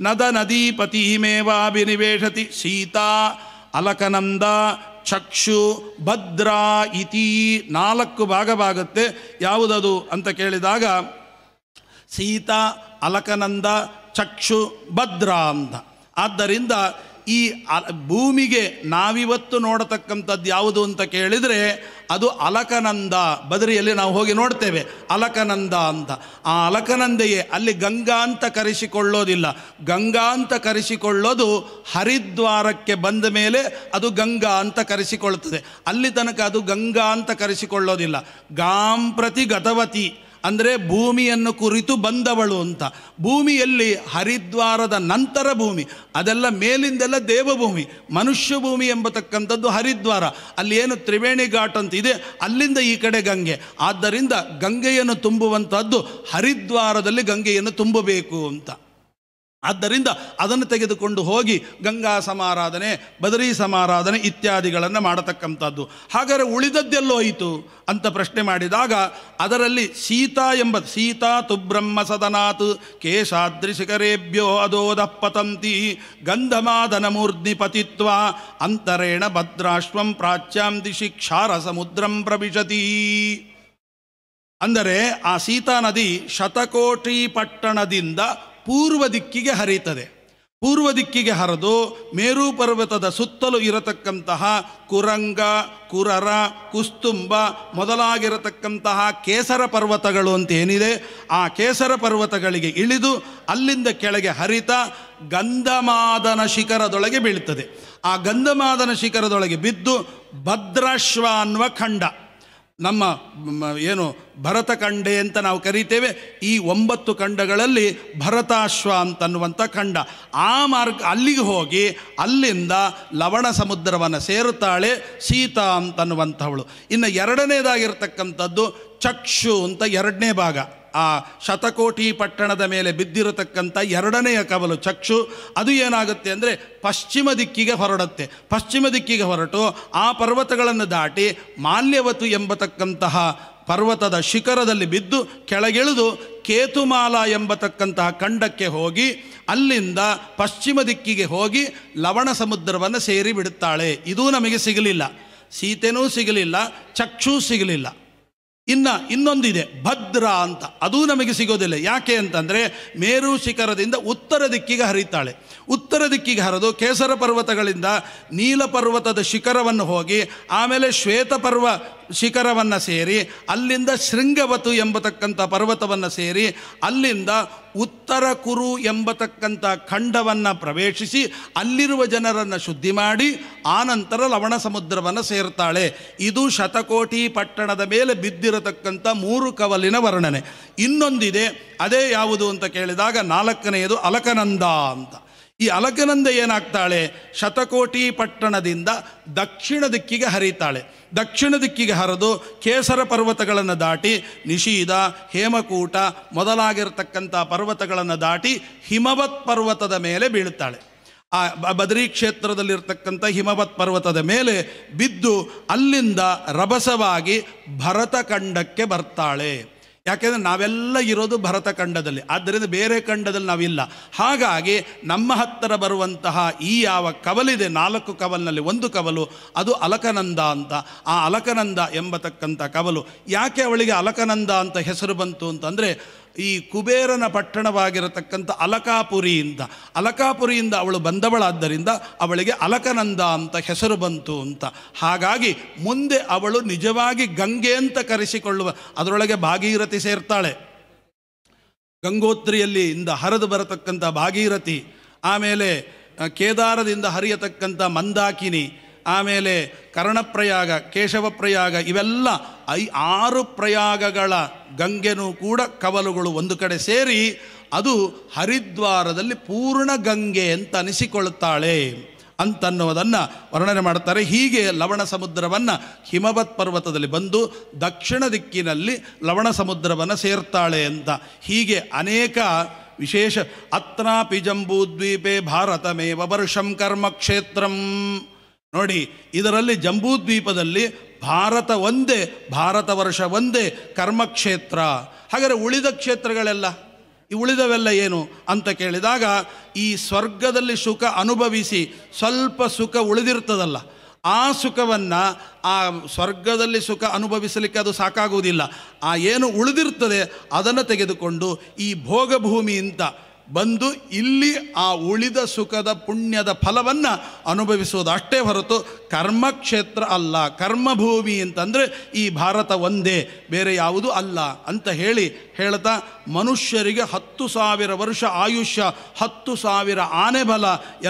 ನದ ನದೀಪತಿಮೇವಾಭಿನಿವೇಶತಿ ಸೀತಾ ಅಲಕನಂದ ಚಕ್ಷು ಭದ್ರ ಇತಿ ನಾಲ್ಕು ಭಾಗವಾಗುತ್ತೆ ಯಾವುದದು ಅಂತ ಕೇಳಿದಾಗ ಸೀತಾ ಅಲಕನಂದ ಚಕ್ಷು ಭದ್ರ ಅಂತ ಆದ್ದರಿಂದ ಈ ಭೂಮಿಗೆ ನಾವಿವತ್ತು ನೋಡತಕ್ಕಂಥದ್ದು ಯಾವುದು ಅಂತ ಕೇಳಿದರೆ ಅದು ಅಲಕನಂದ ಬದರಿಯಲ್ಲಿ ನಾವು ಹೋಗಿ ನೋಡ್ತೇವೆ ಅಲಕನಂದ ಅಂತ ಆ ಅಲಕನಂದೆಯೇ ಅಲ್ಲಿ ಗಂಗಾ ಅಂತ ಕರೆಸಿಕೊಳ್ಳೋದಿಲ್ಲ ಗಂಗಾ ಅಂತ ಕರೆಸಿಕೊಳ್ಳೋದು ಹರಿದ್ವಾರಕ್ಕೆ ಬಂದ ಮೇಲೆ ಅದು ಗಂಗಾ ಅಂತ ಕರೆಸಿಕೊಳ್ಳುತ್ತದೆ ಅಲ್ಲಿ ತನಕ ಅದು ಗಂಗಾ ಅಂತ ಕರೆಸಿಕೊಳ್ಳೋದಿಲ್ಲ ಗಾಂಪ್ರತಿ ಗತವತಿ ಅಂದರೆ ಭೂಮಿಯನ್ನು ಕುರಿತು ಬಂದವಳು ಅಂತ ಭೂಮಿಯಲ್ಲಿ ಹರಿದ್ವಾರದ ನಂತರ ಭೂಮಿ ಅದೆಲ್ಲ ಮೇಲಿಂದೆಲ್ಲ ದೇವಭೂಮಿ ಮನುಷ್ಯ ಭೂಮಿ ಎಂಬತಕ್ಕಂಥದ್ದು ಹರಿದ್ವಾರ ಅಲ್ಲಿ ಏನು ತ್ರಿವೇಣಿ ಘಾಟ್ ಅಂತ ಇದೆ ಅಲ್ಲಿಂದ ಈ ಕಡೆ ಗಂಗೆ ಆದ್ದರಿಂದ ಗಂಗೆಯನ್ನು ತುಂಬುವಂಥದ್ದು ಹರಿದ್ವಾರದಲ್ಲಿ ಗಂಗೆಯನ್ನು ತುಂಬಬೇಕು ಅಂತ ಆದ್ದರಿಂದ ಅದನ್ನು ತೆಗೆದುಕೊಂಡು ಹೋಗಿ ಗಂಗಾ ಸಮಾರಾಧನೆ ಬದರಿ ಸಮಾರಾಧನೆ ಇತ್ಯಾದಿಗಳನ್ನು ಮಾಡತಕ್ಕಂಥದ್ದು ಹಾಗಾದರೆ ಉಳಿದದ್ದೆಲ್ಲೋಯಿತು ಅಂತ ಪ್ರಶ್ನೆ ಮಾಡಿದಾಗ ಅದರಲ್ಲಿ ಸೀತಾ ಎಂಬ ಸೀತಾ ತುಬ್ರಹ್ಮ ಸದನಾತ್ ಕೇಶಾದ್ರಿ ಶಿಖರೇಭ್ಯೋ ಅದೋದಪ್ಪತಂತಿ ಗಂಧಮಾದನ ಮೂರ್ಧಿ ಪತಿತ್ವ ಅಂತರೇಣ ಭದ್ರಾಶ್ವಂ ಪ್ರಾಚ್ಯಾಂ ದಿಶಿ ಕ್ಷಾರ ಸಮುದ್ರಂ ಪ್ರವಿಶತಿ ಅಂದರೆ ಆ ಸೀತಾ ನದಿ ಶತಕೋಟಿ ಪಟ್ಟಣದಿಂದ ಪೂರ್ವ ದಿಕ್ಕಿಗೆ ಹರಿಯುತ್ತದೆ ಪೂರ್ವ ದಿಕ್ಕಿಗೆ ಹರಿದು ಮೇರು ಪರ್ವತದ ಸುತ್ತಲೂ ಇರತಕ್ಕಂತಹ ಕುರಂಗ ಕುರರ ಕುಸ್ತುಂಬ ಮೊದಲಾಗಿರತಕ್ಕಂತಹ ಕೇಸರ ಪರ್ವತಗಳು ಅಂತ ಏನಿದೆ ಆ ಕೇಸರ ಪರ್ವತಗಳಿಗೆ ಇಳಿದು ಅಲ್ಲಿಂದ ಕೆಳಗೆ ಹರಿತ ಗಂಧಮಾದನ ಶಿಖರದೊಳಗೆ ಬೀಳುತ್ತದೆ ಆ ಗಂಧಮಾದನ ಶಿಖರದೊಳಗೆ ಬಿದ್ದು ಭದ್ರಾಶ್ವ ಅನ್ನುವ ಖಂಡ ನಮ್ಮ ಏನು ಭರತ ಖಂಡೆ ಅಂತ ನಾವು ಕರೀತೇವೆ ಈ ಒಂಬತ್ತು ಖಂಡಗಳಲ್ಲಿ ಭರತಾಶ್ವ ಅಂತನ್ನುವಂಥ ಖಂಡ ಆ ಮಾರ್ಗ ಅಲ್ಲಿಗೆ ಹೋಗಿ ಅಲ್ಲಿಂದ ಲವಣ ಸಮುದ್ರವನ್ನು ಸೇರುತ್ತಾಳೆ ಸೀತಾ ಅಂತನ್ನುವಂಥವಳು ಇನ್ನು ಎರಡನೇದಾಗಿರ್ತಕ್ಕಂಥದ್ದು ಚಕ್ಷು ಅಂತ ಎರಡನೇ ಭಾಗ ಆ ಶತಕೋಟಿ ಪಟ್ಟಣದ ಮೇಲೆ ಬಿದ್ದಿರತಕ್ಕಂಥ ಎರಡನೆಯ ಕವಲು ಚಕ್ಷು ಅದು ಏನಾಗುತ್ತೆ ಅಂದರೆ ಪಶ್ಚಿಮ ದಿಕ್ಕಿಗೆ ಹೊರಡುತ್ತೆ ಪಶ್ಚಿಮ ದಿಕ್ಕಿಗೆ ಹೊರಟು ಆ ಪರ್ವತಗಳನ್ನು ದಾಟಿ ಮಾಲ್ಯವತು ಎಂಬತಕ್ಕಂತಹ ಪರ್ವತದ ಶಿಖರದಲ್ಲಿ ಬಿದ್ದು ಕೆಳಗಿಳಿದು ಕೇತುಮಾಲ ಎಂಬತಕ್ಕಂತಹ ಖಂಡಕ್ಕೆ ಹೋಗಿ ಅಲ್ಲಿಂದ ಪಶ್ಚಿಮ ದಿಕ್ಕಿಗೆ ಹೋಗಿ ಲವಣ ಸಮುದ್ರವನ್ನು ಸೇರಿ ಬಿಡುತ್ತಾಳೆ ಇದೂ ನಮಗೆ ಸಿಗಲಿಲ್ಲ ಸೀತೆನೂ ಸಿಗಲಿಲ್ಲ ಚಕ್ಷೂ ಸಿಗಲಿಲ್ಲ ಇನ್ನು ಇನ್ನೊಂದಿದೆ ಭದ್ರ ಅಂತ ಅದೂ ನಮಗೆ ಸಿಗೋದಿಲ್ಲ ಯಾಕೆ ಅಂತಂದರೆ ಮೇರು ಶಿಖರದಿಂದ ಉತ್ತರ ದಿಕ್ಕಿಗೆ ಹರಿತಾಳೆ ಉತ್ತರ ದಿಕ್ಕಿಗೆ ಹರಿದು ಕೇಸರ ಪರ್ವತಗಳಿಂದ ನೀಲ ಪರ್ವತದ ಶಿಖರವನ್ನು ಹೋಗಿ ಆಮೇಲೆ ಶ್ವೇತ ಪರ್ವ ಶಿಖರವನ್ನು ಸೇರಿ ಅಲ್ಲಿಂದ ಶೃಂಗವತು ಎಂಬತಕ್ಕಂಥ ಪರ್ವತವನ್ನು ಸೇರಿ ಅಲ್ಲಿಂದ ಉತ್ತರ ಕುರು ಎಂಬತಕ್ಕಂಥ ಖಂಡವನ್ನು ಪ್ರವೇಶಿಸಿ ಅಲ್ಲಿರುವ ಜನರನ್ನು ಶುದ್ಧಿ ಮಾಡಿ ಆನಂತರ ಲವಣ ಸಮುದ್ರವನ್ನು ಸೇರ್ತಾಳೆ ಇದು ಶತಕೋಟಿ ಪಟ್ಟಣದ ಮೇಲೆ ಬಿದ್ದಿರತಕ್ಕಂಥ ಮೂರು ಕವಲಿನ ವರ್ಣನೆ ಇನ್ನೊಂದಿದೆ ಅದೇ ಯಾವುದು ಅಂತ ಕೇಳಿದಾಗ ನಾಲ್ಕನೆಯದು ಅಲಕನಂದ ಅಂತ ಈ ಅಲಕನಂದ ಏನಾಗ್ತಾಳೆ ಶತಕೋಟಿ ಪಟ್ಟಣದಿಂದ ದಕ್ಷಿಣ ದಿಕ್ಕಿಗೆ ಹರಿತಾಳೆ ದಕ್ಷಿಣ ದಿಕ್ಕಿಗೆ ಹರಿದು ಕೇಸರ ಪರ್ವತಗಳನ್ನು ದಾಟಿ ನಿಶೀದ ಹೇಮಕೂಟ ಮೊದಲಾಗಿರ್ತಕ್ಕಂಥ ಪರ್ವತಗಳನ್ನು ದಾಟಿ ಹಿಮವತ್ ಪರ್ವತದ ಮೇಲೆ ಬೀಳುತ್ತಾಳೆ ಆ ಬದರಿ ಕ್ಷೇತ್ರದಲ್ಲಿರ್ತಕ್ಕಂಥ ಹಿಮವತ್ ಪರ್ವತದ ಮೇಲೆ ಬಿದ್ದು ಅಲ್ಲಿಂದ ರಭಸವಾಗಿ ಭರತಖಂಡಕ್ಕೆ ಬರ್ತಾಳೆ ಯಾಕೆಂದರೆ ನಾವೆಲ್ಲ ಇರೋದು ಭರತ ಖಂಡದಲ್ಲಿ ಆದ್ದರಿಂದ ಬೇರೆ ಖಂಡದಲ್ಲಿ ನಾವಿಲ್ಲ ಹಾಗಾಗಿ ನಮ್ಮ ಹತ್ತಿರ ಬರುವಂತಹ ಈ ಯಾವ ಕವಲಿದೆ ನಾಲ್ಕು ಕವಲಿನಲ್ಲಿ ಒಂದು ಕವಲು ಅದು ಅಲಕನಂದ ಅಂತ ಆ ಅಲಕನಂದ ಎಂಬತಕ್ಕಂಥ ಕವಲು ಯಾಕೆ ಅವಳಿಗೆ ಅಲಕನಂದ ಅಂತ ಹೆಸರು ಬಂತು ಅಂತಂದರೆ ಈ ಕುಬೇರನ ಪಟ್ಟಣವಾಗಿರತಕ್ಕಂಥ ಅಲಕಾಪುರಿಯಿಂದ ಅಲಕಾಪುರಿಯಿಂದ ಅವಳು ಬಂದವಳಾದ್ದರಿಂದ ಅವಳಿಗೆ ಅಲಕನಂದ ಅಂತ ಹೆಸರು ಬಂತು ಅಂತ ಹಾಗಾಗಿ ಮುಂದೆ ಅವಳು ನಿಜವಾಗಿ ಗಂಗೆ ಅಂತ ಕರೆಸಿಕೊಳ್ಳುವ ಅದರೊಳಗೆ ಭಾಗೀರಥಿ ಸೇರ್ತಾಳೆ ಗಂಗೋತ್ರಿಯಲ್ಲಿ ಇಂದ ಹರಿದು ಬರತಕ್ಕಂಥ ಭಾಗೀರಥಿ ಆಮೇಲೆ ಕೇದಾರದಿಂದ ಹರಿಯತಕ್ಕಂಥ ಮಂದಾಕಿನಿ ಆಮೇಲೆ ಕರ್ಣಪ್ರಯಾಗ ಕೇಶವಪ್ರಯಾಗ ಇವೆಲ್ಲ ಐ ಆರು ಪ್ರಯಾಗಗಳ ಗಂಗೆನೂ ಕೂಡ ಕವಲುಗಳು ಒಂದು ಕಡೆ ಸೇರಿ ಅದು ಹರಿದ್ವಾರದಲ್ಲಿ ಪೂರ್ಣ ಗಂಗೆ ಅಂತ ಅನಿಸಿಕೊಳ್ಳುತ್ತಾಳೆ ಅಂತನ್ನುವುದನ್ನು ವರ್ಣನೆ ಮಾಡ್ತಾರೆ ಹೀಗೆ ಲವಣ ಸಮುದ್ರವನ್ನು ಹಿಮವತ್ ಪರ್ವತದಲ್ಲಿ ಬಂದು ದಕ್ಷಿಣ ದಿಕ್ಕಿನಲ್ಲಿ ಲವಣ ಸಮುದ್ರವನ್ನು ಸೇರ್ತಾಳೆ ಅಂತ ಹೀಗೆ ಅನೇಕ ವಿಶೇಷ ಅತ್ರಾಪಿ ಭಾರತ ಭಾರತಮೇವ ವರ್ಷಂ ಕ್ಷೇತ್ರಂ ನೋಡಿ ಇದರಲ್ಲಿ ಜಂಬೂದ್ವೀಪದಲ್ಲಿ ಭಾರತ ಒಂದೇ ಭಾರತ ವರ್ಷ ಒಂದೇ ಕರ್ಮಕ್ಷೇತ್ರ ಹಾಗಾದರೆ ಉಳಿದ ಕ್ಷೇತ್ರಗಳೆಲ್ಲ ಈ ಉಳಿದವೆಲ್ಲ ಏನು ಅಂತ ಕೇಳಿದಾಗ ಈ ಸ್ವರ್ಗದಲ್ಲಿ ಸುಖ ಅನುಭವಿಸಿ ಸ್ವಲ್ಪ ಸುಖ ಉಳಿದಿರ್ತದಲ್ಲ ಆ ಸುಖವನ್ನು ಆ ಸ್ವರ್ಗದಲ್ಲಿ ಸುಖ ಅನುಭವಿಸಲಿಕ್ಕೆ ಅದು ಸಾಕಾಗುವುದಿಲ್ಲ ಆ ಏನು ಉಳಿದಿರ್ತದೆ ಅದನ್ನು ತೆಗೆದುಕೊಂಡು ಈ ಭೋಗಭೂಮಿಯಿಂದ ಬಂದು ಇಲ್ಲಿ ಆ ಉಳಿದ ಸುಖದ ಪುಣ್ಯದ ಫಲವನ್ನು ಅನುಭವಿಸುವುದು ಅಷ್ಟೇ ಹೊರತು ಕರ್ಮಕ್ಷೇತ್ರ ಅಲ್ಲ ಕರ್ಮಭೂಮಿ ಅಂತಂದರೆ ಈ ಭಾರತ ಒಂದೇ ಬೇರೆ ಯಾವುದು ಅಲ್ಲ ಅಂತ ಹೇಳಿ ಹೇಳ್ತಾ ಮನುಷ್ಯರಿಗೆ ಹತ್ತು ಸಾವಿರ ವರ್ಷ ಆಯುಷ್ಯ ಹತ್ತು ಸಾವಿರ ಆನೆ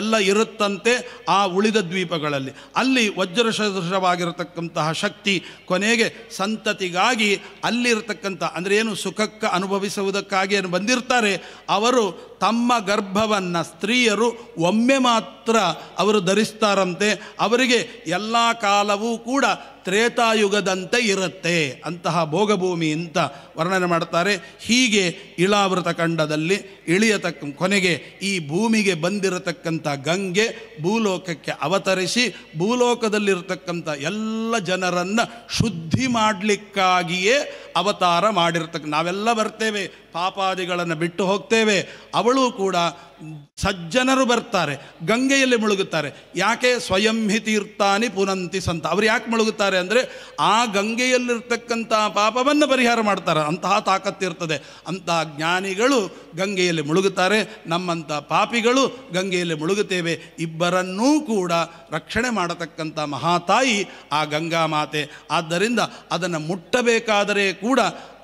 ಎಲ್ಲ ಇರುತ್ತಂತೆ ಆ ಉಳಿದ ದ್ವೀಪಗಳಲ್ಲಿ ಅಲ್ಲಿ ವಜ್ರಸದೃಶವಾಗಿರತಕ್ಕಂತಹ ಶಕ್ತಿ ಕೊನೆಗೆ ಸಂತತಿಗಾಗಿ ಅಲ್ಲಿರತಕ್ಕಂಥ ಅಂದರೆ ಏನು ಸುಖಕ್ಕೆ ಅನುಭವಿಸುವುದಕ್ಕಾಗಿ ಏನು ಬಂದಿರ್ತಾರೆ ಅವರು ತಮ್ಮ ಗರ್ಭವನ್ನು ಸ್ತ್ರೀಯರು ಒಮ್ಮೆ ಮಾತ್ರ ಅವರು ಧರಿಸ್ತಾರಂತೆ ಅವರಿಗೆ ಎಲ್ಲ ಕಾಲವೂ ಕೂಡ ತ್ರೇತಾಯುಗದಂತೆ ಇರುತ್ತೆ ಅಂತಹ ಭೋಗಭೂಮಿ ಅಂತ ವರ್ಣನೆ ಮಾಡ್ತಾರೆ ಹೀಗೆ ಇಳಾವೃತ ಖಂಡದಲ್ಲಿ ಇಳಿಯತಕ್ಕ ಕೊನೆಗೆ ಈ ಭೂಮಿಗೆ ಬಂದಿರತಕ್ಕಂಥ ಗಂಗೆ ಭೂಲೋಕಕ್ಕೆ ಅವತರಿಸಿ ಭೂಲೋಕದಲ್ಲಿರತಕ್ಕಂಥ ಎಲ್ಲ ಜನರನ್ನು ಶುದ್ಧಿ ಮಾಡಲಿಕ್ಕಾಗಿಯೇ ಅವತಾರ ಮಾಡಿರ್ತಕ್ಕ ನಾವೆಲ್ಲ ಬರ್ತೇವೆ ಪಾಪಾದಿಗಳನ್ನು ಬಿಟ್ಟು ಹೋಗ್ತೇವೆ ಅವಳು ಕೂಡ ಸಜ್ಜನರು ಬರ್ತಾರೆ ಗಂಗೆಯಲ್ಲಿ ಮುಳುಗುತ್ತಾರೆ ಯಾಕೆ ಸ್ವಯಂ ಹಿ ತೀರ್ಥಾನಿ ಪುನಂತಿ ಸಂತ ಅವರು ಯಾಕೆ ಮುಳುಗುತ್ತಾರೆ ಅಂದರೆ ಆ ಗಂಗೆಯಲ್ಲಿರ್ತಕ್ಕಂಥ ಪಾಪವನ್ನು ಪರಿಹಾರ ಮಾಡ್ತಾರೆ ಅಂತಹ ತಾಕತ್ತಿರ್ತದೆ ಅಂತಹ ಜ್ಞಾನಿಗಳು ಗಂಗೆಯಲ್ಲಿ ಮುಳುಗುತ್ತಾರೆ ನಮ್ಮಂಥ ಪಾಪಿಗಳು ಗಂಗೆಯಲ್ಲಿ ಮುಳುಗುತ್ತೇವೆ ಇಬ್ಬರನ್ನೂ ಕೂಡ ರಕ್ಷಣೆ ಮಾಡತಕ್ಕಂಥ ಮಹಾತಾಯಿ ಆ ಗಂಗಾ ಮಾತೆ ಆದ್ದರಿಂದ ಅದನ್ನು ಮುಟ್ಟಬೇಕಾದರೆ ಕೂಡ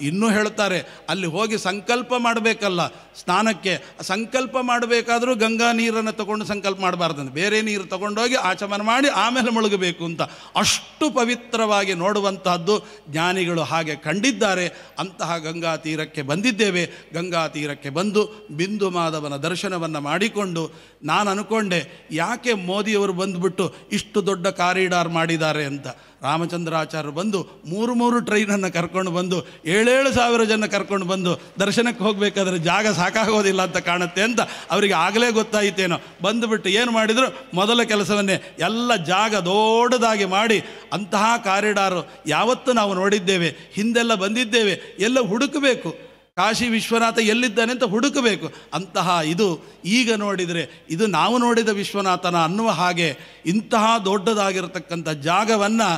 ಇನ್ನೂ ಹೇಳ್ತಾರೆ ಅಲ್ಲಿ ಹೋಗಿ ಸಂಕಲ್ಪ ಮಾಡಬೇಕಲ್ಲ ಸ್ನಾನಕ್ಕೆ ಸಂಕಲ್ಪ ಮಾಡ ಮಾಡಬೇಕಾದರೂ ಗಂಗಾ ನೀರನ್ನು ತಗೊಂಡು ಸಂಕಲ್ಪ ಮಾಡಬಾರ್ದಂತೆ ಬೇರೆ ನೀರು ತಗೊಂಡೋಗಿ ಆಚಮನ ಮಾಡಿ ಆಮೇಲೆ ಮುಳುಗಬೇಕು ಅಂತ ಅಷ್ಟು ಪವಿತ್ರವಾಗಿ ನೋಡುವಂತಹದ್ದು ಜ್ಞಾನಿಗಳು ಹಾಗೆ ಕಂಡಿದ್ದಾರೆ ಅಂತಹ ಗಂಗಾ ತೀರಕ್ಕೆ ಬಂದಿದ್ದೇವೆ ಗಂಗಾ ತೀರಕ್ಕೆ ಬಂದು ಬಿಂದು ಮಾಧವನ ದರ್ಶನವನ್ನು ಮಾಡಿಕೊಂಡು ನಾನು ಅನ್ಕೊಂಡೆ ಯಾಕೆ ಮೋದಿಯವರು ಬಂದುಬಿಟ್ಟು ಇಷ್ಟು ದೊಡ್ಡ ಕಾರಿಡಾರ್ ಮಾಡಿದ್ದಾರೆ ಅಂತ ರಾಮಚಂದ್ರಾಚಾರ್ಯರು ಬಂದು ಮೂರು ಮೂರು ಟ್ರೈನನ್ನು ಕರ್ಕೊಂಡು ಬಂದು ಏಳೇಳು ಸಾವಿರ ಜನ ಕರ್ಕೊಂಡು ಬಂದು ದರ್ಶನಕ್ಕೆ ಹೋಗಬೇಕಾದ್ರೆ ಜಾಗ ಸಾಕಾಗೋದಿಲ್ಲ ಅಂತ ಕಾಣುತ್ತೆ ಅಂತ ಅವರಿಗೆ ಆಗಲೇ ಗೊತ್ತಾಯಿತೇನೋ ಬಂದುಬಿಟ್ಟು ಏನು ಮಾಡಿದರೂ ಮೊದಲ ಕೆಲಸವನ್ನೇ ಎಲ್ಲ ಜಾಗ ದೊಡ್ಡದಾಗಿ ಮಾಡಿ ಅಂತಹ ಕಾರಿಡಾರು ಯಾವತ್ತೂ ನಾವು ನೋಡಿದ್ದೇವೆ ಹಿಂದೆಲ್ಲ ಬಂದಿದ್ದೇವೆ ಎಲ್ಲ ಹುಡುಕಬೇಕು ಕಾಶಿ ವಿಶ್ವನಾಥ ಎಲ್ಲಿದ್ದಾನೆ ಅಂತ ಹುಡುಕಬೇಕು ಅಂತಹ ಇದು ಈಗ ನೋಡಿದರೆ ಇದು ನಾವು ನೋಡಿದ ವಿಶ್ವನಾಥನ ಅನ್ನುವ ಹಾಗೆ ಇಂತಹ ದೊಡ್ಡದಾಗಿರತಕ್ಕಂಥ ಜಾಗವನ್ನು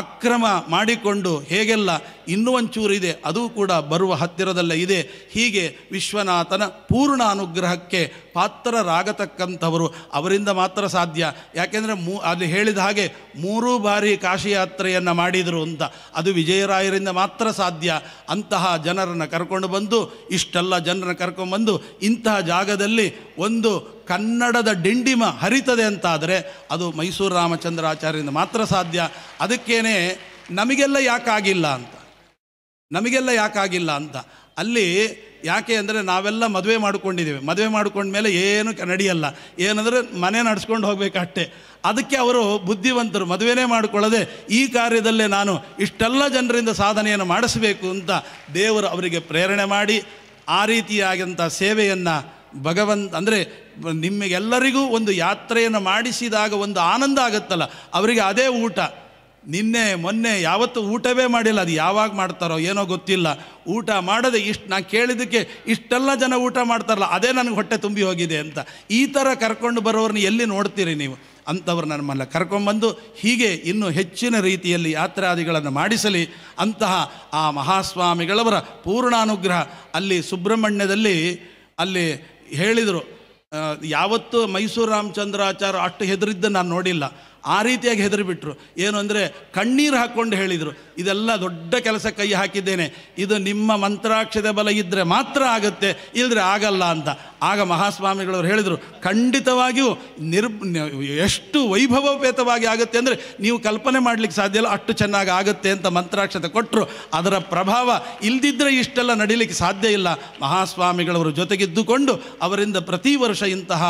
ಅಕ್ರಮ ಮಾಡಿಕೊಂಡು ಹೇಗೆಲ್ಲ ಇನ್ನೂ ಇದೆ ಅದು ಕೂಡ ಬರುವ ಹತ್ತಿರದಲ್ಲೇ ಇದೆ ಹೀಗೆ ವಿಶ್ವನಾಥನ ಪೂರ್ಣ ಅನುಗ್ರಹಕ್ಕೆ ಪಾತ್ರರಾಗತಕ್ಕಂಥವರು ಅವರಿಂದ ಮಾತ್ರ ಸಾಧ್ಯ ಯಾಕೆಂದರೆ ಮೂ ಅಲ್ಲಿ ಹೇಳಿದ ಹಾಗೆ ಮೂರು ಬಾರಿ ಕಾಶಿಯಾತ್ರೆಯನ್ನು ಮಾಡಿದರು ಅಂತ ಅದು ವಿಜಯರಾಯರಿಂದ ಮಾತ್ರ ಸಾಧ್ಯ ಅಂತಹ ಜನರನ್ನು ಕರ್ಕೊಂಡು ಬಂದು ಇಷ್ಟೆಲ್ಲ ಜನರನ್ನು ಕರ್ಕೊಂಡು ಇಂತಹ ಜಾಗದಲ್ಲಿ ಒಂದು ಕನ್ನಡದ ಡಿಂಡಿಮ ಹರಿತದೆ ಅಂತಾದರೆ ಅದು ಮೈಸೂರು ರಾಮಚಂದ್ರ ಆಚಾರ್ಯರಿಂದ ಮಾತ್ರ ಸಾಧ್ಯ ಅದಕ್ಕೇನೆ ನಮಗೆಲ್ಲ ಯಾಕಾಗಿಲ್ಲ ಅಂತ ನಮಗೆಲ್ಲ ಯಾಕಾಗಿಲ್ಲ ಅಂತ ಅಲ್ಲಿ ಯಾಕೆ ಅಂದರೆ ನಾವೆಲ್ಲ ಮದುವೆ ಮಾಡಿಕೊಂಡಿದ್ದೇವೆ ಮದುವೆ ಮೇಲೆ ಏನು ನಡೆಯಲ್ಲ ಏನಂದರೆ ಮನೆ ನಡೆಸ್ಕೊಂಡು ಹೋಗಬೇಕಷ್ಟೇ ಅದಕ್ಕೆ ಅವರು ಬುದ್ಧಿವಂತರು ಮದುವೆನೇ ಮಾಡಿಕೊಳ್ಳದೆ ಈ ಕಾರ್ಯದಲ್ಲೇ ನಾನು ಇಷ್ಟೆಲ್ಲ ಜನರಿಂದ ಸಾಧನೆಯನ್ನು ಮಾಡಿಸಬೇಕು ಅಂತ ದೇವರು ಅವರಿಗೆ ಪ್ರೇರಣೆ ಮಾಡಿ ಆ ರೀತಿಯಾದಂಥ ಸೇವೆಯನ್ನು ಭಗವಂತ ಅಂದರೆ ನಿಮಗೆಲ್ಲರಿಗೂ ಒಂದು ಯಾತ್ರೆಯನ್ನು ಮಾಡಿಸಿದಾಗ ಒಂದು ಆನಂದ ಆಗುತ್ತಲ್ಲ ಅವರಿಗೆ ಅದೇ ಊಟ ನಿನ್ನೆ ಮೊನ್ನೆ ಯಾವತ್ತು ಊಟವೇ ಮಾಡಿಲ್ಲ ಅದು ಯಾವಾಗ ಮಾಡ್ತಾರೋ ಏನೋ ಗೊತ್ತಿಲ್ಲ ಊಟ ಮಾಡದೆ ಇಷ್ಟು ನಾನು ಕೇಳಿದ್ದಕ್ಕೆ ಇಷ್ಟೆಲ್ಲ ಜನ ಊಟ ಮಾಡ್ತಾರಲ್ಲ ಅದೇ ನನಗೆ ಹೊಟ್ಟೆ ತುಂಬಿ ಹೋಗಿದೆ ಅಂತ ಈ ಥರ ಕರ್ಕೊಂಡು ಬರೋರನ್ನ ಎಲ್ಲಿ ನೋಡ್ತೀರಿ ನೀವು ಅಂಥವ್ರು ಮನೆ ಕರ್ಕೊಂಬಂದು ಹೀಗೆ ಇನ್ನೂ ಹೆಚ್ಚಿನ ರೀತಿಯಲ್ಲಿ ಯಾತ್ರಾದಿಗಳನ್ನು ಮಾಡಿಸಲಿ ಅಂತಹ ಆ ಮಹಾಸ್ವಾಮಿಗಳವರ ಪೂರ್ಣಾನುಗ್ರಹ ಅಲ್ಲಿ ಸುಬ್ರಹ್ಮಣ್ಯದಲ್ಲಿ ಅಲ್ಲಿ ಹೇಳಿದರು ಯಾವತ್ತು ಮೈಸೂರು ರಾಮಚಂದ್ರಾಚಾರ್ಯ ಅಷ್ಟು ಹೆದರಿದ್ದು ನಾನು ನೋಡಿಲ್ಲ ಆ ರೀತಿಯಾಗಿ ಹೆದರಿಬಿಟ್ರು ಏನು ಅಂದರೆ ಕಣ್ಣೀರು ಹಾಕ್ಕೊಂಡು ಹೇಳಿದರು ಇದೆಲ್ಲ ದೊಡ್ಡ ಕೆಲಸ ಕೈ ಹಾಕಿದ್ದೇನೆ ಇದು ನಿಮ್ಮ ಮಂತ್ರಾಕ್ಷತೆ ಬಲ ಇದ್ದರೆ ಮಾತ್ರ ಆಗುತ್ತೆ ಇಲ್ಲದ್ರೆ ಆಗಲ್ಲ ಅಂತ ಆಗ ಮಹಾಸ್ವಾಮಿಗಳವರು ಹೇಳಿದರು ಖಂಡಿತವಾಗಿಯೂ ನಿರ್ ಎಷ್ಟು ವೈಭವೋಪೇತವಾಗಿ ಆಗುತ್ತೆ ಅಂದರೆ ನೀವು ಕಲ್ಪನೆ ಮಾಡಲಿಕ್ಕೆ ಸಾಧ್ಯ ಇಲ್ಲ ಅಷ್ಟು ಚೆನ್ನಾಗಿ ಆಗುತ್ತೆ ಅಂತ ಮಂತ್ರಾಕ್ಷತೆ ಕೊಟ್ಟರು ಅದರ ಪ್ರಭಾವ ಇಲ್ದಿದ್ದರೆ ಇಷ್ಟೆಲ್ಲ ನಡೀಲಿಕ್ಕೆ ಸಾಧ್ಯ ಇಲ್ಲ ಮಹಾಸ್ವಾಮಿಗಳವರು ಜೊತೆಗಿದ್ದುಕೊಂಡು ಅವರಿಂದ ಪ್ರತಿ ವರ್ಷ ಇಂತಹ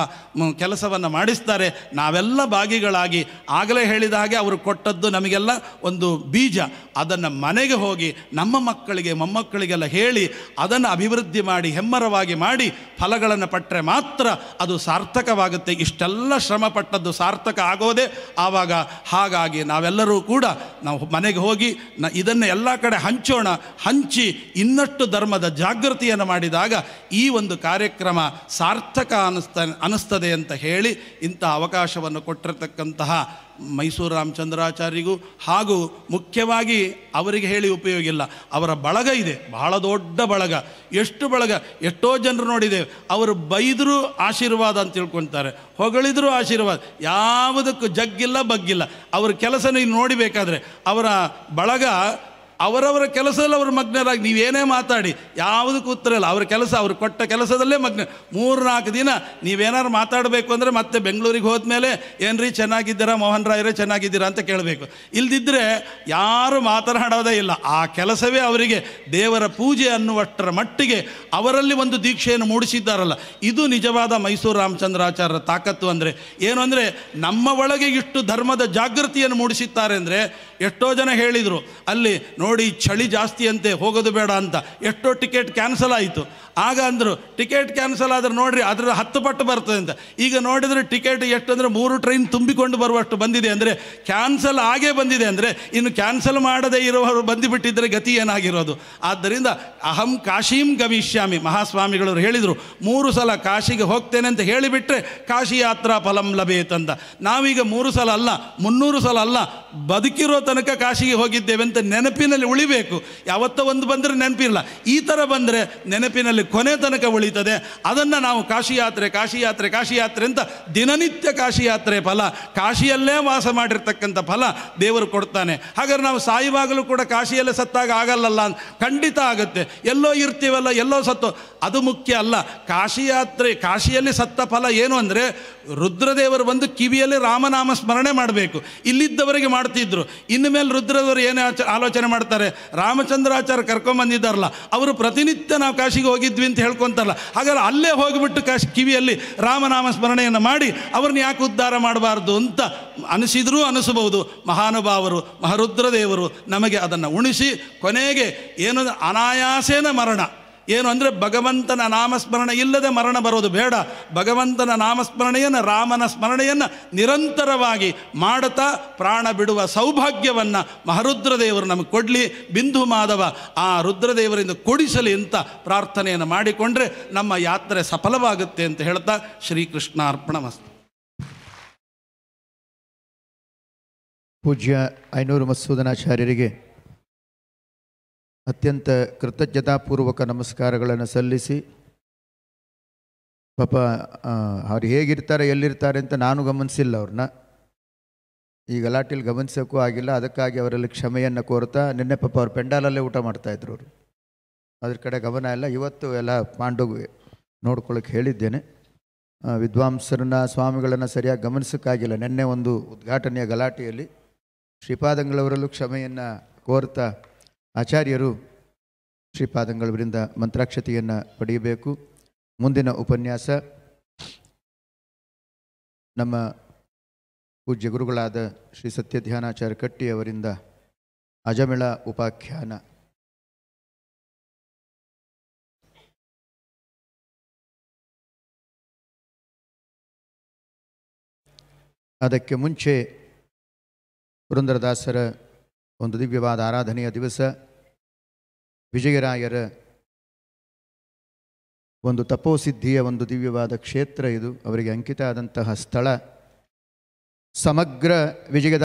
ಕೆಲಸವನ್ನು ಮಾಡಿಸ್ತಾರೆ ನಾವೆಲ್ಲ ಭಾಗಿಗಳಾಗಿ ಆಗಲೇ ಹೇಳಿದ ಹಾಗೆ ಅವರು ಕೊಟ್ಟದ್ದು ನಮಗೆಲ್ಲ ಒಂದು ಬೀಜ ಅದನ್ನು ಮನೆಗೆ ಹೋಗಿ ನಮ್ಮ ಮಕ್ಕಳಿಗೆ ಮೊಮ್ಮಕ್ಕಳಿಗೆಲ್ಲ ಹೇಳಿ ಅದನ್ನು ಅಭಿವೃದ್ಧಿ ಮಾಡಿ ಹೆಮ್ಮರವಾಗಿ ಮಾಡಿ ಫಲಗಳನ್ನು ಪಟ್ಟರೆ ಮಾತ್ರ ಅದು ಸಾರ್ಥಕವಾಗುತ್ತೆ ಇಷ್ಟೆಲ್ಲ ಶ್ರಮ ಪಟ್ಟದ್ದು ಸಾರ್ಥಕ ಆಗೋದೆ ಆವಾಗ ಹಾಗಾಗಿ ನಾವೆಲ್ಲರೂ ಕೂಡ ನಾವು ಮನೆಗೆ ಹೋಗಿ ನ ಇದನ್ನು ಎಲ್ಲ ಕಡೆ ಹಂಚೋಣ ಹಂಚಿ ಇನ್ನಷ್ಟು ಧರ್ಮದ ಜಾಗೃತಿಯನ್ನು ಮಾಡಿದಾಗ ಈ ಒಂದು ಕಾರ್ಯಕ್ರಮ ಸಾರ್ಥಕ ಅನಿಸ್ತ ಅನಿಸ್ತದೆ ಅಂತ ಹೇಳಿ ಇಂಥ ಅವಕಾಶವನ್ನು ಕೊಟ್ಟಿರತಕ್ಕಂತಹ ಮೈಸೂರು ರಾಮಚಂದ್ರಾಚಾರ್ಯರಿಗೂ ಹಾಗೂ ಮುಖ್ಯವಾಗಿ ಅವರಿಗೆ ಹೇಳಿ ಉಪಯೋಗ ಇಲ್ಲ ಅವರ ಬಳಗ ಇದೆ ಬಹಳ ದೊಡ್ಡ ಬಳಗ ಎಷ್ಟು ಬಳಗ ಎಷ್ಟೋ ಜನರು ನೋಡಿದ್ದೇವೆ ಅವರು ಬೈದರೂ ಆಶೀರ್ವಾದ ಅಂತ ತಿಳ್ಕೊತಾರೆ ಹೊಗಳಿದ್ರೂ ಆಶೀರ್ವಾದ ಯಾವುದಕ್ಕೂ ಜಗ್ಗಿಲ್ಲ ಬಗ್ಗಿಲ್ಲ ಅವ್ರ ಕೆಲಸ ನೀವು ನೋಡಿಬೇಕಾದ್ರೆ ಅವರ ಬಳಗ ಅವರವರ ಕೆಲಸದಲ್ಲಿ ಅವರು ಮಗ್ನರಾಗಿ ನೀವೇನೇ ಮಾತಾಡಿ ಯಾವುದಕ್ಕೂ ಉತ್ತರ ಇಲ್ಲ ಅವ್ರ ಕೆಲಸ ಅವ್ರು ಕೊಟ್ಟ ಕೆಲಸದಲ್ಲೇ ಮಗ್ನ ಮೂರು ನಾಲ್ಕು ದಿನ ನೀವೇನಾದ್ರು ಮಾತಾಡಬೇಕು ಅಂದರೆ ಮತ್ತೆ ಬೆಂಗಳೂರಿಗೆ ಹೋದ್ಮೇಲೆ ಏನ್ರಿ ಚೆನ್ನಾಗಿದ್ದೀರಾ ಮೋಹನ್ ರಾಯರೇ ಚೆನ್ನಾಗಿದ್ದೀರಾ ಅಂತ ಕೇಳಬೇಕು ಇಲ್ದಿದ್ದರೆ ಯಾರು ಮಾತನಾಡೋದೇ ಇಲ್ಲ ಆ ಕೆಲಸವೇ ಅವರಿಗೆ ದೇವರ ಪೂಜೆ ಅನ್ನುವಷ್ಟರ ಮಟ್ಟಿಗೆ ಅವರಲ್ಲಿ ಒಂದು ದೀಕ್ಷೆಯನ್ನು ಮೂಡಿಸಿದ್ದಾರಲ್ಲ ಇದು ನಿಜವಾದ ಮೈಸೂರು ರಾಮಚಂದ್ರಾಚಾರ್ಯರ ತಾಕತ್ತು ಅಂದರೆ ಏನು ಅಂದರೆ ನಮ್ಮ ಒಳಗೆ ಇಷ್ಟು ಧರ್ಮದ ಜಾಗೃತಿಯನ್ನು ಮೂಡಿಸಿದ್ದಾರೆ ಅಂದರೆ ಎಷ್ಟೋ ಜನ ಹೇಳಿದರು ಅಲ್ಲಿ ನೋಡಿ ಚಳಿ ಜಾಸ್ತಿ ಅಂತೆ ಹೋಗೋದು ಬೇಡ ಅಂತ ಎಷ್ಟೋ ಟಿಕೆಟ್ ಕ್ಯಾನ್ಸಲ್ ಆಯಿತು ಆಗ ಅಂದರು ಟಿಕೆಟ್ ಕ್ಯಾನ್ಸಲ್ ಆದರೆ ನೋಡಿರಿ ಅದರ ಹತ್ತು ಪಟ್ಟು ಬರ್ತದೆ ಅಂತ ಈಗ ನೋಡಿದರೆ ಟಿಕೆಟ್ ಎಷ್ಟಂದರೆ ಮೂರು ಟ್ರೈನ್ ತುಂಬಿಕೊಂಡು ಬರುವಷ್ಟು ಬಂದಿದೆ ಅಂದರೆ ಕ್ಯಾನ್ಸಲ್ ಆಗೇ ಬಂದಿದೆ ಅಂದರೆ ಇನ್ನು ಕ್ಯಾನ್ಸಲ್ ಮಾಡದೇ ಇರುವವರು ಬಂದುಬಿಟ್ಟಿದ್ದರೆ ಗತಿ ಏನಾಗಿರೋದು ಆದ್ದರಿಂದ ಅಹಂ ಕಾಶೀಂ ಗಮಿಷ್ಯಾಮಿ ಮಹಾಸ್ವಾಮಿಗಳವರು ಹೇಳಿದರು ಮೂರು ಸಲ ಕಾಶಿಗೆ ಹೋಗ್ತೇನೆ ಅಂತ ಹೇಳಿಬಿಟ್ರೆ ಕಾಶಿ ಯಾತ್ರಾ ಫಲಂ ಲಭೇತಂತ ನಾವೀಗ ಮೂರು ಸಲ ಅಲ್ಲ ಮುನ್ನೂರು ಸಲ ಅಲ್ಲ ಬದುಕಿರೋ ತನಕ ಕಾಶಿಗೆ ಹೋಗಿದ್ದೇವೆ ಅಂತ ನೆನಪಿನಲ್ಲಿ ಉಳಿಬೇಕು ಯಾವತ್ತೋ ಒಂದು ಬಂದರೆ ನೆನಪಿಲ್ಲ ಈ ಥರ ಬಂದರೆ ನೆನಪಿನಲ್ಲಿ ಕೊನೆ ತನಕ ಉಳಿತದೆ ಅದನ್ನು ನಾವು ಕಾಶಿಯಾತ್ರೆ ಕಾಶಿಯಾತ್ರೆ ಕಾಶಿಯಾತ್ರೆ ಅಂತ ದಿನನಿತ್ಯ ಕಾಶಿಯಾತ್ರೆ ಫಲ ಕಾಶಿಯಲ್ಲೇ ವಾಸ ಮಾಡಿರ್ತಕ್ಕಂಥ ಫಲ ದೇವರು ಕೊಡ್ತಾನೆ ಹಾಗಾದ್ರೆ ನಾವು ಸಾಯುವಾಗಲೂ ಕೂಡ ಕಾಶಿಯಲ್ಲೇ ಸತ್ತಾಗ ಆಗಲ್ಲಲ್ಲ ಅಂತ ಖಂಡಿತ ಆಗುತ್ತೆ ಎಲ್ಲೋ ಇರ್ತೀವಲ್ಲ ಎಲ್ಲೋ ಸತ್ತು ಅದು ಮುಖ್ಯ ಅಲ್ಲ ಕಾಶಿಯಾತ್ರೆ ಕಾಶಿಯಲ್ಲಿ ಸತ್ತ ಫಲ ಏನು ಅಂದರೆ ರುದ್ರದೇವರು ಬಂದು ಕಿವಿಯಲ್ಲಿ ರಾಮನಾಮ ಸ್ಮರಣೆ ಮಾಡಬೇಕು ಇಲ್ಲಿದ್ದವರಿಗೆ ಮಾಡ್ತಿದ್ರು ಇನ್ನು ಮೇಲೆ ರುದ್ರದವರು ಏನೇ ಆಚ ಆಲೋಚನೆ ಮಾಡ್ತಾರೆ ರಾಮಚಂದ್ರಾಚಾರ್ಯ ಕರ್ಕೊಂಬಂದಿದ್ದಾರಲ್ಲ ಅವರು ಪ್ರತಿನಿತ್ಯ ನಾವು ಕಾಶಿಗೆ ಹೋಗಿದ್ವಿ ಅಂತ ಹೇಳ್ಕೊತಾರಲ್ಲ ಹಾಗಾದ್ರೆ ಅಲ್ಲೇ ಹೋಗಿಬಿಟ್ಟು ಕಾಶಿ ಕಿವಿಯಲ್ಲಿ ರಾಮನಾಮ ಸ್ಮರಣೆಯನ್ನು ಮಾಡಿ ಅವ್ರನ್ನ ಯಾಕೆ ಉದ್ಧಾರ ಮಾಡಬಾರ್ದು ಅಂತ ಅನಿಸಿದರೂ ಅನಿಸಬಹುದು ಮಹಾನುಭಾವರು ಮಹರುದ್ರದೇವರು ನಮಗೆ ಅದನ್ನು ಉಣಿಸಿ ಕೊನೆಗೆ ಏನು ಅನಾಯಾಸೇನ ಮರಣ ಏನು ಅಂದರೆ ಭಗವಂತನ ನಾಮಸ್ಮರಣೆ ಇಲ್ಲದೆ ಮರಣ ಬರೋದು ಬೇಡ ಭಗವಂತನ ನಾಮಸ್ಮರಣೆಯನ್ನು ರಾಮನ ಸ್ಮರಣೆಯನ್ನು ನಿರಂತರವಾಗಿ ಮಾಡುತ್ತಾ ಪ್ರಾಣ ಬಿಡುವ ಸೌಭಾಗ್ಯವನ್ನು ಮಹರುದ್ರದೇವರು ನಮಗೆ ಕೊಡಲಿ ಬಿಂದು ಮಾಧವ ಆ ರುದ್ರದೇವರಿಂದ ಕೊಡಿಸಲಿ ಅಂತ ಪ್ರಾರ್ಥನೆಯನ್ನು ಮಾಡಿಕೊಂಡ್ರೆ ನಮ್ಮ ಯಾತ್ರೆ ಸಫಲವಾಗುತ್ತೆ ಅಂತ ಹೇಳ್ತಾ ಶ್ರೀಕೃಷ್ಣಾರ್ಪಣಮಸ್ತು ಪೂಜ್ಯ ಐನೂರು ಮಸೂದನಾಚಾರ್ಯರಿಗೆ ಅತ್ಯಂತ ಕೃತಜ್ಞತಾಪೂರ್ವಕ ನಮಸ್ಕಾರಗಳನ್ನು ಸಲ್ಲಿಸಿ ಪಾಪ ಅವ್ರು ಹೇಗಿರ್ತಾರೆ ಎಲ್ಲಿರ್ತಾರೆ ಅಂತ ನಾನು ಗಮನಿಸಿಲ್ಲ ಅವ್ರನ್ನ ಈ ಗಲಾಟೆಲಿ ಗಮನಿಸೋಕ್ಕೂ ಆಗಿಲ್ಲ ಅದಕ್ಕಾಗಿ ಅವರಲ್ಲಿ ಕ್ಷಮೆಯನ್ನು ಕೋರ್ತಾ ನಿನ್ನೆ ಪಾಪ ಅವ್ರು ಪೆಂಡಾಲಲ್ಲೇ ಊಟ ಮಾಡ್ತಾಯಿದ್ರು ಅವರು ಅದ್ರ ಕಡೆ ಗಮನ ಇಲ್ಲ ಇವತ್ತು ಎಲ್ಲ ಪಾಂಡು ನೋಡ್ಕೊಳ್ಳೋಕೆ ಹೇಳಿದ್ದೇನೆ ವಿದ್ವಾಂಸರನ್ನ ಸ್ವಾಮಿಗಳನ್ನು ಸರಿಯಾಗಿ ಗಮನಿಸೋಕ್ಕಾಗಿಲ್ಲ ನಿನ್ನೆ ಒಂದು ಉದ್ಘಾಟನೆಯ ಗಲಾಟೆಯಲ್ಲಿ ಶ್ರೀಪಾದಂಗಳವರಲ್ಲೂ ಕ್ಷಮೆಯನ್ನು ಕೋರ್ತಾ ಆಚಾರ್ಯರು ಶ್ರೀಪಾದಂಗಳವರಿಂದ ಮಂತ್ರಾಕ್ಷತೆಯನ್ನು ಪಡೆಯಬೇಕು ಮುಂದಿನ ಉಪನ್ಯಾಸ ನಮ್ಮ ಪೂಜ್ಯ ಗುರುಗಳಾದ ಶ್ರೀ ಸತ್ಯಧ್ಯಾನಾಚಾರ್ಯ ಕಟ್ಟಿ ಅವರಿಂದ ಅಜಮಿಳ ಉಪಾಖ್ಯಾನ ಅದಕ್ಕೆ ಮುಂಚೆ ಪುರಂದರದಾಸರ ಒಂದು ದಿವ್ಯವಾದ ಆರಾಧನೆಯ ದಿವಸ ವಿಜಯರಾಯರ ಒಂದು ತಪೋಸಿದ್ಧಿಯ ಒಂದು ದಿವ್ಯವಾದ ಕ್ಷೇತ್ರ ಇದು ಅವರಿಗೆ ಅಂಕಿತ ಆದಂತಹ ಸ್ಥಳ ಸಮಗ್ರ ವಿಜಯದ